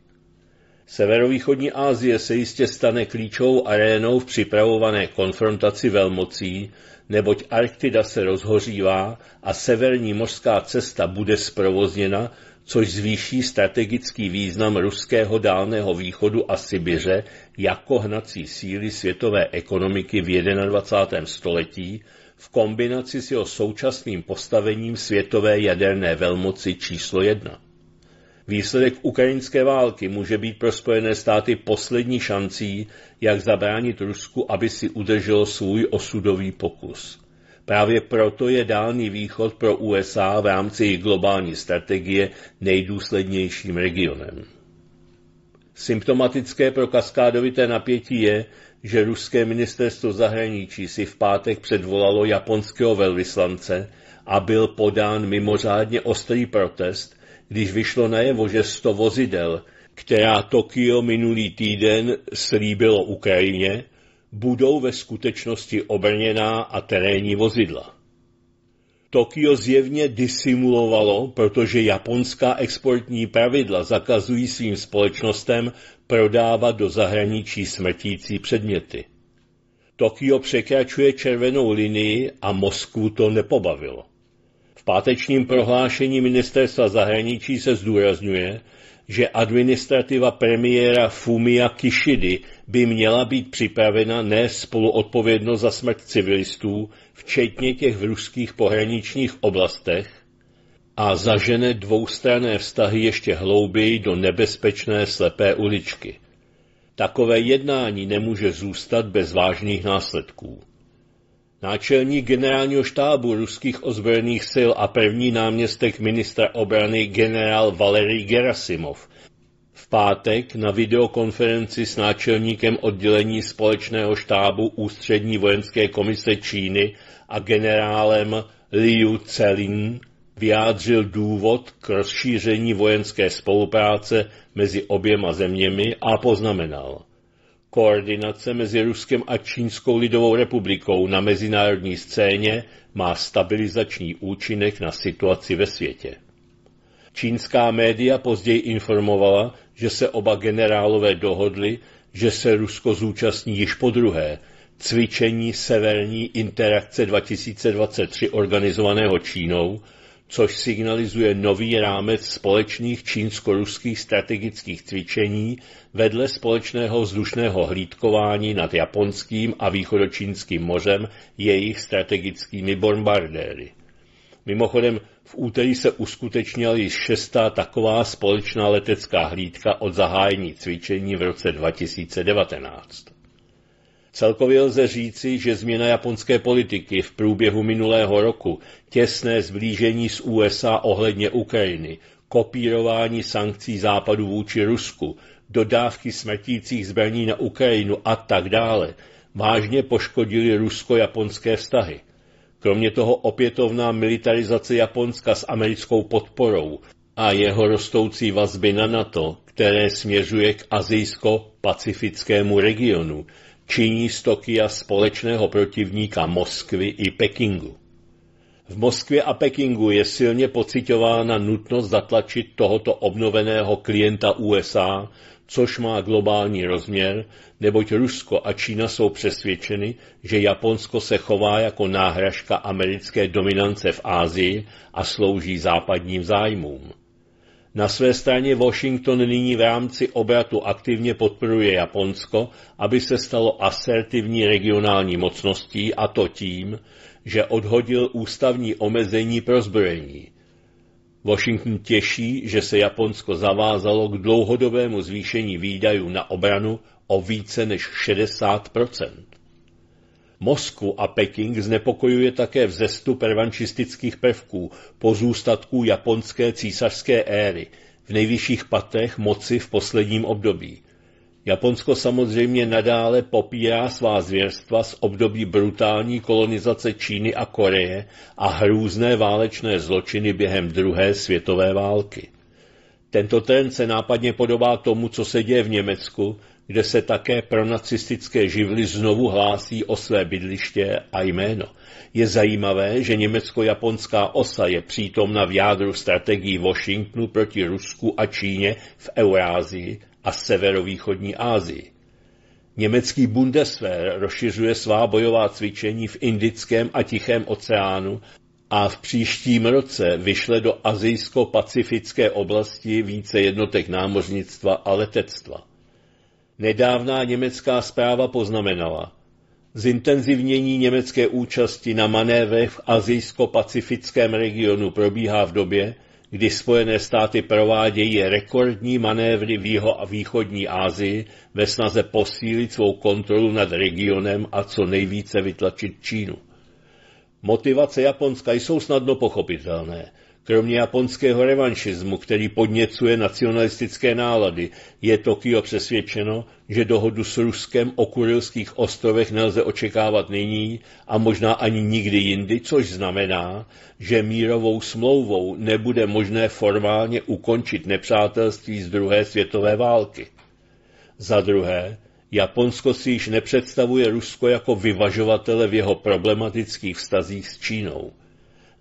Severovýchodní Asie se jistě stane klíčovou arénou v připravované konfrontaci velmocí, neboť Arktida se rozhořívá a severní mořská cesta bude zprovozněna což zvýší strategický význam ruského dálného východu a Sibiře jako hnací síly světové ekonomiky v 21. století v kombinaci s jeho současným postavením světové jaderné velmoci číslo jedna. Výsledek ukrajinské války může být pro Spojené státy poslední šancí, jak zabránit Rusku, aby si udrželo svůj osudový pokus. Právě proto je Dálný východ pro USA v rámci jejich globální strategie nejdůslednějším regionem. Symptomatické pro kaskádovité napětí je, že ruské ministerstvo zahraničí si v pátek předvolalo japonského velvyslance a byl podán mimořádně ostrý protest, když vyšlo najevo, že 100 vozidel, která Tokio minulý týden slíbilo Ukrajině, budou ve skutečnosti obrněná a terénní vozidla. Tokio zjevně disimulovalo, protože japonská exportní pravidla zakazují svým společnostem prodávat do zahraničí smrtící předměty. Tokio překračuje červenou linii a Moskvu to nepobavilo. V pátečním prohlášení ministerstva zahraničí se zdůrazňuje, že administrativa premiéra Fumia Kishidy by měla být připravena ne spoluodpovědnost za smrt civilistů, včetně těch v ruských pohraničních oblastech, a zažene dvoustranné vztahy ještě hlouběji do nebezpečné slepé uličky. Takové jednání nemůže zůstat bez vážných následků náčelník generálního štábu ruských ozbrojených sil a první náměstek ministra obrany generál Valery Gerasimov v pátek na videokonferenci s náčelníkem oddělení společného štábu Ústřední vojenské komise Číny a generálem Liu Celin vyjádřil důvod k rozšíření vojenské spolupráce mezi oběma zeměmi a poznamenal – Koordinace mezi Ruskem a Čínskou lidovou republikou na mezinárodní scéně má stabilizační účinek na situaci ve světě. Čínská média později informovala, že se oba generálové dohodli, že se Rusko zúčastní již po druhé cvičení Severní interakce 2023 organizovaného Čínou, což signalizuje nový rámec společných čínsko-ruských strategických cvičení vedle společného vzdušného hlídkování nad Japonským a východočínským mořem jejich strategickými bombardéry. Mimochodem, v úterý se uskutečnila již šestá taková společná letecká hlídka od zahájení cvičení v roce 2019. Celkově lze říci, že změna japonské politiky v průběhu minulého roku, těsné zblížení s USA ohledně Ukrajiny, kopírování sankcí západu vůči Rusku, dodávky smrtících zbraní na Ukrajinu a tak dále, vážně poškodili rusko-japonské vztahy. Kromě toho opětovná militarizace Japonska s americkou podporou a jeho rostoucí vazby na NATO, které směřuje k azijsko-pacifickému regionu, činí z Tokia společného protivníka Moskvy i Pekingu. V Moskvě a Pekingu je silně pocitována nutnost zatlačit tohoto obnoveného klienta USA, což má globální rozměr, neboť Rusko a Čína jsou přesvědčeny, že Japonsko se chová jako náhražka americké dominance v Ázii a slouží západním zájmům. Na své straně Washington nyní v rámci obratu aktivně podporuje Japonsko, aby se stalo asertivní regionální mocností a to tím, že odhodil ústavní omezení pro zbrojení. Washington těší, že se Japonsko zavázalo k dlouhodobému zvýšení výdajů na obranu o více než 60 Moskvu a Peking znepokojuje také vzestup revanšistických prvků, pozůstatků japonské císařské éry, v nejvyšších patech moci v posledním období. Japonsko samozřejmě nadále popírá svá zvěrstva z období brutální kolonizace Číny a Koreje a hrůzné válečné zločiny během druhé světové války. Tento trend se nápadně podobá tomu, co se děje v Německu, kde se také pro nacistické živly znovu hlásí o své bydliště a jméno. Je zajímavé, že německo-japonská osa je přítomna v jádru strategií Washingtonu proti Rusku a Číně v Eurázii a severovýchodní Asii. Německý Bundeswehr rozšiřuje svá bojová cvičení v Indickém a Tichém oceánu a v příštím roce vyšle do azijsko-pacifické oblasti více jednotek námořnictva a letectva. Nedávná německá zpráva poznamenala, zintenzivnění německé účasti na manévrech v azijsko-pacifickém regionu probíhá v době, kdy Spojené státy provádějí rekordní manévry v jeho a východní Asii ve snaze posílit svou kontrolu nad regionem a co nejvíce vytlačit Čínu. Motivace Japonska jsou snadno pochopitelné. Kromě japonského revanšismu, který podněcuje nacionalistické nálady, je Tokio přesvědčeno, že dohodu s Ruskem o Kurilských ostrovech nelze očekávat nyní a možná ani nikdy jindy, což znamená, že mírovou smlouvou nebude možné formálně ukončit nepřátelství z druhé světové války. Za druhé, Japonsko si již nepředstavuje Rusko jako vyvažovatele v jeho problematických vztazích s Čínou.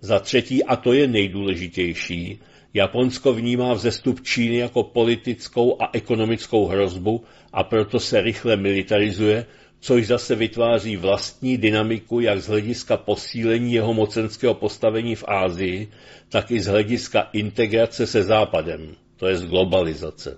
Za třetí, a to je nejdůležitější, Japonsko vnímá vzestup Číny jako politickou a ekonomickou hrozbu a proto se rychle militarizuje, což zase vytváří vlastní dynamiku jak z hlediska posílení jeho mocenského postavení v Ázii, tak i z hlediska integrace se Západem, to je z globalizace.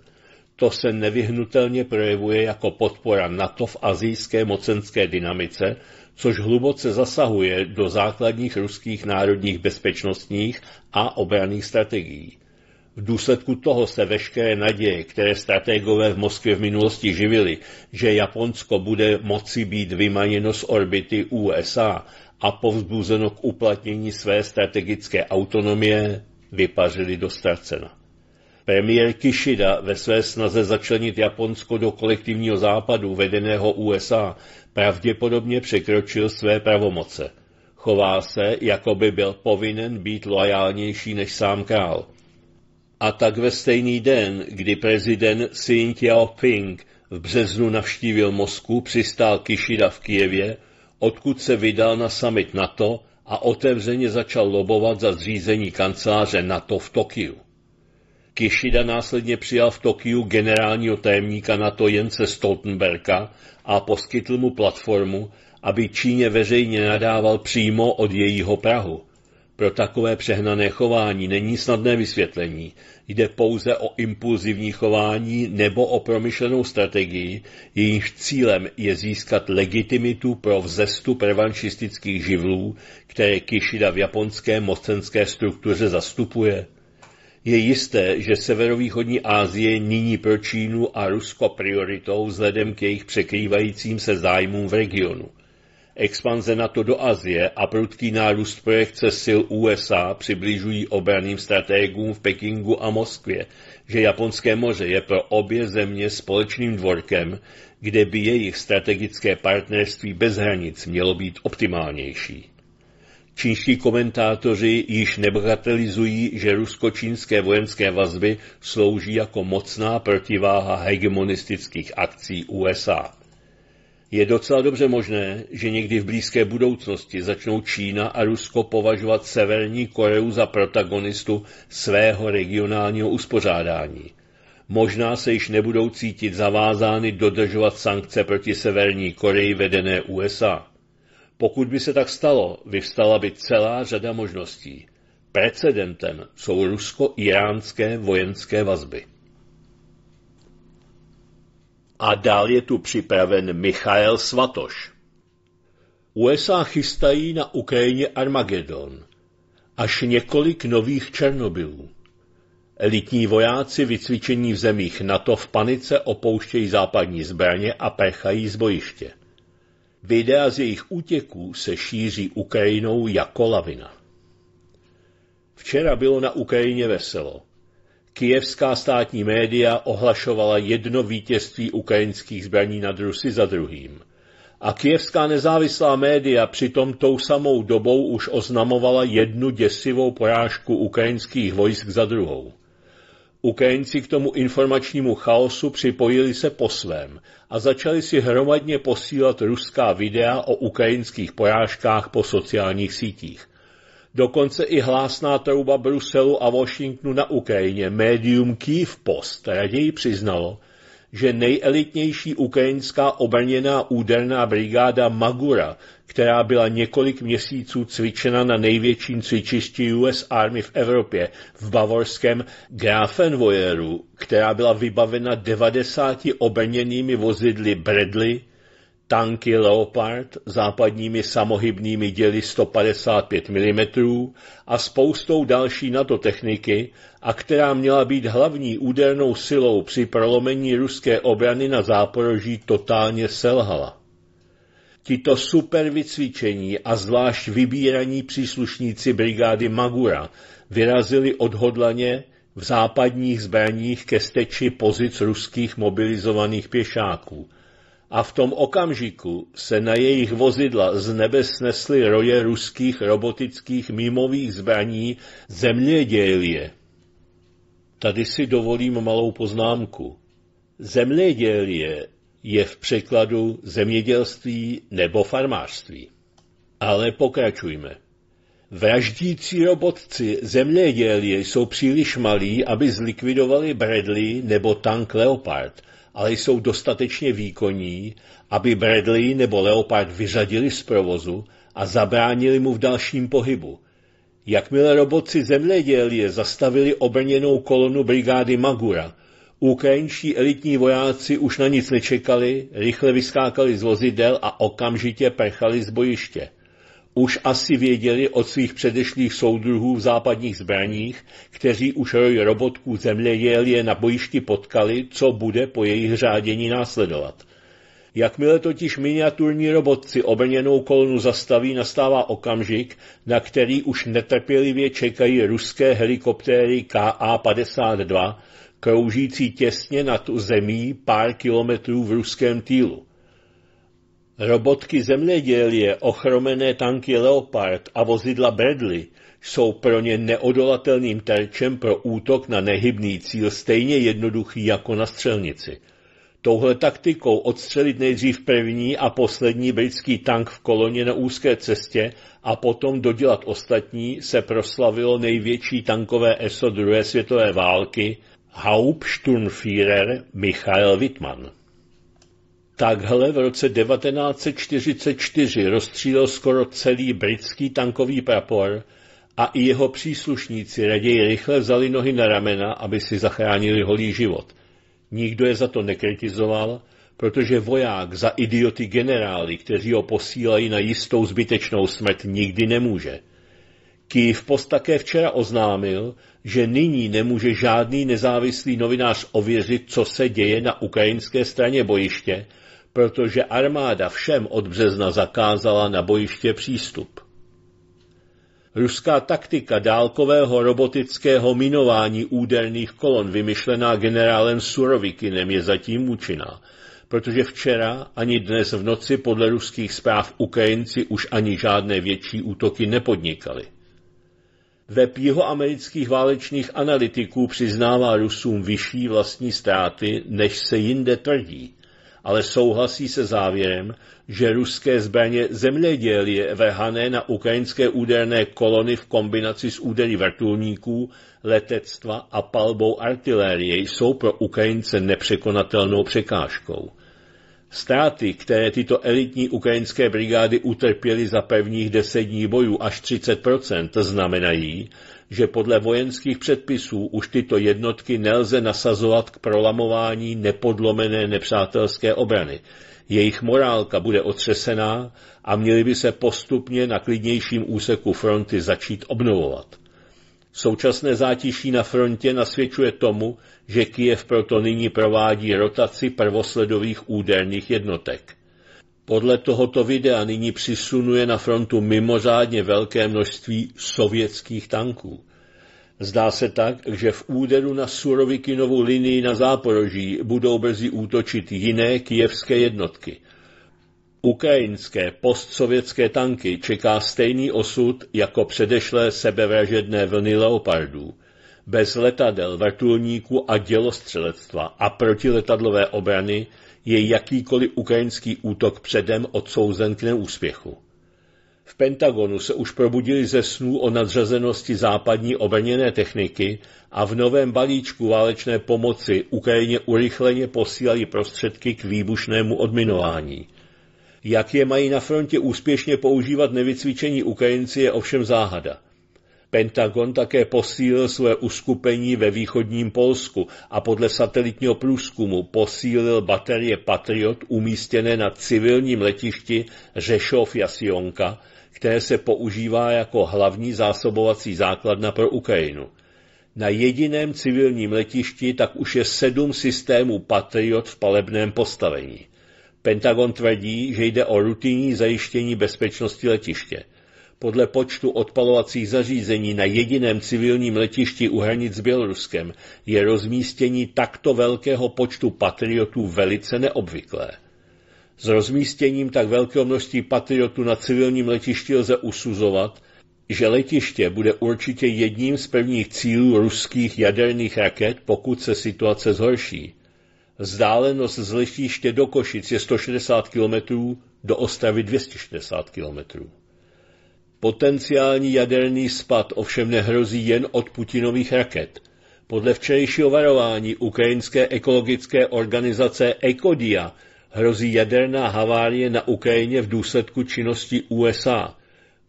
To se nevyhnutelně projevuje jako podpora NATO v azijské mocenské dynamice, což hluboce zasahuje do základních ruských národních bezpečnostních a obranných strategií. V důsledku toho se veškeré naděje, které strategové v Moskvě v minulosti živili, že Japonsko bude moci být vymaněno z orbity USA a povzbuzeno k uplatnění své strategické autonomie, vypařily do ztracena. Premiér Kishida ve své snaze začlenit Japonsko do kolektivního západu vedeného USA pravděpodobně překročil své pravomoce. Chová se, jako by byl povinen být loajálnější než sám král. A tak ve stejný den, kdy prezident Xi Jinping v březnu navštívil Moskvu, přistál Kishida v Kijevě, odkud se vydal na summit NATO a otevřeně začal lobovat za zřízení kanceláře NATO v Tokiu. Kishida následně přijal v Tokiu generálního tajemníka NATO Jence Stoltenberga a poskytl mu platformu, aby Číně veřejně nadával přímo od jejího Prahu. Pro takové přehnané chování není snadné vysvětlení. Jde pouze o impulzivní chování nebo o promyšlenou strategii, jejímž cílem je získat legitimitu pro vzestup revanšistických živlů, které Kishida v japonské mocenské struktuře zastupuje. Je jisté, že severovýchodní Asie nyní pro Čínu a Rusko prioritou vzhledem k jejich překrývajícím se zájmům v regionu. Expanze NATO do Azie a prudký nárůst projekce sil USA přibližují obraným strategům v Pekingu a Moskvě, že Japonské moře je pro obě země společným dvorkem, kde by jejich strategické partnerství bez hranic mělo být optimálnější. Čínští komentátoři již nebratelizují, že rusko-čínské vojenské vazby slouží jako mocná protiváha hegemonistických akcí USA. Je docela dobře možné, že někdy v blízké budoucnosti začnou Čína a Rusko považovat Severní Koreu za protagonistu svého regionálního uspořádání. Možná se již nebudou cítit zavázány dodržovat sankce proti Severní Koreji vedené USA. Pokud by se tak stalo, vyvstala by celá řada možností. Precedentem jsou rusko-iránské vojenské vazby. A dál je tu připraven Michael Svatoš. USA chystají na Ukrajině Armagedon. Až několik nových Černobylů. Elitní vojáci vycvičení v zemích NATO v panice opouštějí západní zbraně a prchají z bojiště. Videa z jejich útěků se šíří Ukrajinou jako lavina. Včera bylo na Ukrajině veselo. Kijevská státní média ohlašovala jedno vítězství ukrajinských zbraní nad Rusy za druhým. A kijevská nezávislá média přitom tou samou dobou už oznamovala jednu děsivou porážku ukrajinských vojsk za druhou. Ukrajinci k tomu informačnímu chaosu připojili se po svém a začali si hromadně posílat ruská videa o ukrajinských porážkách po sociálních sítích. Dokonce i hlásná trouba Bruselu a Washingtonu na Ukrajině, médium Kyiv Post, raději přiznalo, že nejelitnější ukrajinská obrněná úderná brigáda Magura která byla několik měsíců cvičena na největším cvičišti US Army v Evropě, v bavorském Grafenwöreru, která byla vybavena 90 obrněnými vozidly Bradley, tanky Leopard, západními samohybnými děly 155 mm a spoustou další NATO techniky a která měla být hlavní údernou silou při prolomení ruské obrany na záporoží totálně selhala. Tito super vycvičení a zvlášť vybíraní příslušníci brigády Magura vyrazili odhodlaně v západních zbraních ke steči pozic ruských mobilizovaných pěšáků. A v tom okamžiku se na jejich vozidla z nebe snesly roje ruských robotických mimových zbraní zemědělie. Tady si dovolím malou poznámku. Zemědělie je v překladu zemědělství nebo farmářství. Ale pokračujme. Vraždící robotci zeměděli jsou příliš malí, aby zlikvidovali Bradley nebo tank Leopard, ale jsou dostatečně výkonní, aby Bradley nebo Leopard vyřadili z provozu a zabránili mu v dalším pohybu. Jakmile robotci zemědělie zastavili obrněnou kolonu brigády Magura, Ukrajinští elitní vojáci už na nic nečekali, rychle vyskákali z vozidel a okamžitě prchali z bojiště. Už asi věděli od svých předešlých soudruhů v západních zbraních, kteří už roj robotků zemlejel je na bojišti potkali, co bude po jejich řádění následovat. Jakmile totiž miniaturní robotci obrněnou kolonu zastaví, nastává okamžik, na který už netrpělivě čekají ruské helikoptéry KA-52, kroužící těsně nad zemí pár kilometrů v ruském týlu. Robotky zemědělie, ochromené tanky Leopard a vozidla Bradley jsou pro ně neodolatelným terčem pro útok na nehybný cíl stejně jednoduchý jako na střelnici. Touhle taktikou odstřelit nejdřív první a poslední britský tank v koloně na úzké cestě a potom dodělat ostatní se proslavilo největší tankové ESO druhé světové války – Hauptsturmführer Michael Wittmann. Takhle v roce 1944 rozstřílil skoro celý britský tankový prapor a i jeho příslušníci raději rychle vzali nohy na ramena, aby si zachránili holý život. Nikdo je za to nekritizoval, protože voják za idioty generály, kteří ho posílají na jistou zbytečnou smrt, nikdy nemůže post také včera oznámil, že nyní nemůže žádný nezávislý novinář ověřit, co se děje na ukrajinské straně bojiště, protože armáda všem od března zakázala na bojiště přístup. Ruská taktika dálkového robotického minování úderných kolon vymyšlená generálem Surovikinem je zatím účinná, protože včera ani dnes v noci podle ruských zpráv Ukrajinci už ani žádné větší útoky nepodnikali. Dle jihoamerických válečných analytiků přiznává Rusům vyšší vlastní ztráty, než se jinde tvrdí, ale souhlasí se závěrem, že ruské zbraně je vehané na ukrajinské úderné kolony v kombinaci s údery vrtulníků, letectva a palbou artilérie jsou pro Ukrajince nepřekonatelnou překážkou – Ztráty, které tyto elitní ukrajinské brigády utrpěly za prvních deset dní bojů až 30%, znamenají, že podle vojenských předpisů už tyto jednotky nelze nasazovat k prolamování nepodlomené nepřátelské obrany. Jejich morálka bude otřesená a měly by se postupně na klidnějším úseku fronty začít obnovovat. Současné zátiší na frontě nasvědčuje tomu, že Kiev proto nyní provádí rotaci prvosledových úderných jednotek. Podle tohoto videa nyní přisunuje na frontu mimořádně velké množství sovětských tanků. Zdá se tak, že v úderu na Surovikinovu linii na Záporoží budou brzy útočit jiné kijevské jednotky – Ukrajinské postsovětské tanky čeká stejný osud jako předešlé sebevražedné vlny leopardů. Bez letadel, vrtulníků a dělostřelectva a protiletadlové obrany je jakýkoliv ukrajinský útok předem odsouzen k neúspěchu. V Pentagonu se už probudili ze snů o nadřazenosti západní obrněné techniky a v novém balíčku válečné pomoci Ukrajině urychleně posílají prostředky k výbušnému odminování. Jak je mají na frontě úspěšně používat nevycvičení Ukrajinci je ovšem záhada. Pentagon také posílil své uskupení ve východním Polsku a podle satelitního průzkumu posílil baterie Patriot umístěné na civilním letišti Řešov Jasionka, které se používá jako hlavní zásobovací základna pro Ukrajinu. Na jediném civilním letišti tak už je sedm systémů Patriot v palebném postavení. Pentagon tvrdí, že jde o rutinní zajištění bezpečnosti letiště. Podle počtu odpalovacích zařízení na jediném civilním letišti u hranic s Běloruskem je rozmístění takto velkého počtu patriotů velice neobvyklé. S rozmístěním tak velkého množství patriotů na civilním letišti lze usuzovat, že letiště bude určitě jedním z prvních cílů ruských jaderných raket, pokud se situace zhorší. Vzdálenost z letiště do Košic je 160 km, do Ostravy 260 km. Potenciální jaderný spad ovšem nehrozí jen od Putinových raket. Podle včerejšího varování ukrajinské ekologické organizace Ecodia hrozí jaderná havárie na Ukrajině v důsledku činnosti USA.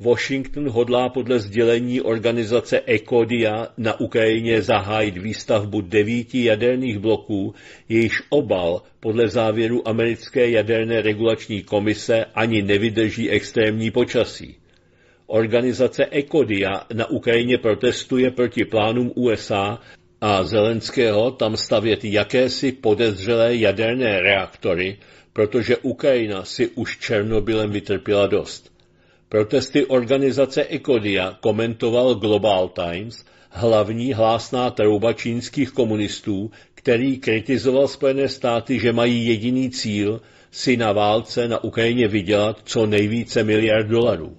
Washington hodlá podle sdělení organizace Ecodia na Ukrajině zahájit výstavbu devíti jaderných bloků, jejichž obal podle závěru americké jaderné regulační komise ani nevydrží extrémní počasí. Organizace Ecodia na Ukrajině protestuje proti plánům USA a Zelenského tam stavět jakési podezřelé jaderné reaktory, protože Ukrajina si už Černobylem vytrpěla dost. Protesty organizace Ecodia komentoval Global Times, hlavní hlásná trouba čínských komunistů, který kritizoval Spojené státy, že mají jediný cíl si na válce na Ukrajině vydělat co nejvíce miliard dolarů.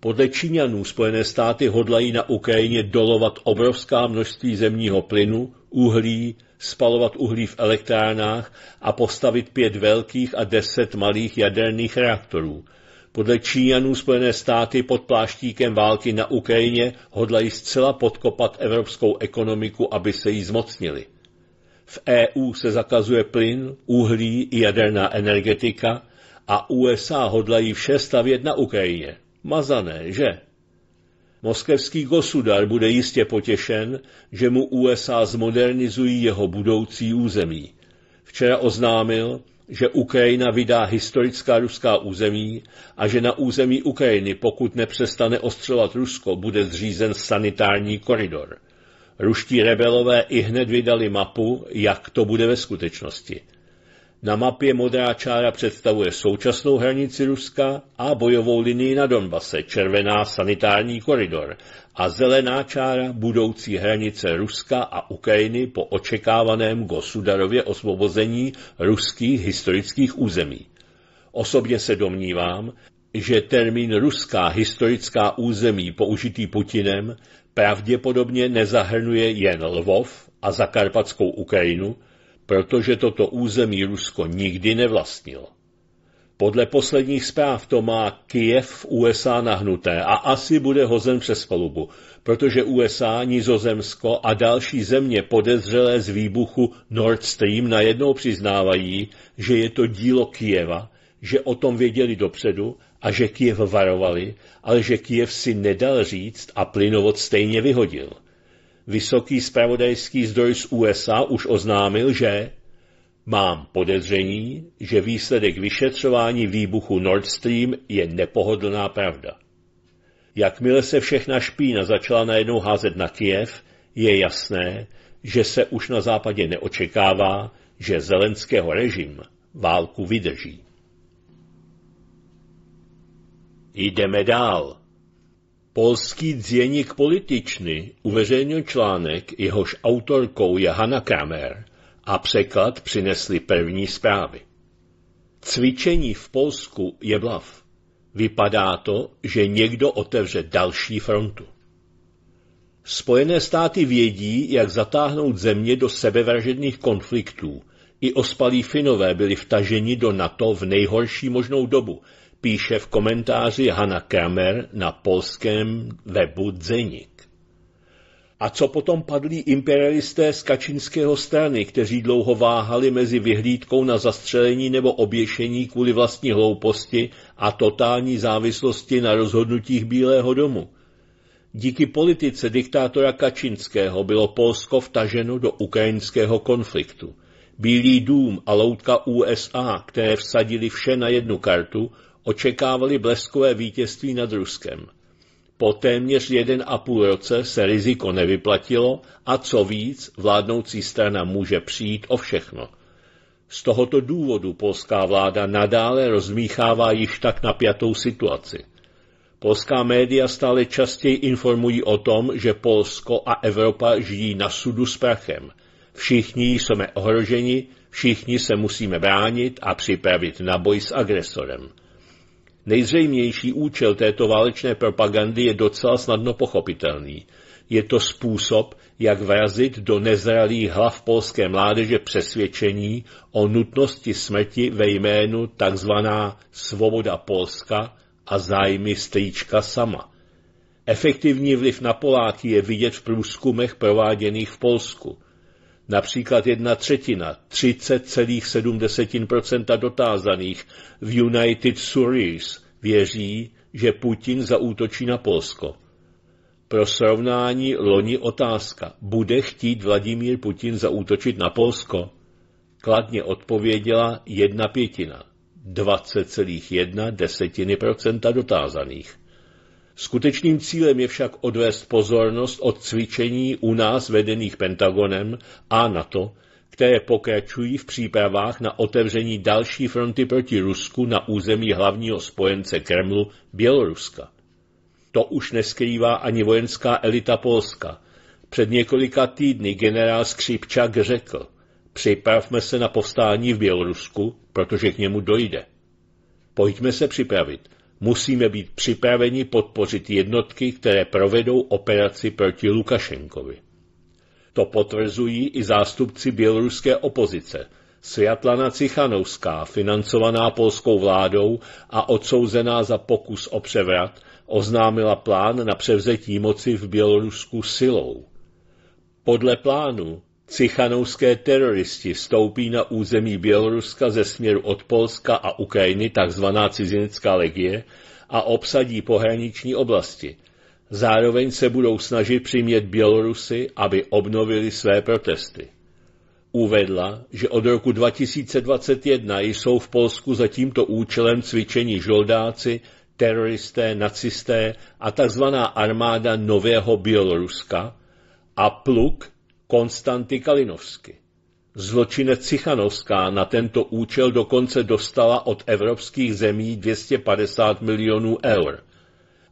Podle Číňanů Spojené státy hodlají na Ukrajině dolovat obrovská množství zemního plynu, uhlí, spalovat uhlí v elektrárnách a postavit pět velkých a deset malých jaderných reaktorů – podle Číňanů Spojené státy pod pláštíkem války na Ukrajině hodlají zcela podkopat evropskou ekonomiku, aby se jí zmocnili. V EU se zakazuje plyn, uhlí i jaderná energetika a USA hodlají vše stavět na Ukrajině. Mazané, že? Moskevský Gosudar bude jistě potěšen, že mu USA zmodernizují jeho budoucí území. Včera oznámil, že Ukrajina vydá historická ruská území a že na území Ukrajiny, pokud nepřestane ostřelovat Rusko, bude zřízen sanitární koridor. Ruští rebelové i hned vydali mapu, jak to bude ve skutečnosti. Na mapě modrá čára představuje současnou hranici Ruska a bojovou linii na Donbase, červená sanitární koridor a zelená čára budoucí hranice Ruska a Ukrajiny po očekávaném Gosudarově osvobození ruských historických území. Osobně se domnívám, že termín ruská historická území použitý Putinem pravděpodobně nezahrnuje jen Lvov a zakarpatskou Ukrajinu, protože toto území Rusko nikdy nevlastnilo. Podle posledních zpráv to má Kiev v USA nahnuté a asi bude hozen přes palubu, protože USA, Nizozemsko a další země podezřelé z výbuchu Nord Stream najednou přiznávají, že je to dílo Kieva, že o tom věděli dopředu a že Kiev varovali, ale že Kiev si nedal říct a plynovod stejně vyhodil – vysoký spravodajský zdroj z USA už oznámil, že Mám podezření, že výsledek vyšetřování výbuchu Nord Stream je nepohodlná pravda. Jakmile se všechna špína začala najednou házet na Kiev, je jasné, že se už na západě neočekává, že zelenského režim válku vydrží. Jdeme dál. Polský dzienik političny uveřejnil článek, jehož autorkou je Hanna Kramer a překlad přinesli první zprávy. Cvičení v Polsku je blav. Vypadá to, že někdo otevře další frontu. Spojené státy vědí, jak zatáhnout země do sebevražedných konfliktů. I ospalí Finové byli vtaženi do NATO v nejhorší možnou dobu – píše v komentáři Hanna Kramer na polském webu Dzenik. A co potom padlí imperialisté z kačinského strany, kteří dlouho váhali mezi vyhlídkou na zastřelení nebo oběšení kvůli vlastní hlouposti a totální závislosti na rozhodnutích Bílého domu? Díky politice diktátora Kačinského bylo Polsko vtaženo do ukrajinského konfliktu. Bílý dům a loutka USA, které vsadili vše na jednu kartu, očekávali bleskové vítězství nad Ruskem. Po téměř jeden a půl roce se riziko nevyplatilo a co víc, vládnoucí strana může přijít o všechno. Z tohoto důvodu polská vláda nadále rozmíchává již tak napjatou situaci. Polská média stále častěji informují o tom, že Polsko a Evropa žijí na sudu s prachem. Všichni jsme ohroženi, všichni se musíme bránit a připravit na boj s agresorem. Nejzřejmější účel této válečné propagandy je docela snadno pochopitelný. Je to způsob, jak vrazit do nezralých hlav polské mládeže přesvědčení o nutnosti smrti ve jménu tzv. svoboda Polska a zájmy strýčka sama. Efektivní vliv na Poláky je vidět v průzkumech prováděných v Polsku – Například jedna třetina, 30,7% dotázaných v United Surrey's věří, že Putin zaútočí na Polsko. Pro srovnání loni otázka, bude chtít Vladimír Putin zaútočit na Polsko? Kladně odpověděla jedna pětina, 20,1 dotázaných. Skutečným cílem je však odvést pozornost od cvičení u nás vedených Pentagonem a NATO, které pokračují v přípravách na otevření další fronty proti Rusku na území hlavního spojence Kremlu Běloruska. To už neskrývá ani vojenská elita Polska. Před několika týdny generál Skřipčak řekl, připravme se na povstání v Bělorusku, protože k němu dojde. Pojďme se připravit – musíme být připraveni podpořit jednotky, které provedou operaci proti Lukašenkovi. To potvrzují i zástupci běloruské opozice, Světlana Cichanovská, financovaná polskou vládou a odsouzená za pokus o převrat, oznámila plán na převzetí moci v Bělorusku silou. Podle plánu Cichanouské teroristi vstoupí na území Běloruska ze směru od Polska a Ukrajiny tzv. cizinecká legie a obsadí pohraniční oblasti. Zároveň se budou snažit přimět Bělorusy, aby obnovili své protesty. Uvedla, že od roku 2021 jsou v Polsku za tímto účelem cvičení žoldáci, teroristé, nacisté a tzv. armáda Nového Běloruska a pluk, Konstanty Kalinovsky. Zločinec Cichanovská na tento účel dokonce dostala od evropských zemí 250 milionů eur.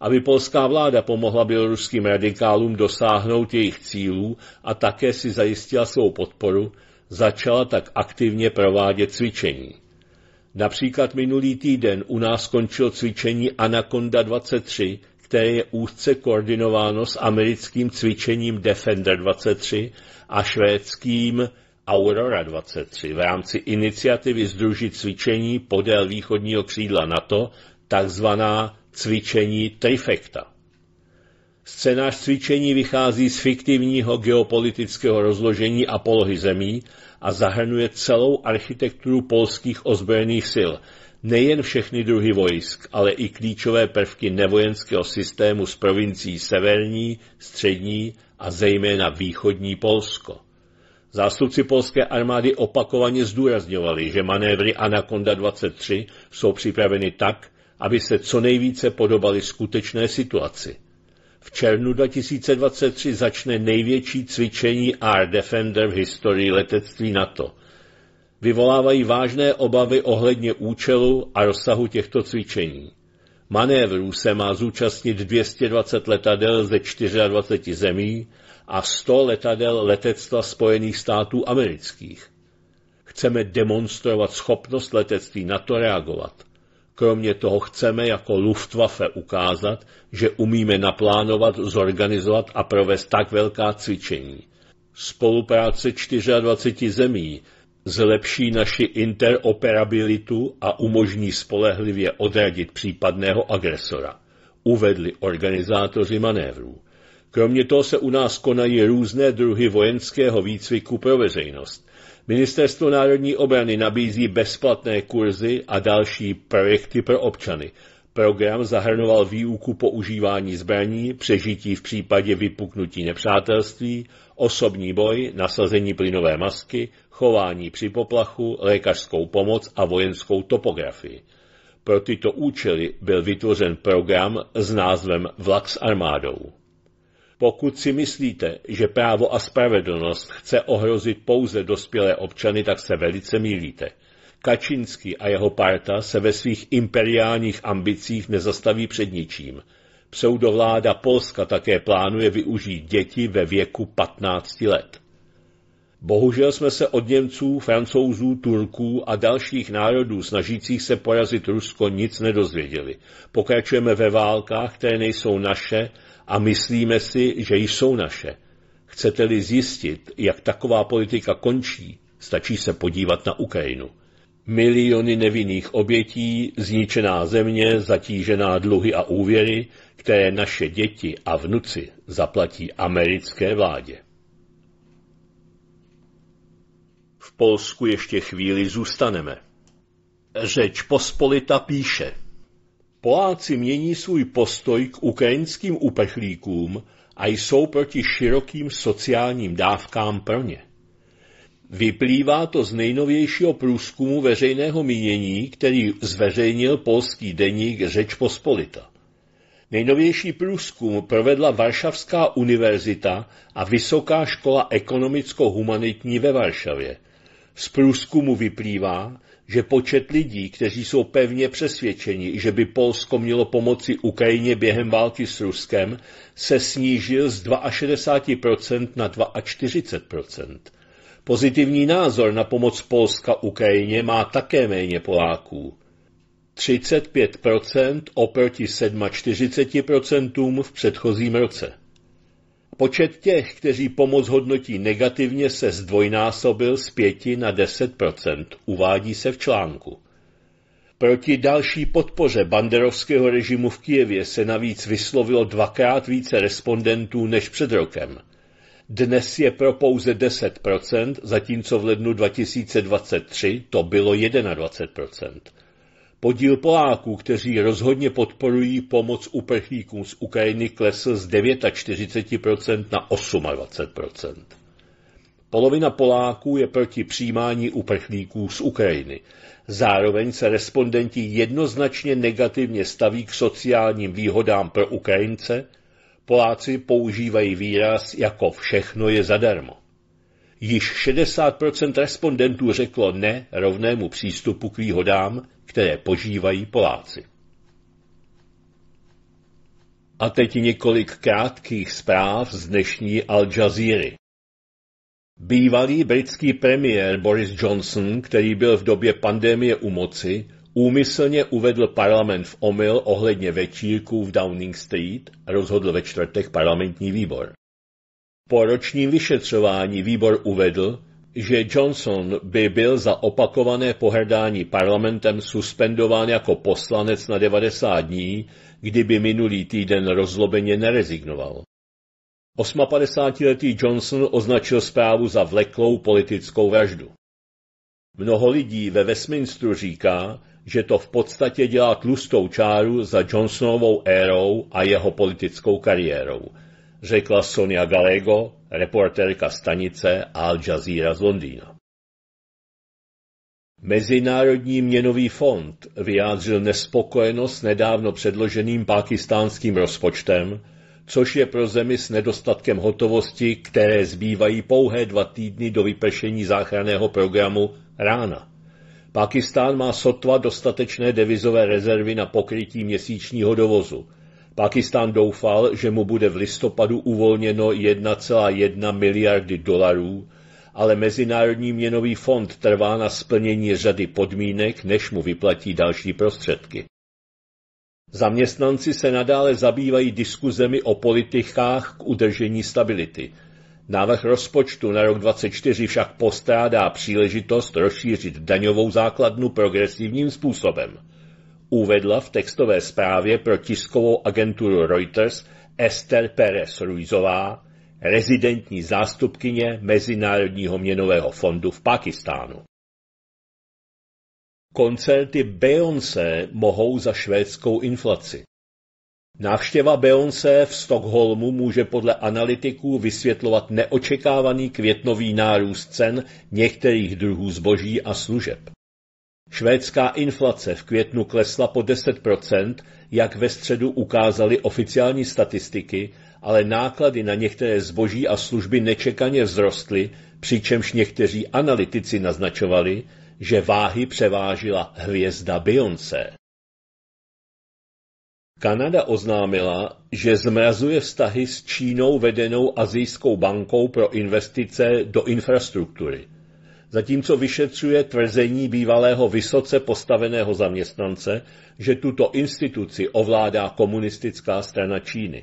Aby polská vláda pomohla běloruským radikálům dosáhnout jejich cílů a také si zajistila svou podporu, začala tak aktivně provádět cvičení. Například minulý týden u nás skončilo cvičení Anaconda 23, které je úzce koordinováno s americkým cvičením Defender 23 a švédským Aurora 23 v rámci iniciativy združit cvičení podél východního křídla NATO, takzvaná cvičení Trifecta. Scénář cvičení vychází z fiktivního geopolitického rozložení a polohy zemí a zahrnuje celou architekturu polských ozbrojených sil – nejen všechny druhy vojsk, ale i klíčové prvky nevojenského systému z provincií severní, střední a zejména východní Polsko. Zástupci polské armády opakovaně zdůrazňovali, že manévry Anaconda 23 jsou připraveny tak, aby se co nejvíce podobaly skutečné situaci. V červnu 2023 začne největší cvičení Air Defender v historii letectví NATO – vyvolávají vážné obavy ohledně účelu a rozsahu těchto cvičení. Manévrů se má zúčastnit 220 letadel ze 24 zemí a 100 letadel letectva Spojených států amerických. Chceme demonstrovat schopnost letectví na to reagovat. Kromě toho chceme jako Luftwaffe ukázat, že umíme naplánovat, zorganizovat a provést tak velká cvičení. Spolupráce 24 zemí zlepší naši interoperabilitu a umožní spolehlivě odradit případného agresora, uvedli organizátoři manévrů. Kromě toho se u nás konají různé druhy vojenského výcviku pro veřejnost. Ministerstvo národní obrany nabízí bezplatné kurzy a další projekty pro občany. Program zahrnoval výuku používání zbraní, přežití v případě vypuknutí nepřátelství, osobní boj, nasazení plynové masky, chování při poplachu, lékařskou pomoc a vojenskou topografii. Pro tyto účely byl vytvořen program s názvem Vlak s armádou. Pokud si myslíte, že právo a spravedlnost chce ohrozit pouze dospělé občany, tak se velice mýlíte. Kačinsky a jeho parta se ve svých imperiálních ambicích nezastaví před ničím. Pseudovláda Polska také plánuje využít děti ve věku 15 let. Bohužel jsme se od Němců, Francouzů, Turků a dalších národů snažících se porazit Rusko nic nedozvěděli. Pokračujeme ve válkách, které nejsou naše a myslíme si, že jsou naše. Chcete-li zjistit, jak taková politika končí, stačí se podívat na Ukrajinu. Miliony nevinných obětí, zničená země, zatížená dluhy a úvěry, které naše děti a vnuci zaplatí americké vládě. Polsku ještě chvíli zůstaneme. Řeč Pospolita píše. Poláci mění svůj postoj k ukrajinským uprchlíkům a jsou proti širokým sociálním dávkám pro ně. Vyplývá to z nejnovějšího průzkumu veřejného mínění, který zveřejnil polský deník Řeč Pospolita. Nejnovější průzkum provedla Varšavská univerzita a Vysoká škola ekonomicko-humanitní ve Varšavě – z průzkumu vyplývá, že počet lidí, kteří jsou pevně přesvědčeni, že by Polsko mělo pomoci Ukrajině během války s Ruskem, se snížil z 62% na 42%. Pozitivní názor na pomoc Polska Ukrajině má také méně Poláků. 35% oproti 47% v předchozím roce. Počet těch, kteří pomoc hodnotí negativně, se zdvojnásobil z 5 na 10 uvádí se v článku. Proti další podpoře banderovského režimu v Kijevě se navíc vyslovilo dvakrát více respondentů než před rokem. Dnes je pro pouze 10 zatímco v lednu 2023 to bylo 21 Podíl Poláků, kteří rozhodně podporují pomoc uprchlíkům z Ukrajiny, klesl z 49% na 28%. Polovina Poláků je proti přijímání uprchlíků z Ukrajiny. Zároveň se respondenti jednoznačně negativně staví k sociálním výhodám pro Ukrajince. Poláci používají výraz jako všechno je zadarmo. Již 60% respondentů řeklo ne rovnému přístupu k výhodám, které požívají Poláci. A teď několik krátkých zpráv z dnešní Al Jazeera. Bývalý britský premiér Boris Johnson, který byl v době pandemie u moci, úmyslně uvedl parlament v omyl ohledně večírků v Downing Street, rozhodl ve čtvrtek parlamentní výbor. Po ročním vyšetřování výbor uvedl, že Johnson by byl za opakované pohrdání parlamentem suspendován jako poslanec na 90 dní, kdyby minulý týden rozlobeně nerezignoval. 58-letý Johnson označil zprávu za vleklou politickou vraždu. Mnoho lidí ve Westminsteru říká, že to v podstatě dělá tlustou čáru za Johnsonovou érou a jeho politickou kariérou – řekla Sonia Gallego, reportérka stanice Al Jazeera z Londýna. Mezinárodní měnový fond vyjádřil nespokojenost nedávno předloženým pakistánským rozpočtem, což je pro zemi s nedostatkem hotovosti, které zbývají pouhé dva týdny do vypršení záchranného programu rána. Pakistán má sotva dostatečné devizové rezervy na pokrytí měsíčního dovozu. Pakistán doufal, že mu bude v listopadu uvolněno 1,1 miliardy dolarů, ale Mezinárodní měnový fond trvá na splnění řady podmínek, než mu vyplatí další prostředky. Zaměstnanci se nadále zabývají diskuzemi o politikách k udržení stability. Návrh rozpočtu na rok 2024 však postrádá příležitost rozšířit daňovou základnu progresivním způsobem – uvedla v textové zprávě pro tiskovou agenturu Reuters Esther Perez Ruizová, rezidentní zástupkyně Mezinárodního měnového fondu v Pakistánu. Koncerty Beyoncé mohou za švédskou inflaci. Návštěva Beyoncé v Stockholmu může podle analytiků vysvětlovat neočekávaný květnový nárůst cen některých druhů zboží a služeb. Švédská inflace v květnu klesla po 10%, jak ve středu ukázaly oficiální statistiky, ale náklady na některé zboží a služby nečekaně vzrostly, přičemž někteří analytici naznačovali, že váhy převážila hvězda Beyoncé. Kanada oznámila, že zmrazuje vztahy s Čínou vedenou Azijskou bankou pro investice do infrastruktury zatímco vyšetřuje tvrzení bývalého vysoce postaveného zaměstnance, že tuto instituci ovládá komunistická strana Číny.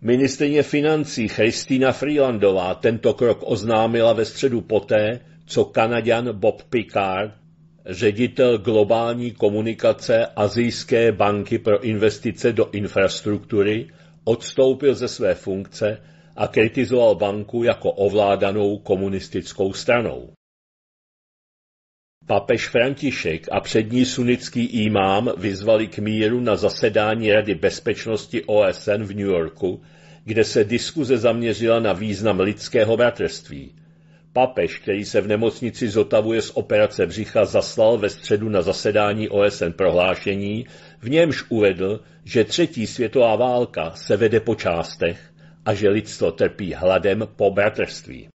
Ministrině financí Christina Freelandová tento krok oznámila ve středu poté, co Kanaďan Bob Picard, ředitel globální komunikace Azijské banky pro investice do infrastruktury, odstoupil ze své funkce a kritizoval banku jako ovládanou komunistickou stranou. Papež František a přední sunnický imám vyzvali k míru na zasedání Rady bezpečnosti OSN v New Yorku, kde se diskuze zaměřila na význam lidského bratrství. Papež, který se v nemocnici zotavuje z operace břicha, zaslal ve středu na zasedání OSN prohlášení, v němž uvedl, že třetí světová válka se vede po částech a že lidstvo trpí hladem po bratrství.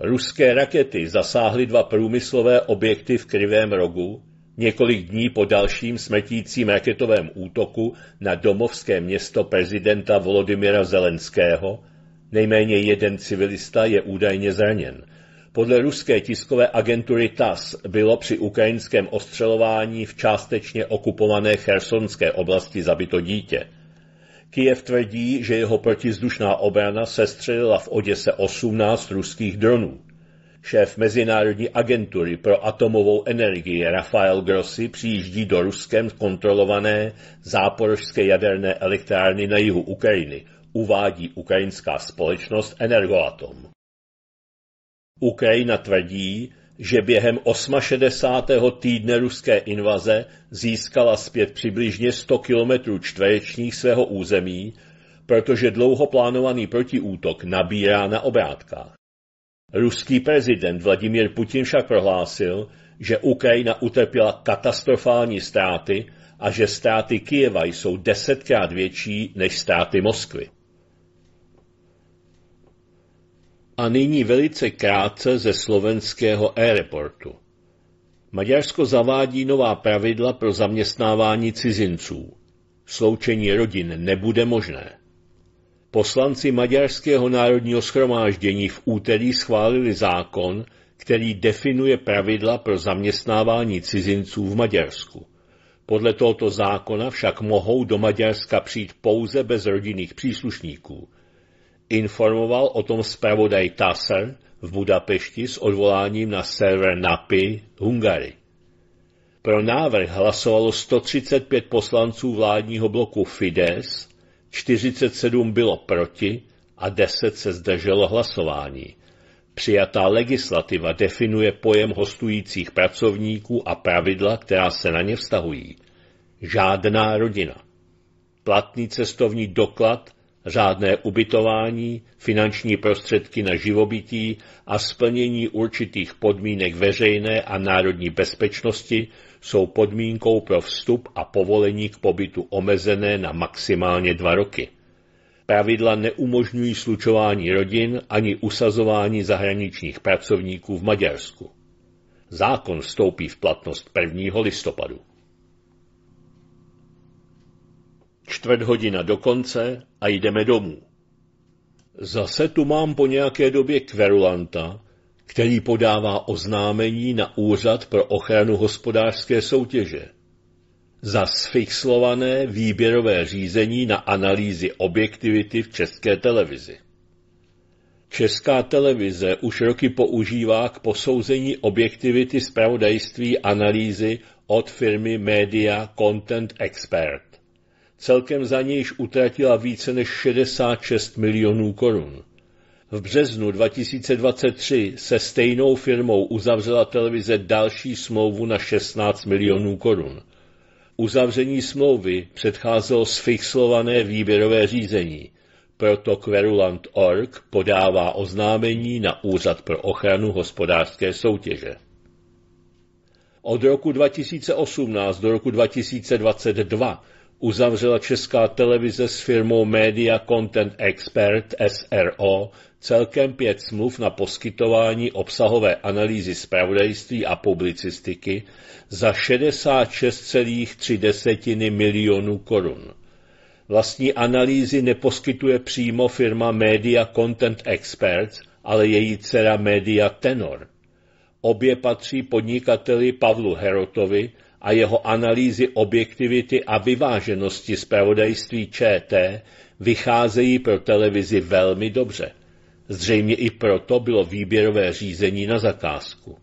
Ruské rakety zasáhly dva průmyslové objekty v Krivém rogu několik dní po dalším smrtícím raketovém útoku na domovské město prezidenta Volodymyra Zelenského. Nejméně jeden civilista je údajně zraněn. Podle ruské tiskové agentury TAS bylo při ukrajinském ostřelování v částečně okupované chersonské oblasti zabito dítě. Kiev tvrdí, že jeho protizdušná obrana sestřelila v Oděse 18 ruských dronů. Šéf Mezinárodní agentury pro atomovou energii Rafael Grossi přijíždí do ruskem kontrolované záporožské jaderné elektrárny na jihu Ukrajiny, uvádí ukrajinská společnost Energoatom. Ukrajina tvrdí, že během 68. týdne ruské invaze získala zpět přibližně 100 km čtverečních svého území, protože dlouho plánovaný protiútok nabírá na obrátkách. Ruský prezident Vladimír Putin však prohlásil, že Ukrajina utrpěla katastrofální ztráty a že ztráty Kijeva jsou desetkrát větší než ztráty Moskvy. A nyní velice krátce ze slovenského aeroportu. Maďarsko zavádí nová pravidla pro zaměstnávání cizinců. Sloučení rodin nebude možné. Poslanci Maďarského národního schromáždění v úterý schválili zákon, který definuje pravidla pro zaměstnávání cizinců v Maďarsku. Podle tohoto zákona však mohou do Maďarska přijít pouze bez rodinných příslušníků – Informoval o tom zpravodaj Tasser v Budapešti s odvoláním na server NAPI Hungary. Pro návrh hlasovalo 135 poslanců vládního bloku Fides, 47 bylo proti a 10 se zdrželo hlasování. Přijatá legislativa definuje pojem hostujících pracovníků a pravidla, která se na ně vztahují. Žádná rodina. Platný cestovní doklad řádné ubytování, finanční prostředky na živobytí a splnění určitých podmínek veřejné a národní bezpečnosti jsou podmínkou pro vstup a povolení k pobytu omezené na maximálně dva roky. Pravidla neumožňují slučování rodin ani usazování zahraničních pracovníků v Maďarsku. Zákon vstoupí v platnost 1. listopadu. Čtvrt hodina do konce a jdeme domů. Zase tu mám po nějaké době kverulanta, který podává oznámení na Úřad pro ochranu hospodářské soutěže. Za sfixlované výběrové řízení na analýzy objektivity v české televizi. Česká televize už roky používá k posouzení objektivity zpravodajství analýzy od firmy Media Content Expert. Celkem za nějž utratila více než 66 milionů korun. V březnu 2023 se stejnou firmou uzavřela televize další smlouvu na 16 milionů korun. Uzavření smlouvy předcházelo sfixlované výběrové řízení, proto Querulant.org podává oznámení na Úřad pro ochranu hospodářské soutěže. Od roku 2018 do roku 2022 uzavřela česká televize s firmou Media Content Expert SRO celkem pět smluv na poskytování obsahové analýzy zpravodajství a publicistiky za 66,3 milionů korun. Vlastní analýzy neposkytuje přímo firma Media Content Experts, ale její dcera Media Tenor. Obě patří podnikateli Pavlu Herotovi, a jeho analýzy objektivity a vyváženosti zpravodajství ČT vycházejí pro televizi velmi dobře. Zřejmě i proto bylo výběrové řízení na zakázku.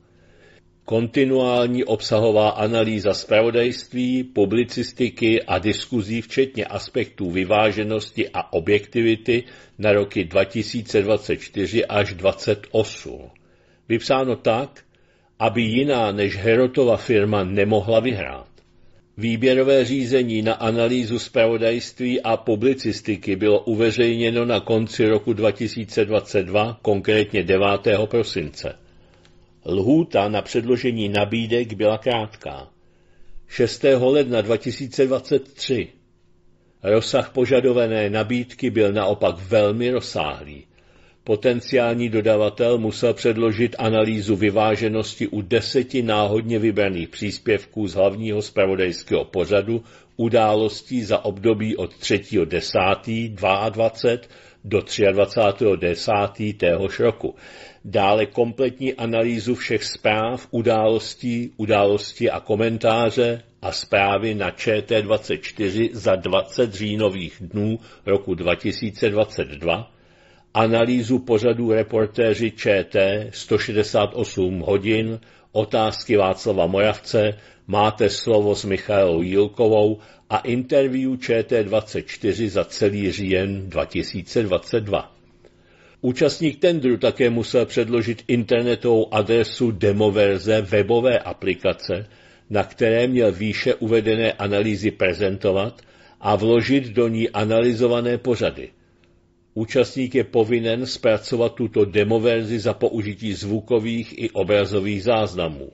Kontinuální obsahová analýza zpravodajství, publicistiky a diskuzí, včetně aspektů vyváženosti a objektivity na roky 2024 až 2028. Vypsáno tak, aby jiná než Herotova firma nemohla vyhrát. Výběrové řízení na analýzu zpravodajství a publicistiky bylo uveřejněno na konci roku 2022, konkrétně 9. prosince. Lhůta na předložení nabídek byla krátká. 6. ledna 2023. Rozsah požadované nabídky byl naopak velmi rozsáhlý. Potenciální dodavatel musel předložit analýzu vyváženosti u deseti náhodně vybraných příspěvků z hlavního spravodajského pořadu událostí za období od 3.10.22 do 23.10. téhož roku. Dále kompletní analýzu všech zpráv, událostí, události a komentáře a zprávy na ČT24 za 20 říjnových dnů roku 2022 analýzu pořadu reportéři ČT 168 hodin, otázky Václava Moravce, máte slovo s Michalou Jílkovou a interview ČT24 za celý říjen 2022. Účastník tendru také musel předložit internetovou adresu demoverze webové aplikace, na které měl výše uvedené analýzy prezentovat a vložit do ní analyzované pořady – Účastník je povinen zpracovat tuto demoverzi za použití zvukových i obrazových záznamů.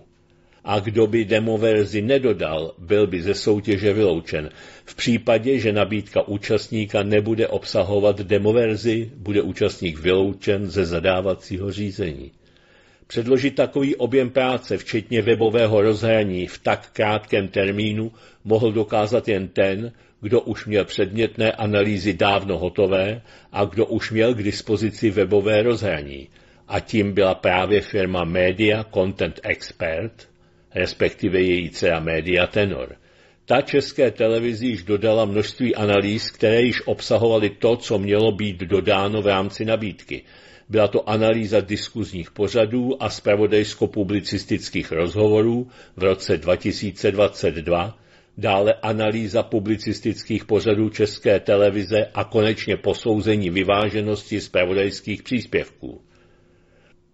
A kdo by demoverzi nedodal, byl by ze soutěže vyloučen. V případě, že nabídka účastníka nebude obsahovat demoverzi, bude účastník vyloučen ze zadávacího řízení. Předložit takový objem práce, včetně webového rozhraní, v tak krátkém termínu mohl dokázat jen ten, kdo už měl předmětné analýzy dávno hotové a kdo už měl k dispozici webové rozhraní. A tím byla právě firma Media Content Expert, respektive její dcera Media Tenor. Ta české televizi již dodala množství analýz, které již obsahovaly to, co mělo být dodáno v rámci nabídky. Byla to analýza diskuzních pořadů a spravodajsko publicistických rozhovorů v roce 2022, dále analýza publicistických pořadů České televize a konečně posouzení vyváženosti zpravodajských příspěvků.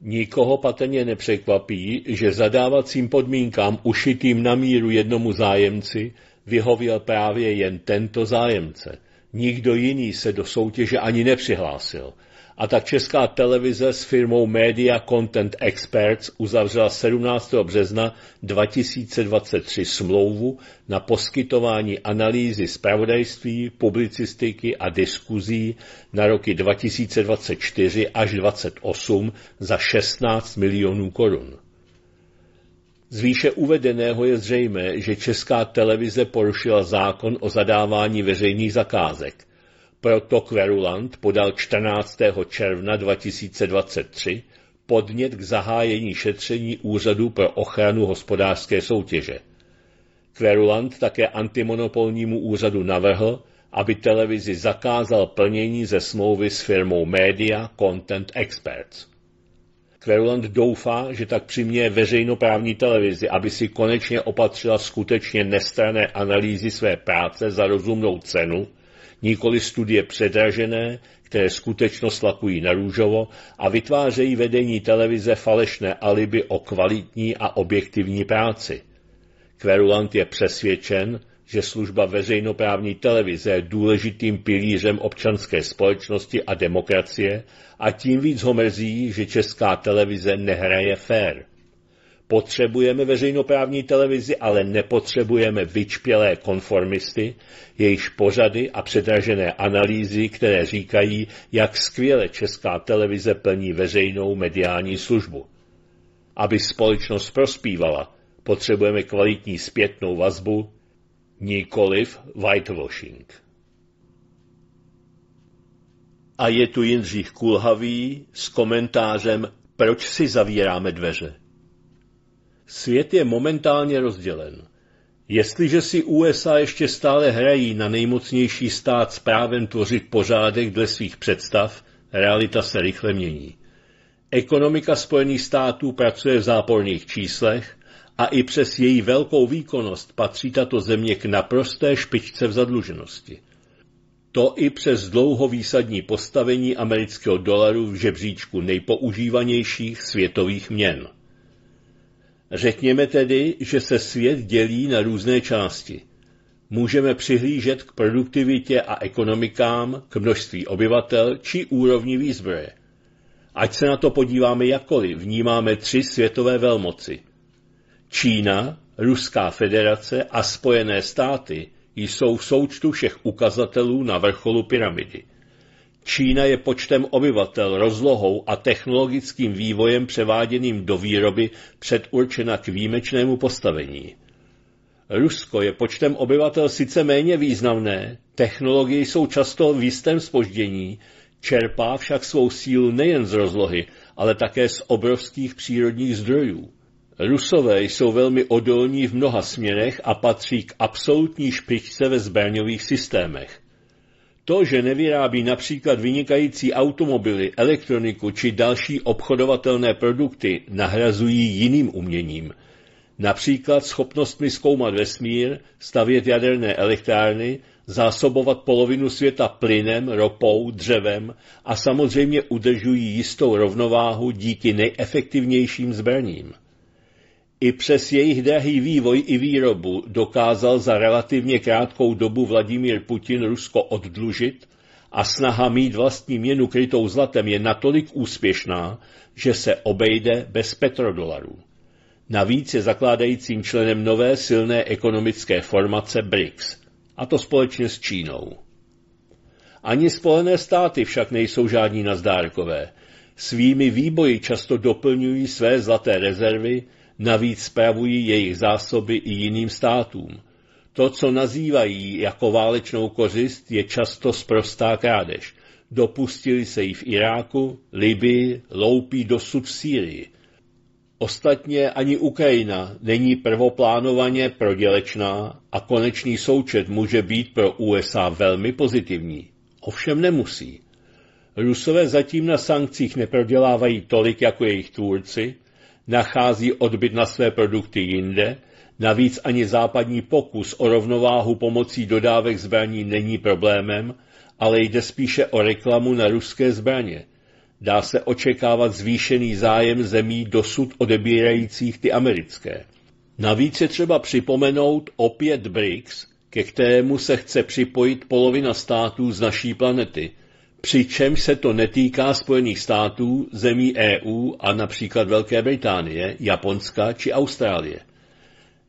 Nikoho patrně nepřekvapí, že zadávacím podmínkám ušitým na míru jednomu zájemci vyhověl právě jen tento zájemce. Nikdo jiný se do soutěže ani nepřihlásil – a tak česká televize s firmou Media Content Experts uzavřela 17. března 2023 smlouvu na poskytování analýzy zpravodajství, publicistiky a diskuzí na roky 2024 až 2028 za 16 milionů korun. Z výše uvedeného je zřejmé, že česká televize porušila zákon o zadávání veřejných zakázek – proto Kverulant podal 14. června 2023 podnět k zahájení šetření Úřadu pro ochranu hospodářské soutěže. Kverulant také antimonopolnímu úřadu navrhl, aby televizi zakázal plnění ze smlouvy s firmou Media Content Experts. Kverulant doufá, že tak přiměje veřejnoprávní televizi, aby si konečně opatřila skutečně nestrané analýzy své práce za rozumnou cenu nikoli studie předražené, které skutečnost lakují na růžovo a vytvářejí vedení televize falešné alibi o kvalitní a objektivní práci. Kverulant je přesvědčen, že služba veřejnoprávní televize je důležitým pilířem občanské společnosti a demokracie a tím víc ho mrzí, že česká televize nehraje fér. Potřebujeme veřejnoprávní televizi, ale nepotřebujeme vyčpělé konformisty, jejichž pořady a předražené analýzy, které říkají, jak skvěle česká televize plní veřejnou mediální službu. Aby společnost prospívala, potřebujeme kvalitní zpětnou vazbu, nikoliv whitewashing. A je tu Jindřich Kulhavý s komentářem Proč si zavíráme dveře? Svět je momentálně rozdělen. Jestliže si USA ještě stále hrají na nejmocnější stát s právem tvořit pořádek dle svých představ, realita se rychle mění. Ekonomika Spojených států pracuje v záporných číslech a i přes její velkou výkonnost patří tato země k naprosté špičce v zadluženosti. To i přes dlouho výsadní postavení amerického dolaru v žebříčku nejpoužívanějších světových měn. Řekněme tedy, že se svět dělí na různé části. Můžeme přihlížet k produktivitě a ekonomikám, k množství obyvatel či úrovni výzbroje. Ať se na to podíváme jakkoliv, vnímáme tři světové velmoci. Čína, Ruská federace a Spojené státy jsou v součtu všech ukazatelů na vrcholu pyramidy – Čína je počtem obyvatel, rozlohou a technologickým vývojem převáděným do výroby předurčena k výjimečnému postavení. Rusko je počtem obyvatel sice méně významné, technologie jsou často v jistém spoždění, čerpá však svou sílu nejen z rozlohy, ale také z obrovských přírodních zdrojů. Rusové jsou velmi odolní v mnoha směrech a patří k absolutní špičce ve zbraňových systémech. To, že nevyrábí například vynikající automobily, elektroniku či další obchodovatelné produkty, nahrazují jiným uměním. Například schopnostmi zkoumat vesmír, stavět jaderné elektrárny, zásobovat polovinu světa plynem, ropou, dřevem a samozřejmě udržují jistou rovnováhu díky nejefektivnějším zbraním i přes jejich drahý vývoj i výrobu dokázal za relativně krátkou dobu Vladimír Putin Rusko oddlužit a snaha mít vlastní měnu krytou zlatem je natolik úspěšná, že se obejde bez petrodolarů. Navíc je zakládajícím členem nové silné ekonomické formace BRICS, a to společně s Čínou. Ani Spojené státy však nejsou žádní nazdárkové. Svými výboji často doplňují své zlaté rezervy, Navíc spravují jejich zásoby i jiným státům. To, co nazývají jako válečnou kořist, je často sprostá krádež. Dopustili se jí v Iráku, Libii, loupí dosud v Sýrii. Ostatně ani Ukrajina není prvoplánovaně prodělečná a konečný součet může být pro USA velmi pozitivní. Ovšem nemusí. Rusové zatím na sankcích neprodělávají tolik jako jejich tvůrci, nachází odbyt na své produkty jinde, navíc ani západní pokus o rovnováhu pomocí dodávek zbraní není problémem, ale jde spíše o reklamu na ruské zbraně. Dá se očekávat zvýšený zájem zemí dosud odebírajících ty americké. Navíc je třeba připomenout opět BRICS, ke kterému se chce připojit polovina států z naší planety – přičemž se to netýká Spojených států, zemí EU a například Velké Británie, Japonska či Austrálie.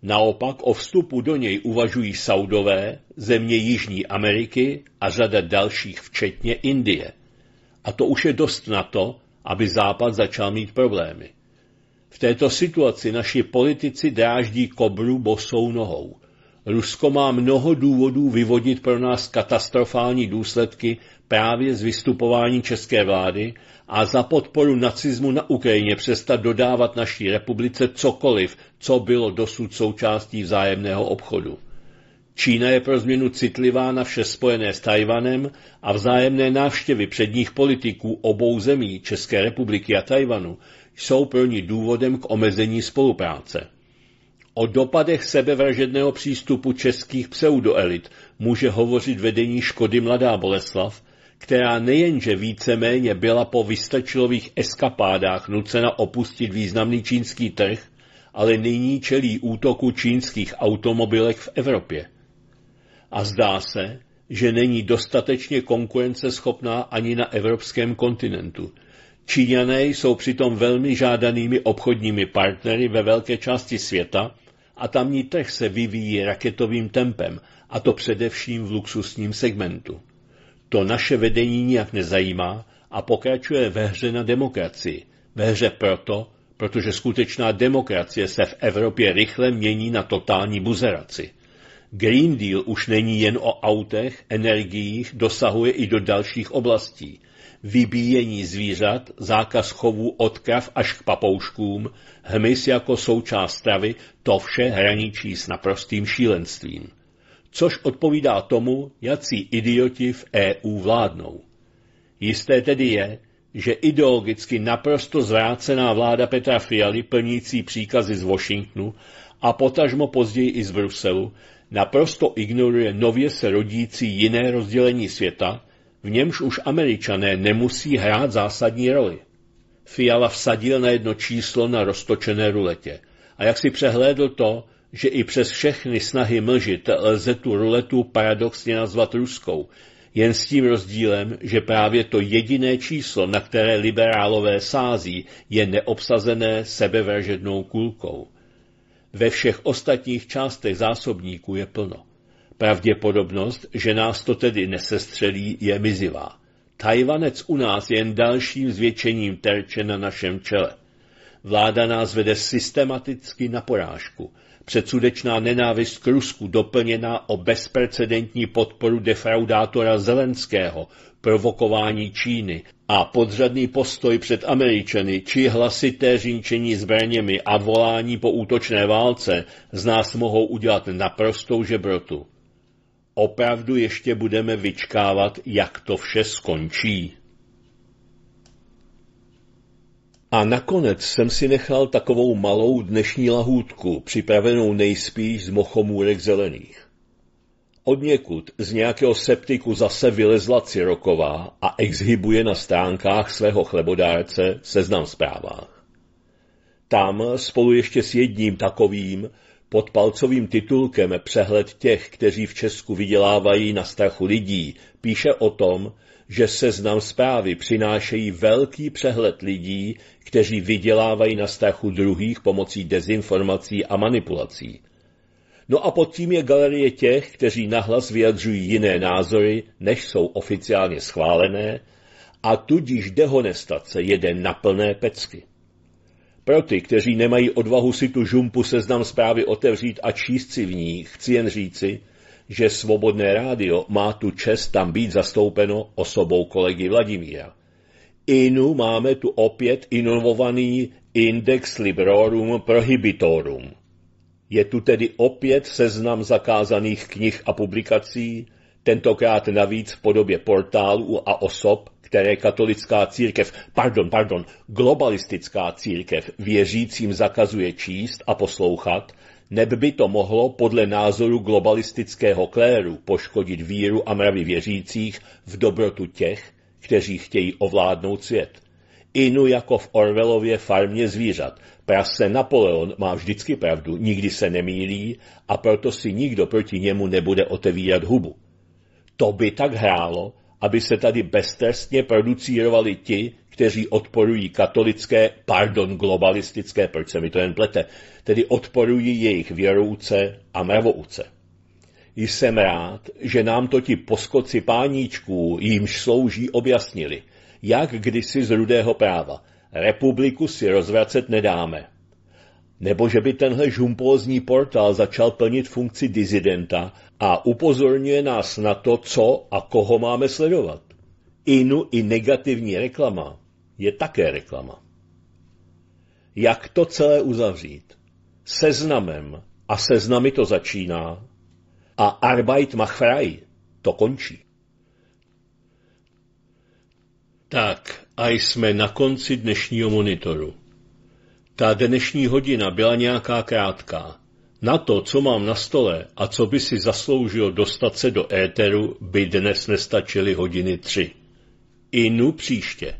Naopak o vstupu do něj uvažují Saudové, země Jižní Ameriky a řada dalších, včetně Indie. A to už je dost na to, aby Západ začal mít problémy. V této situaci naši politici dráždí kobru bosou nohou – Rusko má mnoho důvodů vyvodit pro nás katastrofální důsledky právě z vystupování české vlády a za podporu nacismu na Ukrajině přestat dodávat naší republice cokoliv, co bylo dosud součástí vzájemného obchodu. Čína je pro změnu citlivá na vše spojené s Tajvanem a vzájemné návštěvy předních politiků obou zemí České republiky a Tajvanu jsou pro ní důvodem k omezení spolupráce. O dopadech sebevražedného přístupu českých pseudoelit může hovořit vedení Škody Mladá Boleslav, která nejenže víceméně byla po vystačilových eskapádách nucena opustit významný čínský trh, ale nyní čelí útoku čínských automobilek v Evropě. A zdá se, že není dostatečně konkurenceschopná ani na evropském kontinentu. Číňané jsou přitom velmi žádanými obchodními partnery ve velké části světa a tamní trh se vyvíjí raketovým tempem, a to především v luxusním segmentu. To naše vedení nijak nezajímá a pokračuje ve hře na demokracii. Ve hře proto, protože skutečná demokracie se v Evropě rychle mění na totální buzeraci. Green Deal už není jen o autech, energiích, dosahuje i do dalších oblastí – vybíjení zvířat, zákaz chovu odkrav až k papouškům, hmyz jako součást stravy, to vše hraničí s naprostým šílenstvím. Což odpovídá tomu, jací idioti v EU vládnou. Jisté tedy je, že ideologicky naprosto zvrácená vláda Petra Fialy plnící příkazy z Washingtonu a potažmo později i z Bruselu naprosto ignoruje nově se rodící jiné rozdělení světa, v němž už američané nemusí hrát zásadní roli. Fiala vsadil na jedno číslo na roztočené ruletě. A jak si přehlédl to, že i přes všechny snahy mlžit lze tu ruletu paradoxně nazvat ruskou, jen s tím rozdílem, že právě to jediné číslo, na které liberálové sází, je neobsazené sebevražednou kulkou. Ve všech ostatních částech zásobníku je plno. Pravděpodobnost, že nás to tedy nesestřelí, je mizivá. Tajvanec u nás je jen dalším zvětšením terče na našem čele. Vláda nás vede systematicky na porážku. Předsudečná nenávist k Rusku, doplněná o bezprecedentní podporu defraudátora Zelenského, provokování Číny a podřadný postoj před Američany či hlasité řinčení zbraněmi a volání po útočné válce z nás mohou udělat naprostou žebrotu opravdu ještě budeme vyčkávat, jak to vše skončí. A nakonec jsem si nechal takovou malou dnešní lahůdku, připravenou nejspíš z mochomůrek zelených. Od někud z nějakého septiku zase vylezla Ciroková a exhibuje na stránkách svého chlebodárce seznam zprávách. Tam spolu ještě s jedním takovým pod palcovým titulkem Přehled těch, kteří v Česku vydělávají na strachu lidí, píše o tom, že seznam zprávy přinášejí velký přehled lidí, kteří vydělávají na strachu druhých pomocí dezinformací a manipulací. No a pod tím je galerie těch, kteří nahlas vyjadřují jiné názory, než jsou oficiálně schválené, a tudíž dehonestace jede na plné pecky. Pro ty, kteří nemají odvahu si tu žumpu seznam zprávy otevřít a číst si v ní, chci jen říci, že Svobodné rádio má tu čest tam být zastoupeno osobou kolegy Vladimíra. Inu máme tu opět inovovaný Index Librorum Prohibitorum. Je tu tedy opět seznam zakázaných knih a publikací, tentokrát navíc v podobě portálů a osob, které katolická církev, pardon, pardon, globalistická církev věřícím zakazuje číst a poslouchat, neb by to mohlo podle názoru globalistického kléru poškodit víru a mravy věřících v dobrotu těch, kteří chtějí ovládnout svět. Inu jako v Orvelově farmě zvířat. Prase Napoleon má vždycky pravdu, nikdy se nemýlí a proto si nikdo proti němu nebude otevírat hubu. To by tak hrálo, aby se tady beztrestně producírovali ti, kteří odporují katolické, pardon, globalistické, proč se mi to jen plete, tedy odporují jejich věrouce a mravouce. Jsem rád, že nám to ti poskoci páníčků, jimž slouží, objasnili, jak kdysi z rudého práva. Republiku si rozvracet nedáme. Nebo že by tenhle žumpózní portál začal plnit funkci dizidenta a upozorňuje nás na to, co a koho máme sledovat. Inu i negativní reklama je také reklama. Jak to celé uzavřít? Seznamem a seznamy to začíná a Arbeit macht frei to končí. Tak a jsme na konci dnešního monitoru. Ta dnešní hodina byla nějaká krátká. Na to, co mám na stole a co by si zasloužil dostat se do éteru, by dnes nestačily hodiny tři. Inu příště.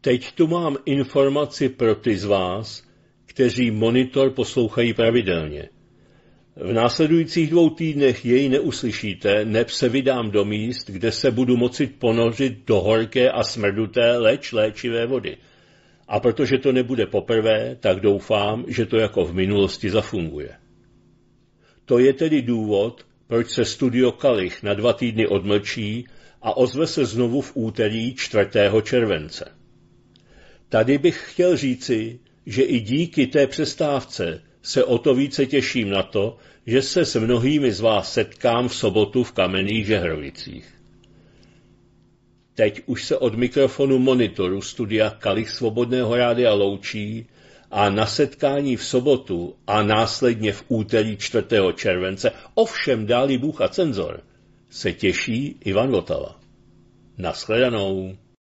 Teď tu mám informaci pro ty z vás, kteří monitor poslouchají pravidelně. V následujících dvou týdnech jej neuslyšíte, neb se vydám do míst, kde se budu moci ponořit do horké a smrduté, leč léčivé vody – a protože to nebude poprvé, tak doufám, že to jako v minulosti zafunguje. To je tedy důvod, proč se studio Kalich na dva týdny odmlčí a ozve se znovu v úterý 4. července. Tady bych chtěl říci, že i díky té přestávce se o to více těším na to, že se s mnohými z vás setkám v sobotu v kamenných žehrovicích. Teď už se od mikrofonu monitoru studia Kalich Svobodného rádia loučí a na setkání v sobotu a následně v úterý 4. července, ovšem dálí Bůh a cenzor, se těší Ivan Votava. Naschledanou.